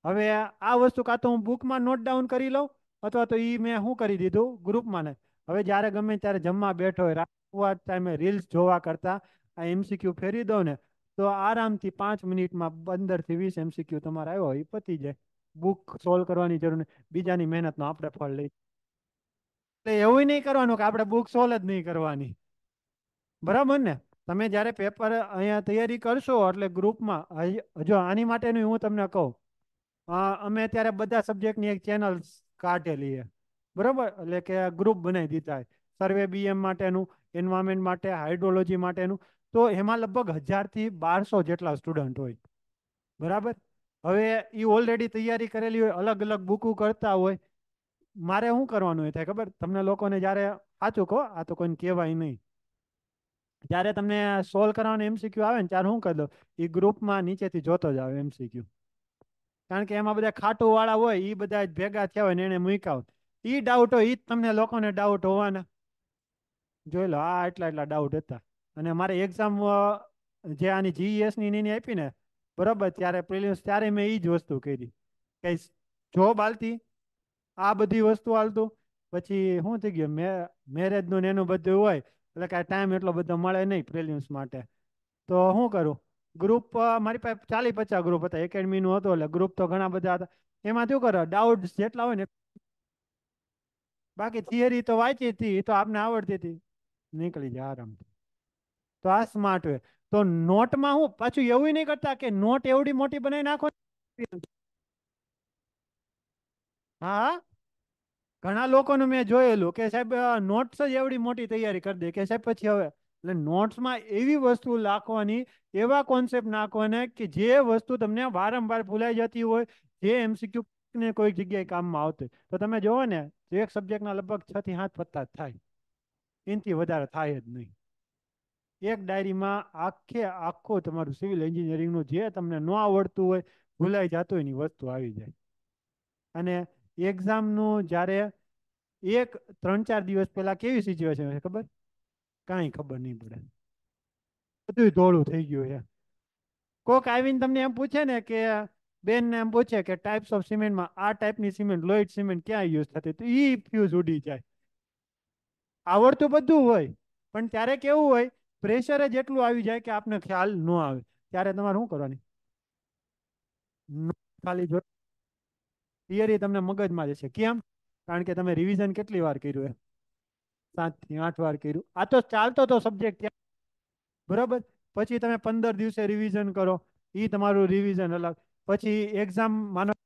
હવે આ વસ્તુ કાં તો હું બુકમાં નોટ ડાઉન કરી લઉં અથવા તો એ મેં શું કરી દીધું ગ્રુપમાં હવે જ્યારે ગમે ત્યારે જમવા બેઠો હોય રાતવા ટાઈમે રીલ્સ જોવા કરતાં આ એમસીક્યુ ફેરી દઉં ને તો આરામથી પાંચ મિનિટમાં પંદરથી વીસ એમસીક્યુ તમારે આવ્યો એ પતી જાય બુક સોલ્વ કરવાની જરૂર નહીં બીજાની મહેનતનો આપણે ફળ લઈ એટલે એવું નહીં કરવાનું કે આપણે બુક સોલ્વ જ નહીં કરવાની બરાબર ને તમે જ્યારે પેપર અહીંયા તૈયારી કરશો એટલે ગ્રુપમાં જો આની માટેનું હું તમને કહું અમે ત્યારે બધા સબ્જેક્ટની એક ચેનલ કાઢેલી છે બરાબર એટલે કે ગ્રુપ બનાવી દીધા સર્વે બીએમ માટેનું એન્વાયરમેન્ટ માટે હાઇડ્રોલોજી માટેનું તો એમાં લગભગ હજારથી બારસો જેટલા સ્ટુડન્ટ હોય બરાબર હવે એ ઓલરેડી તૈયારી કરેલી હોય અલગ અલગ બુકું કરતા હોય મારે શું કરવાનું એ થાય ખબર તમને લોકોને જ્યારે સાચું કહો આ તો કોઈને કહેવાય નહીં જ્યારે તમને સોલ્વ કરવાનો એમસીક્યુ આવે ને ત્યારે શું કરી દો એ ગ્રુપમાં નીચેથી જોતો જ આવે એમસીક્યુ કારણ કે એમાં બધા ખાટું વાળા હોય એ બધા જ ભેગા થયા હોય ને એને મૂક્યા હોય એ ડાઉટ હોય એ જ તમને લોકોને ડાઉટ હોવાના જોઈ લો આ એટલા એટલા ડાઉટ હતા અને મારે એક્ઝામ જે આની જીઈએસની e નીની આપી ને બરાબર ત્યારે પ્રિલિમ્સ ત્યારે મેં એ જ વસ્તુ કરી કે જોબ હાલતી આ બધી વસ્તુ હાલતું પછી શું થઈ ગયું મે મેરેજનું ને એનું બધું હોય એટલે કે ટાઈમ એટલો બધો મળે નહીં પ્રિલિમ્સ માટે તો શું કરું ગ્રુપ મારી પાસે ચાલી પચાસ ગ્રુપ હતા એકેડમીનું હતું એટલે ગ્રુપ તો ઘણા બધા હતા એમાં શું કરો ડાઉટ્સ જેટલા હોય ને બાકી થિયરી તો વાંચી હતી એ તો આપને આવડતી હતી નીકળી જાય આરામથી તો આ સ્માર્ટ વે તો નોટમાં હું પાછું એવું નહીં કરતા કે નોટ એવડી મોટી બનાવી નાખો હા ઘણા લોકોનું મેં જોયેલું કે સાહેબ નોટ્સ જ એવડી મોટી તૈયારી કરી દે કે સાહેબ પછી હવે એટલે નોટ્સમાં એવી વસ્તુ લાખવાની એવા કોન્સેપ્ટ નાખવાને કે જે વસ્તુ તમને વારંવાર ભૂલાઈ જતી હોય જે એમસીક્યુ ને કોઈ જગ્યાએ કામમાં આવતી તો તમે જુઓ ને એક સબ્જેક્ટના લગભગ છ થી સાત પત્તા થાય એનથી વધારે થાય જ નહીં એક ડાયરીમાં આખે આખો તમારું સિવિલ એન્જિનિયરિંગનું જે તમને ન આવડતું હોય ભૂલાઈ જતું હોય એની વસ્તુ આવી જાય અને એક્ઝામનું જ્યારે એક ત્રણ ચાર દિવસ પહેલા કેવી સિચ્યુએશન છે ખબર કાંઈ ખબર નહીં પડે બધું ધોળું થઈ ગયું છે કોક આવીને તમને એમ પૂછે ને કે બેનને એમ પૂછે કે ટાઈપ્સ ઓફ સિમેન્ટમાં આ ટાઈપની સિમેન્ટ લોઇડ સિમેન્ટ ક્યાં યુઝ થતી તો એ ફ્યુઝ ઉડી જાય આવડતું બધું હોય પણ ત્યારે કેવું હોય પ્રેશર જ એટલું આવી જાય કે આપને ખ્યાલ ન આવે ત્યારે તમારે શું કરવાની ખાલી જો થિયરી તમને મગજમાં જશે કેમ કારણ કે તમે રિવિઝન કેટલી વાર કર્યું એ સાત થી આઠ વાર કર્યું આ તો ચાલતો તો સબ્જેક્ટ બરોબર પછી તમે પંદર દિવસે રિવિઝન કરો એ તમારું રિવિઝન અલગ પછી એક્ઝામ માનો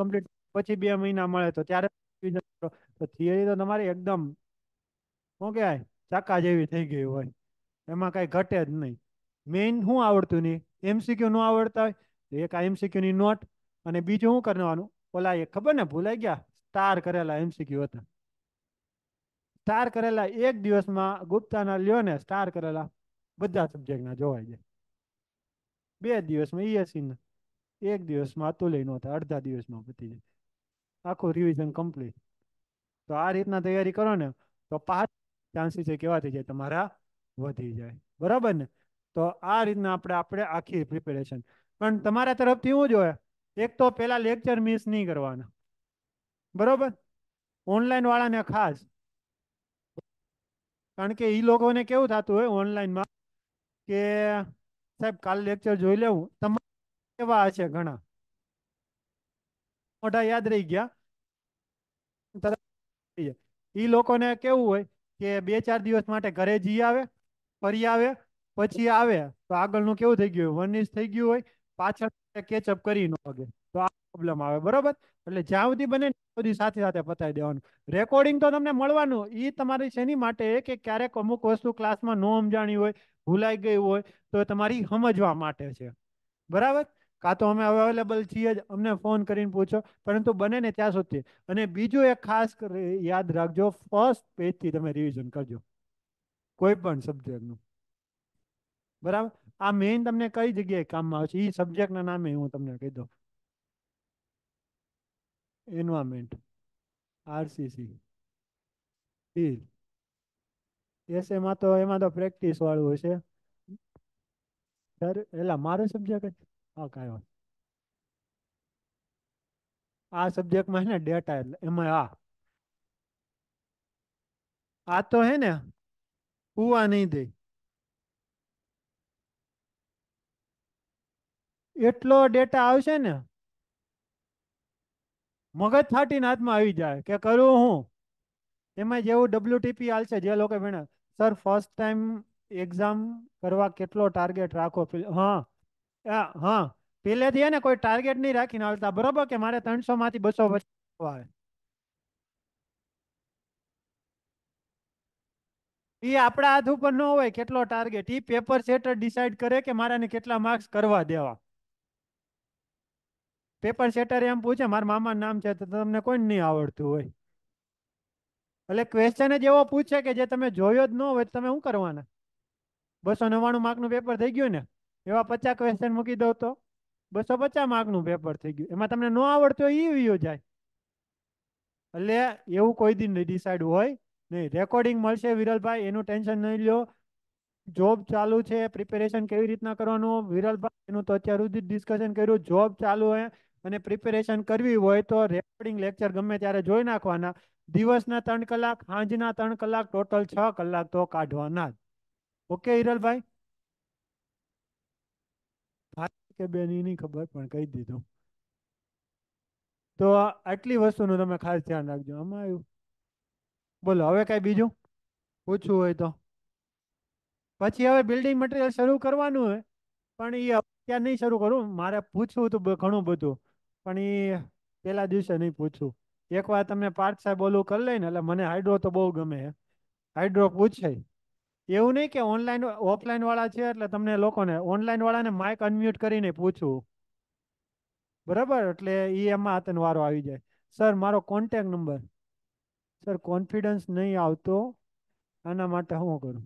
કમ્પ્લીટ પછી બે મહિના મળે તો ત્યારે રિવિઝન કરો તો થિયરી તો તમારી એકદમ શું કહેવાય ચાકા જેવી થઈ ગઈ હોય એમાં કાંઈ ઘટે જ નહીં મેઇન શું આવડતું નહીં એમસીક્યુ ન આવડતા હોય એક આ એમસીક્યુની નોટ અને બીજું શું કરવાનું ઓલા એ ખબર ને ભૂલાઈ ગયા સ્ટાર કરેલા એમસીક્યુ હતા સ્ટાર કરેલા એક દિવસમાં ગુપ્તાના લ્યો ને સ્ટાર કરેલા બધા સબ્જેક્ટના જોવાઈ જાય બે દિવસમાં ઈએસસી ના એક દિવસમાં અતુલય નહોતા અડધા દિવસમાં પતી જાય આખું રિવિઝન કમ્પ્લીટ તો આ રીતના તૈયારી કરો ને તો પાસ ચાન્સીસ એ કેવા થઈ જાય તમારા વધી જાય બરાબર ને તો આ રીતના આપણે આપણે આખી પ્રિપેરેશન પણ તમારા તરફથી શું જોઈએ એક તો પેલા લેક્ચર મિસ નહીં કરવાના બરોબર ઓનલાઈન વાળાને ખાસ કારણ કે એ લોકોને કેવું થતું હોય ઓનલાઈનમાં કે સાહેબ કાલ લેક્ચર જોઈ લેવું તમારા એવા હશે ઘણા મોટા યાદ રહી ગયા એ લોકોને કેવું હોય કે બે ચાર દિવસ માટે ઘરે જઈ આવે ફરી આવે પછી આવે તો આગળનું કેવું થઈ ગયું વર્નિશ થઈ ગયું હોય પાછળ કેચઅપ કરી ન શકે તો આ પ્રોબ્લેમ આવે બરોબર એટલે જ્યાં સુધી બને સુધી સાથે સાથે પતાવી દેવાનું રેકોર્ડિંગ તો તમને મળવાનું એ તમારી શેની માટે કે ક્યારેક અમુક વસ્તુ ક્લાસમાં ન સમજાણી હોય ભૂલાઈ ગઈ હોય તો તમારી સમજવા માટે છે બરાબર કાં તો અમે અવેલેબલ છીએ જ અમને ફોન કરીને પૂછો પરંતુ બને ને ત્યાં સુધી અને બીજું એક ખાસ યાદ રાખજો ફર્સ્ટ પેજથી તમે રિવિઝન કરજો કોઈ પણ સબ્જેક્ટનું બરાબર આ મેઇન તમને કઈ જગ્યાએ કામમાં આવશે એ સબ્જેક્ટના નામે હું તમને કહી દઉં એન્વાયરમેન્ટ આરસીસી સ્ટીલ એસએમાં તો એમાં તો પ્રેક્ટિસ વાળું હોય છે સર એલા મારો સબ્જેક્ટ હા કાંઈ વાત આ સબ્જેક્ટમાં છે ને ડેટા એટલે એમાં આ આ તો હે ને કુવા નહીં દે એટલો ડેટા આવશે ને મગજ ફાટીને હાથમાં આવી જાય કે કરું હું એમાં જેવું ડબલ્યુટીપી હાલશે જે લોકો ભણે સર ફર્સ્ટ ટાઈમ એક્ઝામ કરવા કેટલો ટાર્ગેટ રાખો હા હા પહેલેથી એને કોઈ ટાર્ગેટ નહીં રાખીને આવતા બરાબર કે મારે ત્રણસો માંથી બસો આવે એ આપણા હાથ ઉપર ન હોય કેટલો ટાર્ગેટ એ પેપર સેટર ડિસાઇડ કરે કે મારાને કેટલા માર્ક્સ કરવા દેવા પેપર સેટરે એમ પૂછે મારા મામા નામ છે તો તમને કોઈ નહીં આવડતું હોય એટલે ક્વેશ્ચન જ એવો પૂછે કે જે તમે જોયો જ ન હોય તમે શું કરવાના બસો નવ્વાણું માર્કનું પેપર થઈ ગયું ને એવા પચાસ ક્વેશ્ચન મૂકી દઉં તો બસો પચાસ માર્કનું પેપર થઈ ગયું એમાં તમને ન આવડતું હોય એ વિયો જાય એટલે એવું કોઈ દિન નહીં ડિસાઇડ હોય નહીં રેકોર્ડિંગ મળશે વિરલભાઈ એનું ટેન્શન નહીં લ્યો જોબ ચાલુ છે પ્રિપેરેશન કેવી રીતના કરવાનું વિરલભાઈ એનું તો અત્યાર સુધી ડિસ્કશન કર્યું જોબ ચાલુ હોય અને પ્રિપેરેશન કરવી હોય તો રેકોર્ડિંગ લેક્ચર ગમે ત્યારે જોઈ નાખવાના દિવસના ત્રણ કલાક સાંજના ત્રણ કલાક ટોટલ છ કલાક તો કાઢવાના જ ઓકે હિરલભાઈ કે બેન ખબર પણ કહી દીધું તો આટલી વસ્તુનું તમે ખાસ ધ્યાન રાખજો આમાં આવ્યું બોલો હવે કઈ બીજું પૂછવું હોય તો પછી હવે બિલ્ડિંગ મટીરિયલ શરૂ કરવાનું હોય પણ એ અત્યારે નહીં શરૂ કરું મારે પૂછવું તો ઘણું બધું પણ એ પેલા દિવસે નહીં પૂછું એક વાર તમે પાર્થ સાહેબ ઓલું કરી લઈને એટલે મને હાઇડ્રો તો બહુ ગમે હાઇડ્રો પૂછે એવું નહીં કે ઓનલાઈન ઓફલાઈન વાળા છે એટલે તમને લોકોને ઓનલાઈન વાળાને માઇક અનમ્યુટ કરીને પૂછવું બરાબર એટલે એ એમાં હાથનો વારો આવી જાય સર મારો કોન્ટેક નંબર સર કોન્ફિડન્સ નહીં આવતો આના માટે હું કરું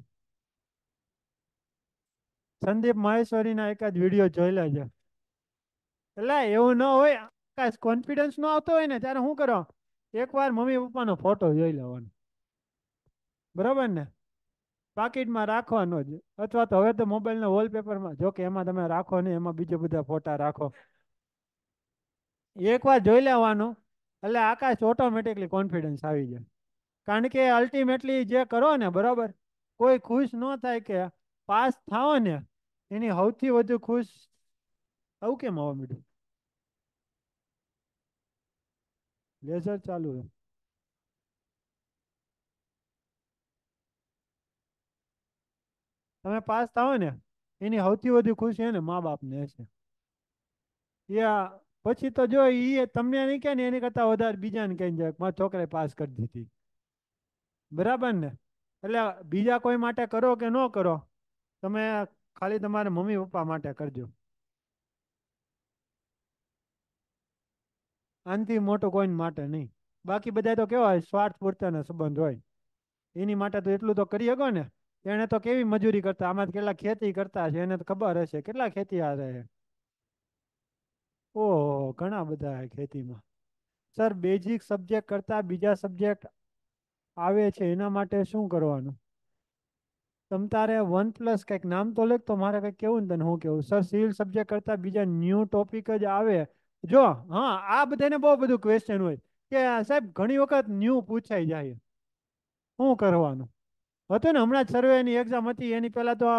સંદીપ માહેશ્વરીના એકાદ વિડીયો જોઈ લેજે એટલે એવું ન હોય આકાશ કોન્ફિડન્સ નો આવતો હોય ને ત્યારે શું કરો એકવાર મમ્મી પપ્પાનો ફોટો જોઈ લેવાનો બરાબર ને પાકીટમાં રાખવાનો જ અથવા તો હવે તો મોબાઈલના વોલપેપરમાં જો કે એમાં તમે રાખો નહીં એમાં બીજા બધા ફોટા રાખો એકવાર જોઈ લેવાનો એટલે આકાશ ઓટોમેટિકલી કોન્ફિડન્સ આવી જાય કારણ કે અલ્ટિમેટલી જે કરો ને બરાબર કોઈ ખુશ ન થાય કે પાસ થાઓ ને એની સૌથી વધુ ખુશ આવું કેમ આવવા મીઠું લેઝર ચાલુ રહે તમે પાસ થાવ ને એની સૌથી વધુ ખુશી ને મા બાપને હશે યા પછી તો જો એ તમને નહીં કહે ને એની કરતાં વધારે બીજાને કહીને જાય મારા છોકરાએ પાસ કરી દીધી બરાબર ને એટલે બીજા કોઈ માટે કરો કે ન કરો તમે ખાલી તમારા મમ્મી પપ્પા માટે કરજો આનથી મોટો કોઈને માટે નહીં બાકી બધા તો કેવા હોય સ્વાર્થ પૂરતાના સંબંધ હોય એની માટે તો એટલું તો કરી શકો ને એને તો કેવી મજૂરી કરતા આમાં કેટલા ખેતી કરતા છે એને તો ખબર હશે કેટલા ખેતી આ રહે ઓહો ઘણા બધા ખેતીમાં સર બેઝિક સબ્જેક્ટ કરતા બીજા સબ્જેક્ટ આવે છે એના માટે શું કરવાનું તમ તારે વન પ્લસ કંઈક નામ તો લેખ તો મારે કંઈક કેવું ને તને હું કેવું સર સિવિલ સબ્જેક્ટ કરતા બીજા ન્યૂ ટોપિક જ આવે જો હા આ બધાને બહુ બધું ક્વેશ્ચન હોય કે સાહેબ ઘણી વખત ન્યૂ પૂછાઈ જાય શું કરવાનું હતું ને હમણાં જ સર્વેની એક્ઝામ હતી એની પહેલાં તો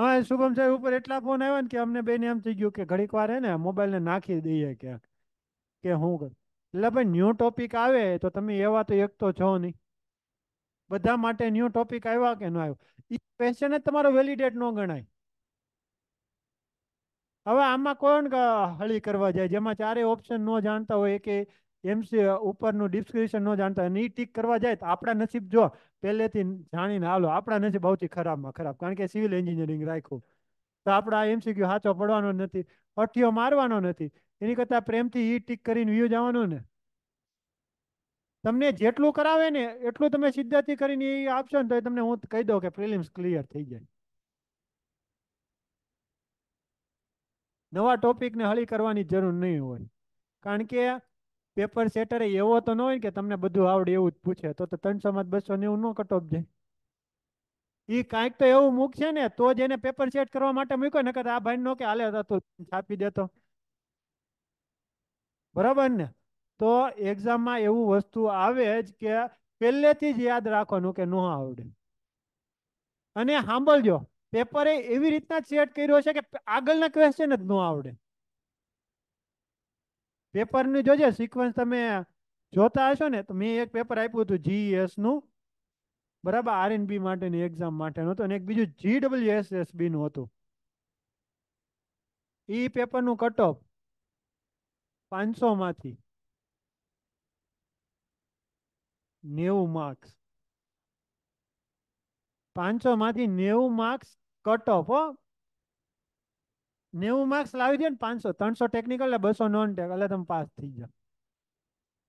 હા શુભમ સાહેબ ઉપર એટલા ફોન આવ્યા ને કે અમને બેને એમ થઈ ગયું કે ઘડીક વાર હે ને મોબાઈલને નાખી દઈએ ક્યાંક કે શું કર એટલે ભાઈ ન્યૂ ટોપિક આવે તો તમે એવા તો એક તો છો નહીં બધા માટે ન્યૂ ટોપિક આવ્યા કે ન આવ્યો એ ક્વેશ્ચન જ તમારો વેલિડેટ ન ગણાય હવે આમાં કોણ હળી કરવા જાય જેમાં ચારે ઓપ્શન ન જાણતા હોય કે એમસી ઉપરનું ડિસ્ક્રિપ્શન ન જાણતા અને એ ટીક કરવા જાય તો આપણા નસીબ જો પહેલેથી જાણીને હાલો આપણા નસીબ સૌથી ખરાબમાં ખરાબ કારણ કે સિવિલ એન્જિનિયરિંગ રાખ્યું તો આપણા એમસીક્યુ હાથો પડવાનો નથી અઠીઓ મારવાનો નથી એની કરતાં પ્રેમથી ઈ ટીક કરીને વ્યૂ જવાનું ને તમને જેટલું કરાવે ને એટલું તમે સિદ્ધાથી કરીને એ આપશો ને તો તમને હું કહી દઉં કે પ્રિલિમ્સ ક્લિયર થઈ જાય નવા ટોપિકને હળી કરવાની જરૂર નહીં હોય કારણ કે પેપર સેટરે એવો તો ન હોય કે તમને બધું આવડે એવું જ પૂછે તો ત્રણસોમાં બસો નેવું નો કટ ઓફ જાય એ કાંઈક તો એવું મૂકશે ને તો જ એને પેપર સેટ કરવા માટે મૂક્યો ને આ ભાઈ નો કે હાલે હતો છાપી દેતો બરાબર ને તો એક્ઝામમાં એવું વસ્તુ આવે જ કે પહેલેથી જ યાદ રાખવાનું કે ન આવડે અને સાંભળજો પેપર એવી રીતના સેટ કર્યો છે કે આગળના ક્વેશ્ચન જ ન આવડે નું જોજે સિક્વન્સ તમે જોતા હશો ને તો મેં એક પેપર આપ્યું હતું જીએસનું e બરાબર બી માટેની એક્ઝામ માટેનું હતું અને એક બીજુનું જીડબલ્યુએસએસબીનું હતું ઈ નું કટ ઓફ માંથી નેવું માર્ક્સ પાંચસો માંથી નેવું માર્ક્સ કટ ઓફ હો નેવું માર્ક્સ લાવી દે ને પાંચસો ત્રણસો ટેકનિકલ એટલે બસો નોન ટેક એટલે તમે પાસ થઈ જાઓ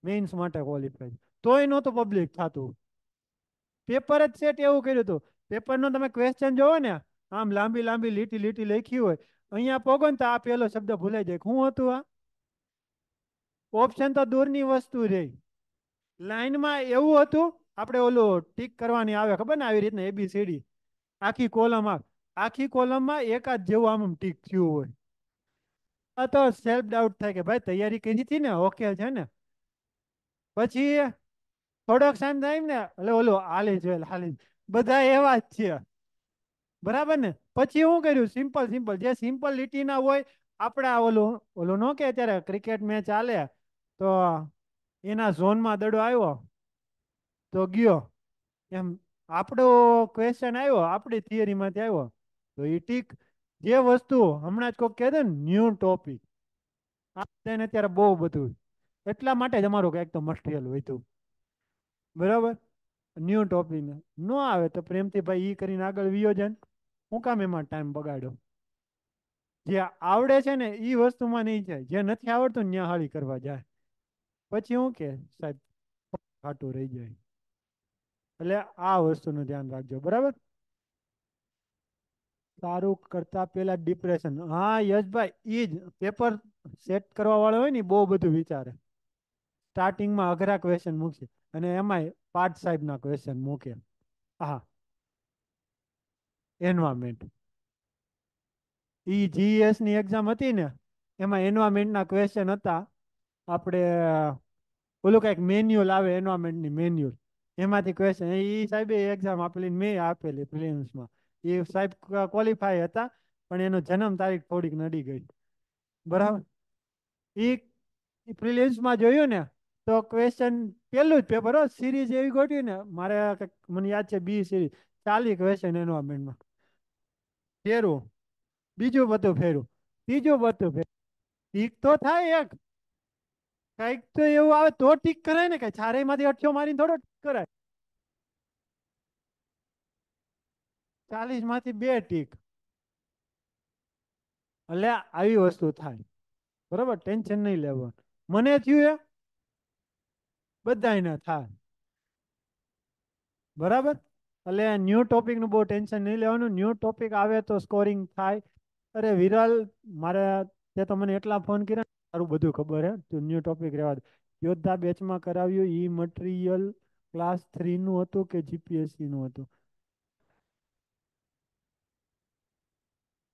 મેઇન્સ માટે ક્વોલિફાઈ તોય નહોતું પબ્લિક થતું પેપર જ સેટ એવું કર્યું હતું પેપરનો તમે ક્વેશ્ચન જોવો ને આમ લાંબી લાંબી લીટી લીટી લખી હોય અહીંયા પોગો ને તો આ પહેલો શબ્દ ભૂલાઈ જાય શું હતું આ ઓપ્શન તો દૂરની વસ્તુ રહી લાઈનમાં એવું હતું આપણે ઓલું ટીક કરવાની આવે ખબર ને આવી રીતના એબીસીડી આખી કોલમ આવે આખી કોલમમાં એકાદ જેવું આમ ટીક થયું હોય આ તો સેલ્ફ ડાઉટ થાય કે ભાઈ તૈયારી કઈ હતી ને ઓકે છે ને પછી થોડોક ટાઈમ થાય ને એટલે ઓલું હાલી જોયેલ હાલી બધા એવા જ છે બરાબર ને પછી હું કર્યું સિમ્પલ સિમ્પલ જે સિમ્પલ લીટીના હોય આપણા ઓલું ઓલું ન કે અત્યારે ક્રિકેટ મેચ ચાલે તો એના ઝોનમાં દડો આવ્યો તો ગયો એમ આપણો ક્વેશ્ચન આવ્યો આપણી થિયરીમાંથી આવ્યો તો એ ટીક જે વસ્તુ હમણાં જ કોઈક કહે છે ને ન્યૂ ટોપિક આપણે ને અત્યારે બહુ બધું એટલા માટે જ અમારું કંઈક તો મટીરિયલ વધ્યું બરાબર ન્યૂ ટોપિક ન આવે તો પ્રેમથી ભાઈ એ કરીને આગળ વિયોજન હું કામ એમાં ટાઈમ બગાડો જે આવડે છે ને એ વસ્તુમાં નહીં જાય જે નથી આવડતું ન્યાહાળી કરવા જાય પછી હું કે સાહેબ ખાટું રહી જાય એટલે આ વસ્તુનું ધ્યાન રાખજો બરાબર સારું કરતા પહેલા ડિપ્રેશન હા યશભાઈ એ જ પેપર સેટ કરવા વાળો હોય ને બહુ બધું વિચારે સ્ટાર્ટિંગમાં અઘરા ક્વેશ્ચન મૂકશે અને એમાંય પાર્ટ સાહેબના ક્વેશ્ચન મૂકે હા એન્વાયરમેન્ટ એ જીએસ ની એક્ઝામ હતી ને એમાં એન્વાયરમેન્ટના ક્વેશ્ચન હતા આપણે ઓલું કંઈક મેન્યુઅલ આવે એન્વાયરમેન્ટની મેન્યુઅલ એમાંથી ક્વેશ્ચન એ સાહેબે એક્ઝામ આપેલી મેં આપેલી પ્રિલિમ્સમાં એ સાહેબ ક્વોલિફાય હતા પણ એનો જન્મ તારીખ થોડીક નડી ગઈ બરાબર એ પ્રિલિમ્સમાં જોયું ને તો ક્વેશ્ચન પહેલું જ પેપર હો સિરીઝ એવી ગોઠવી ને મારે મને યાદ છે બી સિરીઝ ચાલી ક્વેશ્ચન એન્વાયરમેન્ટમાં ફેરવું બીજું બધું ફેરવું ત્રીજું બધું ફેરવું ઈક તો થાય એક કઈક તો એવું આવે તો ટીક કરાય ને કઈ છારે માંથી અઠ્યો મારીને થોડો ટીક કરાય ચાલીસ માંથી બે ટીક એટલે આવી વસ્તુ થાય બરોબર ટેન્શન નહીં લેવાનું મને થયું એ બધાને થાય બરાબર એટલે ન્યૂ ટોપિકનું બહુ ટેન્શન નહીં લેવાનું ન્યૂ ટોપિક આવે તો સ્કોરિંગ થાય અરે વિરલ મારે તે તો મને એટલા ફોન કર્યા તારું બધું ખબર હે તું ન્યૂ ટોપિક રહેવા યોદ્ધા બેચમાં કરાવ્યું ઈ મટીરિયલ ક્લાસ થ્રીનું હતું કે જીપીએસસીનું હતું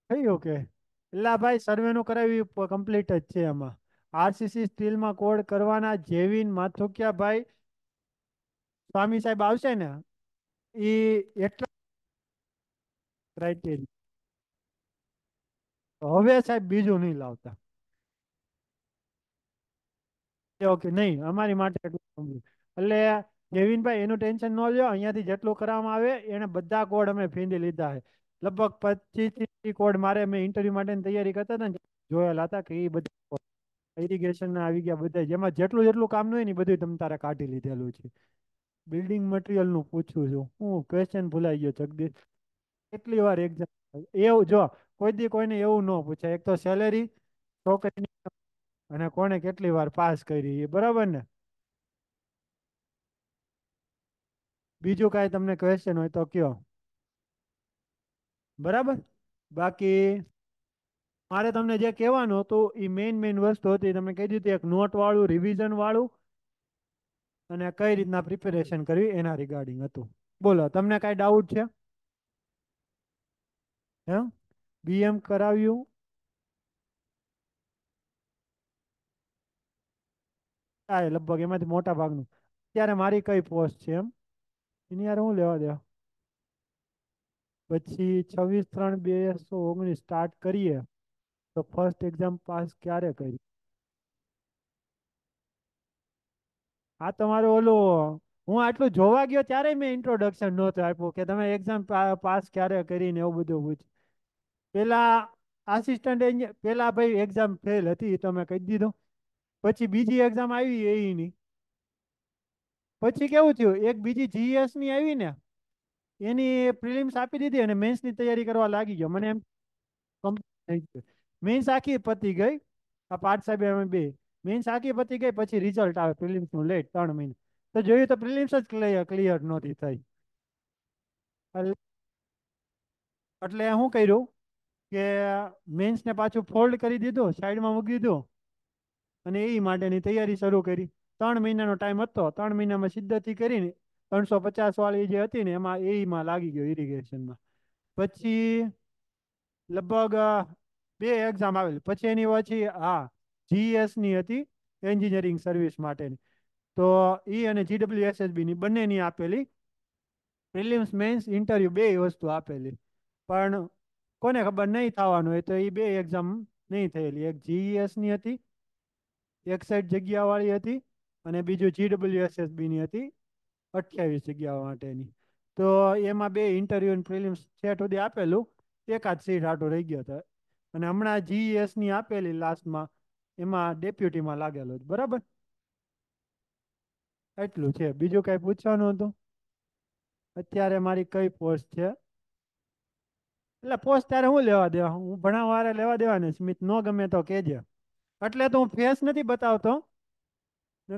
થઈ ઓકે એટલે ભાઈ સર્વેનું કરાવી કમ્પ્લીટ જ છે આમાં આરસીસી સ્ટીલમાં કોડ કરવાના જેવિન માથુકિયા ભાઈ સ્વામી સાહેબ આવશે ને એ એટલા ક્રાઇટેરિયા હવે સાહેબ બીજું નહીં લાવતા ઓકે નહીં અમારી માટે એટલું એટલે જેવિનભાઈ એનું ટેન્શન ન લો અહીંયાથી જેટલું કરવામાં આવે એને બધા કોડ અમે ફીંદી લીધા છે લગભગ પચીસ કોડ મારે મેં ઇન્ટરવ્યુ માટે તૈયારી કરતા હતા ને જોયેલા હતા કે એ બધા ઇરિગેશનના આવી ગયા બધા જેમાં જેટલું જેટલું કામ હોય ને બધું તમે તારે કાઢી લીધેલું છે બિલ્ડિંગ નું પૂછું છું હું ક્વેશ્ચન ભૂલાઈ ગયો જગદીશ કેટલી વાર એક્ઝામ એવું જો કોઈ દી કોઈને એવું ન પૂછાય એક તો સેલેરી છોકરીની અને કોને કેટલી વાર પાસ કરી એ બરાબર ને બીજું કાંઈ તમને ક્વેશ્ચન હોય તો કયો બરાબર બાકી મારે તમને જે કહેવાનું હતું એ મેઇન મેઇન વસ્તુ હતી તમને કહી દીધી એક નોટવાળું રિવિઝનવાળું અને કઈ રીતના પ્રિપેરેશન કરવી એના રિગાર્ડિંગ હતું બોલો તમને કાંઈ ડાઉટ છે હે બીએમ કરાવ્યું હા લગભગ એમાંથી મોટા ભાગનું ત્યારે મારી કઈ પોસ્ટ છે એમ એની યાર હું લેવા દેવા પછી છવ્વીસ ત્રણ બે સો ઓગણીસ સ્ટાર્ટ કરીએ તો ફર્સ્ટ એક્ઝામ પાસ ક્યારે કરી આ તમારો ઓલો હું આટલું જોવા ગયો ત્યારે મેં ઇન્ટ્રોડક્શન નહોતું આપ્યું કે તમે એક્ઝામ પાસ ક્યારે કરીને એવું બધું પૂછ પેલા આસિસ્ટન્ટ એન્જિનિયર પેલા ભાઈ એક્ઝામ ફેલ હતી તમે કહી દીધો પછી બીજી એક્ઝામ આવી એની પછી કેવું થયું એક બીજી જીએસ ની આવી ને એની પ્રિલિમ્સ આપી દીધી અને મેન્સની તૈયારી કરવા લાગી ગયો મને એમ મેન્સ આખી પતી ગઈ આ પાઠ સાહેબ અમે બે મેન્સ આખી પતી ગઈ પછી રિઝલ્ટ આવે પ્રિલિમ્સનું લેટ ત્રણ મહિના તો જોયું તો પ્રિલિમ્સ જ ક્લિયર ક્લિયર નહોતી થઈ એટલે શું કર્યું કે મેન્સને પાછું ફોલ્ડ કરી દીધું સાઈડમાં મૂકી દીધું અને એ માટેની તૈયારી શરૂ કરી ત્રણ મહિનાનો ટાઈમ હતો ત્રણ મહિનામાં સિદ્ધતિ કરીને ત્રણસો પચાસ વાળી જે હતી ને એમાં એમાં લાગી ગયો ઇરિગેશનમાં પછી લગભગ બે એક્ઝામ આવેલી પછી એની પછી હા જીએસની e હતી એન્જિનિયરિંગ સર્વિસ માટેની તો ઈ e અને જીડબ્લ્યુ એસએસબીની બંનેની આપેલી પ્રિલિમ્સ મેન્સ ઇન્ટરવ્યુ બે વસ્તુ આપેલી પણ કોને ખબર નહીં થવાનું હોય તો એ બે એક્ઝામ નહીં થયેલી એક જીઈએસની e હતી એક સાઈડ જગ્યાવાળી હતી અને બીજું જીડબલ્યુ એસએસબીની હતી અઠ્યાવીસ જગ્યાઓ માટેની તો એમાં બે ઇન્ટરવ્યુ ફિલ્મ્સ છેઠ સુધી આપેલું એકાદ સીટ આટો રહી ગયો હતો અને હમણાં જીએસની e આપેલી લાસ્ટમાં એમાં ડેપ્યુટીમાં લાગેલો જ બરાબર એટલું છે બીજું કાંઈ પૂછવાનું હતું અત્યારે મારી કઈ પોસ્ટ છે એટલે પોસ્ટ ત્યારે હું લેવા દેવા હું ભણાવવા લેવા દેવાને સ્મિત ન ગમે તો કહેજે એટલે તો હું ફેસ નથી બતાવતો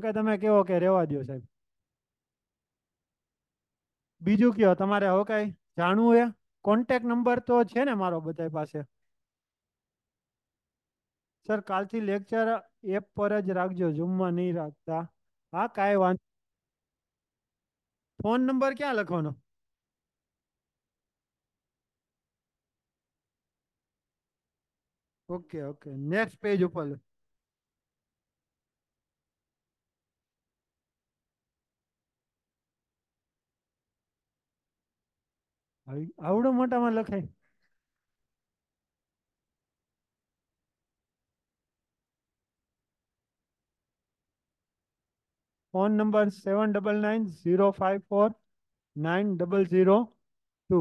કે તમે કેવો કે રહેવા દો સાહેબ બીજું કયો તમારે હવે કઈ જાણવું હે કોન્ટેક નંબર તો છે ને મારો બધા પાસે સર કાલથી લેક્ચર એપ પર જ રાખજો ઝૂમમાં નહીં રાખતા હા કાંઈ વાંધો ફોન નંબર ક્યાં લખવાનો ઓકે ઓકે નેક્સ્ટ પેજ ઉપર આવડો મોટામાં લખાય phone number seven double nine zero five four nine double zero two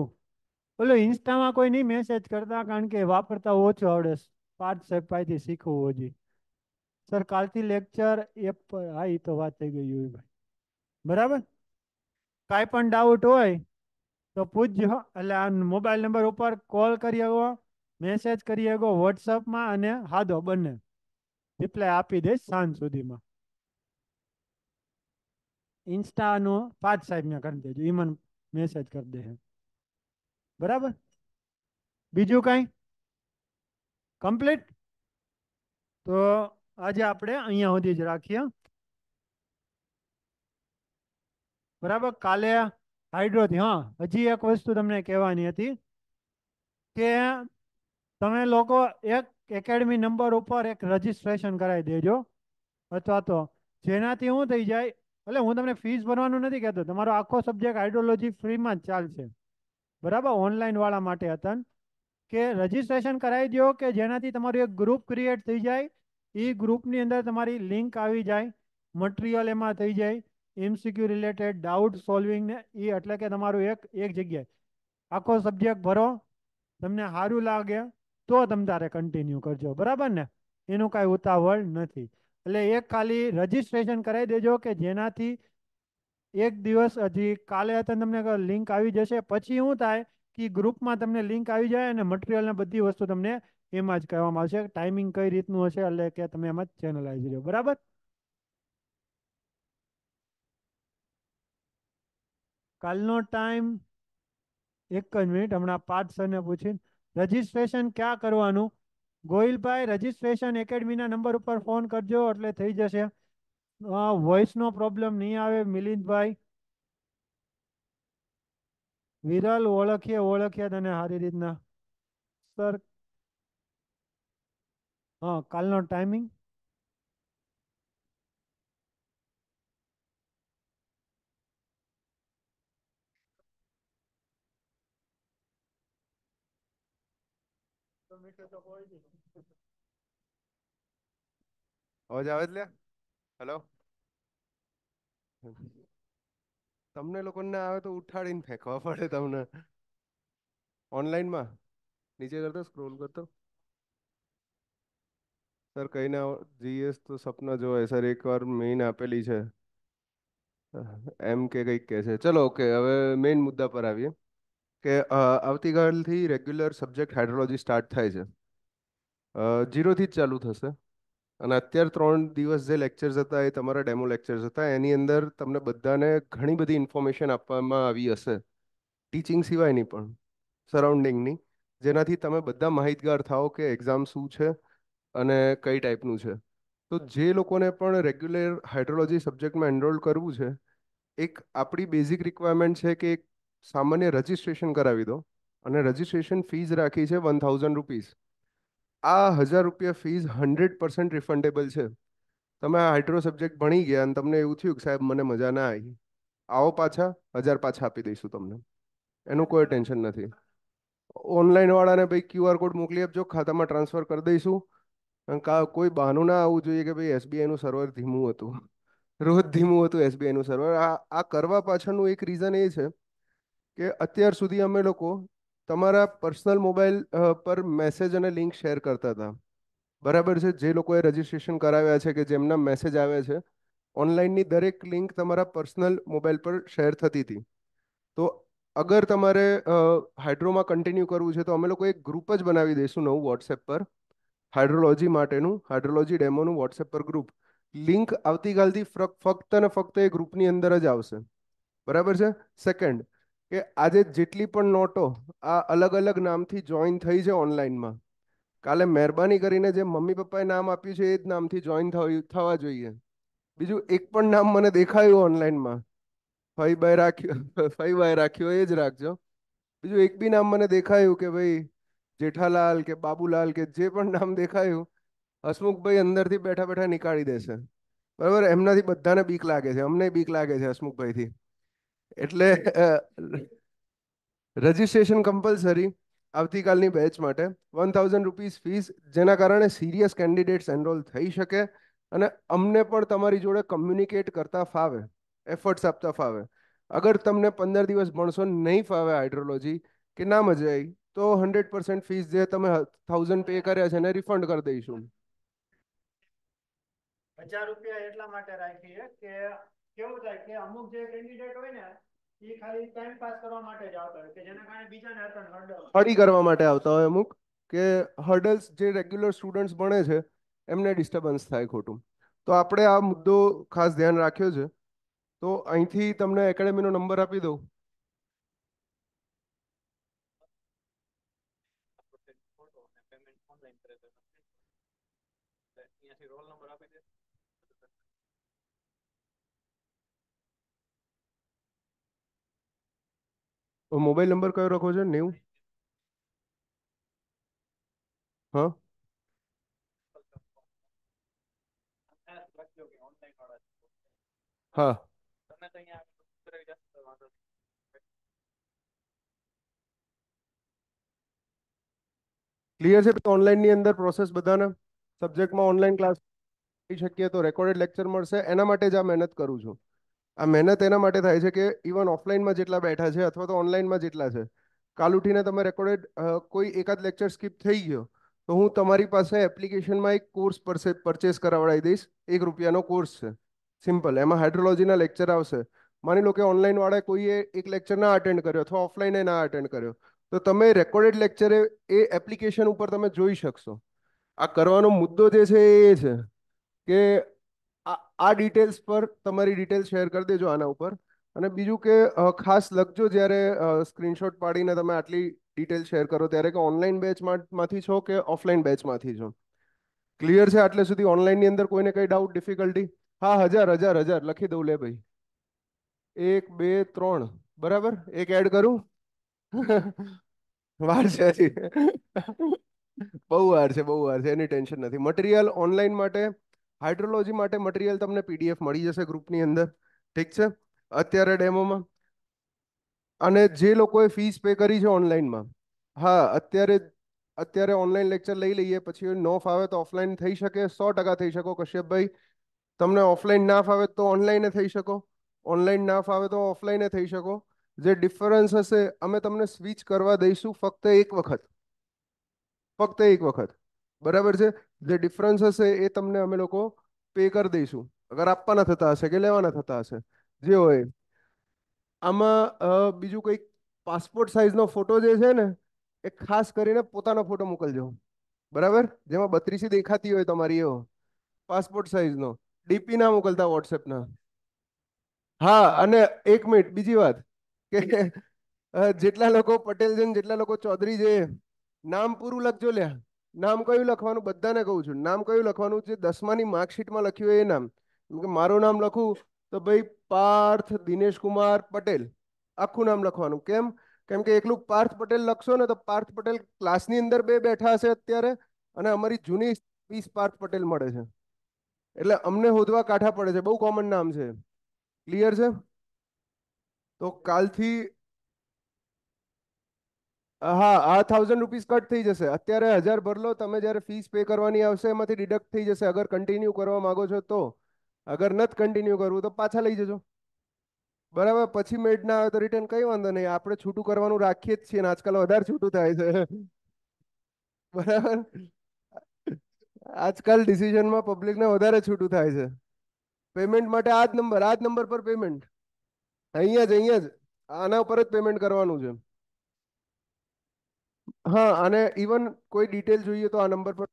બોલો ઇન્સ્ટામાં કોઈ નહીં મેસેજ કરતા કારણ કે વાપરતા ઓછો આવડે પાર્ટ સાહેબ પાસેથી શીખવું હોજી સર કાલથી લેક્ચર એપ પર હા એ તો વાત થઈ ગઈ ભાઈ બરાબર કાંઈ પણ ડાઉટ હોય તો પૂછજો એટલે આ મોબાઈલ નંબર ઉપર કોલ કરી શકો મેસેજ કરી શકો વોટ્સઅપમાં અને હાદો બંને રિપ્લાય આપી દઈશ સાંજ સુધીમાં ઇન્સ્ટાનો પાઠ સાહેબને કરી દેજો એ મને મેસેજ કરી દે બરાબર બીજું કાંઈ કમ્પ્લીટ તો આજે આપણે અહીંયા સુધી જ રાખીએ બરાબર કાલે હાઇડ્રોથી હા હજી એક વસ્તુ તમને કહેવાની હતી કે તમે લોકો એક એકેડમી નંબર ઉપર એક રજીસ્ટ્રેશન કરાવી દેજો અથવા તો જેનાથી શું થઈ જાય એટલે હું તમને ફીસ ભરવાનું નથી કહેતો તમારો આખો સબ્જેક્ટ હાઇડ્રોલોજી ફ્રીમાં જ ચાલશે બરાબર ઓનલાઈનવાળા માટે હતા કે રજીસ્ટ્રેશન કરાવી દો કે જેનાથી તમારું એક ગ્રુપ ક્રિએટ થઈ જાય એ ગ્રુપની અંદર તમારી લિંક આવી જાય મટીરિયલ એમાં થઈ જાય એમસીક્યુ રિલેટેડ ડાઉટ સોલ્વિંગને એ એટલે કે તમારું એક એક જગ્યાએ આખો સબ્જેક્ટ ભરો તમને સારું લાગે તો તમે તારે કન્ટિન્યુ કરજો બરાબર ને એનું કાંઈ ઉતાવળ નથી એટલે એક ખાલી રજીસ્ટ્રેશન કરાવી દેજો કે જેનાથી એક દિવસ હજી કાલે તમને લિંક આવી જશે પછી શું થાય કે ગ્રુપમાં તમને લિંક આવી જાય અને મટીરિયલને બધી વસ્તુ તમને એમાં જ કહેવામાં આવશે ટાઈમિંગ કઈ રીતનું હશે એટલે કે તમે એમાં ચેનલ આવી જજો બરાબર કાલનો ટાઈમ એક જ મિનિટ હમણાં પાર્થ સરને પૂછીને રજીસ્ટ્રેશન ક્યાં કરવાનું ગોહિલભાઈ રજીસ્ટ્રેશન એકેડમીના નંબર ઉપર ફોન કરજો એટલે થઈ જશે વોઇસનો પ્રોબ્લેમ નહીં આવે મિલિંદભાઈ વિરલ ઓળખીએ ઓળખીએ તને સારી રીતના સર હા કાલનો ટાઈમિંગ અવાજ આવે એટલે હેલો તમને લોકોને આવે તો ઉઠાડીને ફેંકવા પડે તમને ઓનલાઈનમાં નીચે કરતો સ્ક્રોલ કરતો સર કઈ ના જીએસ તો સપના જોવાય સર એકવાર મેઇન આપેલી છે એમ કે કંઈક કહે છે ચલો ઓકે હવે મેઇન મુદ્દા પર આવીએ કે આવતીકાલથી રેગ્યુલર સબ્જેક્ટ હાઇડ્રોલોજી સ્ટાર્ટ થાય છે જીરોથી જ ચાલુ થશે અને અત્યારે ત્રણ દિવસ જે લેક્ચર્સ હતા એ તમારા ડેમો લેક્ચર્સ હતા એની અંદર તમને બધાને ઘણી બધી ઇન્ફોર્મેશન આપવામાં આવી હશે ટીચિંગ સિવાયની પણ સરાઉન્ડિંગની જેનાથી તમે બધા માહિતગાર થાઓ કે એક્ઝામ શું છે અને કઈ ટાઈપનું છે તો જે લોકોને પણ રેગ્યુલર હાઇડ્રોલોજી સબ્જેક્ટમાં એનરોલ કરવું છે એક આપણી બેઝિક રિક્વાયરમેન્ટ છે કે એક સામાન્ય રજિસ્ટ્રેશન કરાવી દો અને રજિસ્ટ્રેશન ફીઝ રાખી છે વન થાઉઝન્ડ રૂપીઝ આ હજાર રૂપિયા ફીસ હન્ડ્રેડ પર્સન્ટ રિફંડેબલ છે તમે આ હાઇડ્રો સબ્જેક્ટ ભણી ગયા અને તમને એવું થયું કે સાહેબ મને મજા ના આવી આવો પાછા હજાર પાછા આપી દઈશું તમને એનું કોઈ ટેન્શન નથી વાળાને ભાઈ ક્યુઆર કોડ મોકલી આપજો ખાતામાં ટ્રાન્સફર કરી દઈશું કોઈ બહાનું ના આવવું જોઈએ કે ભાઈ એસબીઆઈનું સર્વર ધીમું હતું રોજ ધીમું હતું એસબીઆઈનું સર્વર આ આ કરવા પાછળનું એક રીઝન એ છે કે અત્યાર સુધી અમે લોકો તમારા પર્સનલ મોબાઈલ પર મેસેજ અને લિંક શેર કરતા હતા બરાબર છે જે લોકોએ રજિસ્ટ્રેશન કરાવ્યા છે કે જેમના મેસેજ આવ્યા છે ઓનલાઈનની દરેક લિંક તમારા પર્સનલ મોબાઈલ પર શેર થતી હતી તો અગર તમારે હાઇડ્રોમાં કન્ટિન્યુ કરવું છે તો અમે લોકો એક ગ્રુપ જ બનાવી દઈશું નવું વોટ્સએપ પર હાઇડ્રોલોજી માટેનું હાઇડ્રોલોજી ડેમોનું વોટ્સએપ પર ગ્રુપ લિંક આવતીકાલથી ફક્ત અને ફક્ત એ ગ્રુપની અંદર જ આવશે બરાબર છે સેકન્ડ કે આજે જેટલી પણ નોટો આ અલગ અલગ નામથી જોઈન થઈ છે ઓનલાઈનમાં કાલે મહેરબાની કરીને જે મમ્મી પપ્પાએ નામ આપ્યું છે એ જ નામથી જોઈન થવા જોઈએ બીજું એક પણ નામ મને દેખાયું ઓનલાઈનમાં ફઈ બાય રાખ્યો ફઈ બાય રાખ્યો એ જ રાખજો બીજું એક બી નામ મને દેખાયું કે ભાઈ જેઠાલાલ કે બાબુલાલ કે જે પણ નામ દેખાયું હસમુખભાઈ અંદરથી બેઠા બેઠા નીકાળી દેશે બરાબર એમનાથી બધાને બીક લાગે છે અમને બીક લાગે છે હસમુખભાઈથી એટલે રજિસ્ટ્રેશન કમ્પલસરી આવતીકાલની બેચ માટે વન થાઉઝન્ડ રૂપીઝ ફીસ જેના કારણે સિરિયસ કેન્ડિડેટ્સ એનરોલ થઈ શકે અને અમને પણ તમારી જોડે કમ્યુનિકેટ કરતા ફાવે એફર્ટ્સ આપતા ફાવે અગર તમને પંદર દિવસ ભણશો નહીં ફાવે હાઇડ્રોલોજી કે ના મજા આવી તો હંડ્રેડ પર્સન્ટ ફીસ જે તમે થાઉઝન્ડ પે કર્યા છે એને રિફંડ કરી દઈશું હજાર રૂપિયા એટલા માટે રાખીએ કે કેવું થાય કે અમુક જે કેન્ડિડેટ હોય ને એ ખાલી ટાઈમ પાસ કરવા માટે જ આવતા હોય કે જેના કારણે બીજાને હર્ડલ હરી કરવા માટે આવતા હોય અમુક કે હર્ડલ્સ જે રેગ્યુલર સ્ટુડન્ટ્સ ભણે છે એમને ડિસ્ટર્બન્સ થાય ખોટું તો આપણે આ મુદ્દો ખાસ ધ્યાન રાખ્યો છે તો અહીંથી તમને એકેડેમીનો નંબર આપી દઉં મોબાઈલ નંબર કયો રાખો છો નેવું હા હા ક્લિયર છે ઓનલાઈન ની અંદર પ્રોસેસ બધાના સબ્જેક્ટમાં ઓનલાઈન ક્લાસ કરી શકીએ તો રેકોર્ડેડ લેક્ચર મળશે એના માટે જ આ મહેનત કરું છું આ મહેનત એના માટે થાય છે કે ઇવન ઓફલાઈનમાં જેટલા બેઠા છે અથવા તો ઓનલાઈનમાં જેટલા છે કાલ ઉઠીને તમે રેકોર્ડેડ કોઈ એકાદ લેક્ચર સ્કીપ થઈ ગયો તો હું તમારી પાસે એપ્લિકેશનમાં એક કોર્સ પરચેસ કરાવડાવી દઈશ એક રૂપિયાનો કોર્સ છે સિમ્પલ એમાં હાઇડ્રોલોજીના લેક્ચર આવશે માની લો કે ઓનલાઈનવાળા કોઈએ એક લેક્ચર ના અટેન્ડ કર્યો અથવા ઓફલાઈન ના અટેન્ડ કર્યો તો તમે રેકોર્ડેડ લેક્ચરે એ એપ્લિકેશન ઉપર તમે જોઈ શકશો આ કરવાનો મુદ્દો જે છે એ છે કે આ ડિટેલ્સ પર તમારી ડિટેલ શેર કરી દેજો આના ઉપર અને બીજું કે ખાસ લખજો જ્યારે સ્ક્રીનશોટ પાડીને તમે આટલી ડિટેલ શેર કરો ત્યારે કે ઓનલાઈન બેચમાંથી છો કે ઓફલાઈન બેચમાંથી છો ક્લિયર છે આટલે સુધી ઓનલાઈનની અંદર કોઈને કંઈ ડાઉટ ડિફિકલ્ટી હા હજાર હજાર હજાર લખી દઉં લે ભાઈ એક બે ત્રણ બરાબર એક એડ કરું વાર છે હજી બહુ વાર છે બહુ વાર છે એની ટેન્શન નથી મટીરિયલ ઓનલાઈન માટે હાઇડ્રોલોજી માટે મટીરિયલ તમને પીડીએફ મળી જશે ગ્રુપની અંદર ઠીક છે અત્યારે ડેમોમાં અને જે લોકોએ ફીસ પે કરી છે ઓનલાઈનમાં હા અત્યારે અત્યારે ઓનલાઈન લેક્ચર લઈ લઈએ પછી નો ફાવે તો ઓફલાઈન થઈ શકે સો ટકા થઈ શકો કશ્યપભાઈ તમને ઓફલાઈન ના ફાવે તો ઓનલાઈને થઈ શકો ઓનલાઈન ના ફાવે તો ઓફલાઈને થઈ શકો જે ડિફરન્સ હશે અમે તમને સ્વિચ કરવા દઈશું ફક્ત એક વખત ફક્ત એક વખત બરાબર છે જે ડિફરન્સ હશે એ તમને અમે લોકો પે કરી દઈશું અગર આપવાના થતા હશે કે લેવાના થતા હશે જે હોય આમાં બીજું કંઈક પાસપોર્ટ સાઇઝનો ફોટો જે છે ને એ ખાસ કરીને પોતાનો ફોટો મોકલજો બરાબર જેમાં બત્રીસી દેખાતી હોય તમારી એવો પાસપોર્ટ સાઇઝનો ડીપી ના મોકલતા વોટ્સએપના હા અને એક મિનિટ બીજી વાત કે જેટલા લોકો પટેલ જેમ જેટલા લોકો ચૌધરી જે નામ પૂરું લખજો લ્યા નામ કયું લખવાનું બધાને કહું છું નામ કયું લખવાનું જે દસમાની માર્કશીટમાં લખ્યું એ નામ કે મારું નામ લખું તો ભાઈ પાર્થ દિનેશ કુમાર પટેલ આખું નામ લખવાનું કેમ કેમ કે એકલું પાર્થ પટેલ લખશો ને તો પાર્થ પટેલ ક્લાસની અંદર બે બેઠા હશે અત્યારે અને અમારી જૂની વીસ પાર્થ પટેલ મળે છે એટલે અમને હોદવા કાંઠા પડે છે બહુ કોમન નામ છે ક્લિયર છે તો કાલથી હા આ થાઉઝન્ડ રૂપીસ કટ થઈ જશે અત્યારે હજાર ભરલો તમે જ્યારે ફીસ પે કરવાની આવશે એમાંથી ડિડક્ટ થઈ જશે અગર કન્ટિન્યુ કરવા માગો છો તો અગર નથી કન્ટિન્યુ કરવું તો પાછા લઈ જજો બરાબર પછી મેડ ના આવે તો રિટર્ન કઈ વાંધો નહીં આપણે છૂટું કરવાનું રાખીએ જ છીએ આજકાલ વધારે છૂટું થાય છે બરાબર આજકાલ ડિસિઝનમાં પબ્લિકને વધારે છૂટું થાય છે પેમેન્ટ માટે આ જ નંબર આ જ નંબર પર પેમેન્ટ અહીંયા જ અહીંયા જ આના ઉપર જ પેમેન્ટ કરવાનું છે હા અને ઇવન કોઈ ડિટેલ જોઈએ તો આ નંબર પર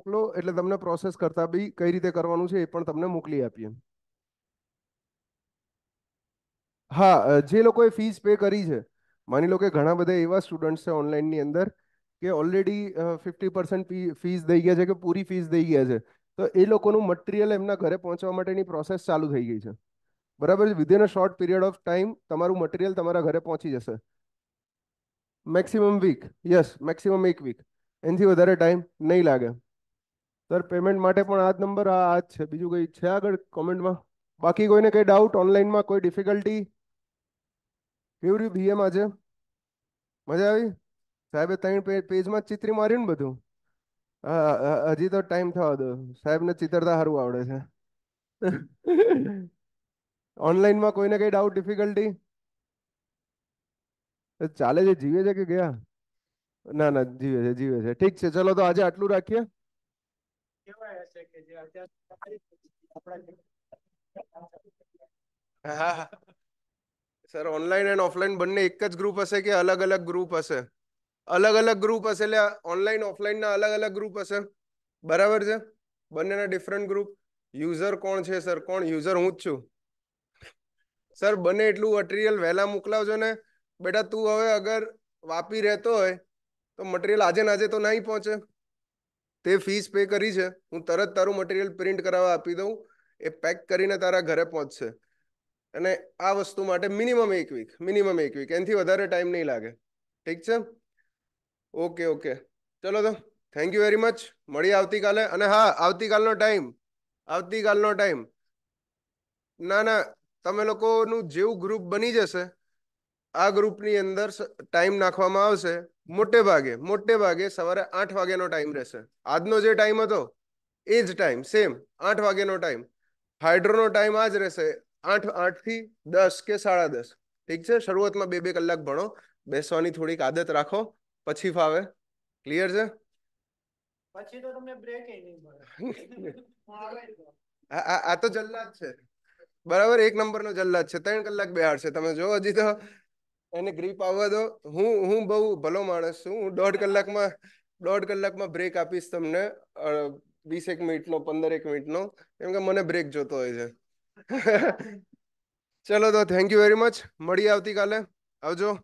મોકલો એટલે તમને પ્રોસેસ કરતા બી કઈ રીતે કરવાનું છે એ પણ તમને મોકલી આપીએ હા જે લોકોએ ફીસ પે કરી છે માની લો કે ઘણા બધા એવા સ્ટુડન્ટ્સ છે ઓનલાઈનની અંદર કે ઓલરેડી ફિફ્ટી પર્સન્ટ ફીસ દઈ ગયા છે કે પૂરી ફીસ દઈ ગયા છે તો એ લોકોનું મટીરિયલ એમના ઘરે પહોંચવા માટેની પ્રોસેસ ચાલુ થઈ ગઈ છે બરાબર within a short period of time તમારું મટીરિયલ તમારા ઘરે પહોંચી જશે મેક્સિમમ વીક યસ મેક્સિમમ એક વીક એનાથી વધારે ટાઈમ નહીં લાગે સર પેમેન્ટ માટે પણ આ જ નંબર આ આ જ છે બીજું કંઈ છે આગળ કોમેન્ટમાં બાકી કોઈને કંઈ ડાઉટ ઓનલાઈનમાં કોઈ ડિફિકલ્ટી કેવું રહ્યું બીએમાં આજે મજા આવી સાહેબે ત્રણ પેજમાં ચિત્રી માર્યું ને બધું હજી તો ટાઈમ થવા દો સાહેબને ચિતરતા સારું આવડે છે ઓનલાઈનમાં કોઈને કંઈ ડાઉટ ડિફિકલ્ટી ચાલે છે જીવે છે કે ગયા ના ના જીવે છે જીવે છે ઠીક છે ચલો તો આજે આટલું રાખીએ સર ઓનલાઈન એન્ડ ઓફલાઈન બંને એક જ ગ્રુપ હશે કે અલગ અલગ ગ્રુપ હશે અલગ અલગ ગ્રુપ હશે એટલે ઓનલાઈન ઓફલાઈનના અલગ અલગ ગ્રુપ હશે બરાબર છે બંનેના ડિફરન્ટ ગ્રુપ યુઝર કોણ છે સર કોણ યુઝર હું જ છું સર બંને એટલું મટીરિયલ વહેલા મોકલાવજો ને બેટા તું હવે અગર વાપી રહેતો હોય તો મટીરિયલ આજે નાજે તો નહીં પહોંચે તે ફીસ પે કરી છે હું તરત તારું મટીરિયલ પ્રિન્ટ કરાવવા આપી દઉં એ પેક કરીને તારા ઘરે પહોંચશે અને આ વસ્તુ માટે મિનિમમ એક વીક મિનિમમ એક વીક એનાથી વધારે ટાઈમ નહીં લાગે ઠીક છે ઓકે ઓકે ચલો તો થેન્ક યુ વેરી મચ મળી આવતીકાલે અને હા આવતીકાલનો ટાઈમ આવતીકાલનો ટાઈમ ના ના તમે લોકોનું જેવું ગ્રુપ બની જશે આ ગ્રુપની અંદર ટાઈમ નાખવામાં આવશે મોટે ભાગે મોટે ભાગે સવારે આઠ વાગ્યાનો ટાઈમ રહેશે આજનો જે ટાઈમ હતો એ જ ટાઈમ સેમ આઠ વાગ્યાનો ટાઈમ હાઇડ્રોનો ટાઈમ આ જ રહેશે આઠ આઠથી દસ કે સાડા દસ ઠીક છે શરૂઆતમાં બે બે કલાક ભણો બેસવાની થોડીક આદત રાખો પછી ફાવે ક્લિયર છે પછી તો તમને બ્રેક એ આ તો જલ્લાદ છે બરાબર એક નંબરનો જલ્લાદ છે ત્રણ કલાક બેહાડ છે તમે જો હજી તો એને ગ્રીપ આવવા દો હું હું બહુ ભલો માણસ છું હું દોઢ કલાકમાં દોઢ કલાકમાં બ્રેક આપીશ તમને વીસ એક મિનિટનો પંદર એક મિનિટનો કેમ કે મને બ્રેક જોતો હોય છે ચલો તો થેન્ક યુ વેરી મચ મળીએ આવતીકાલે આવજો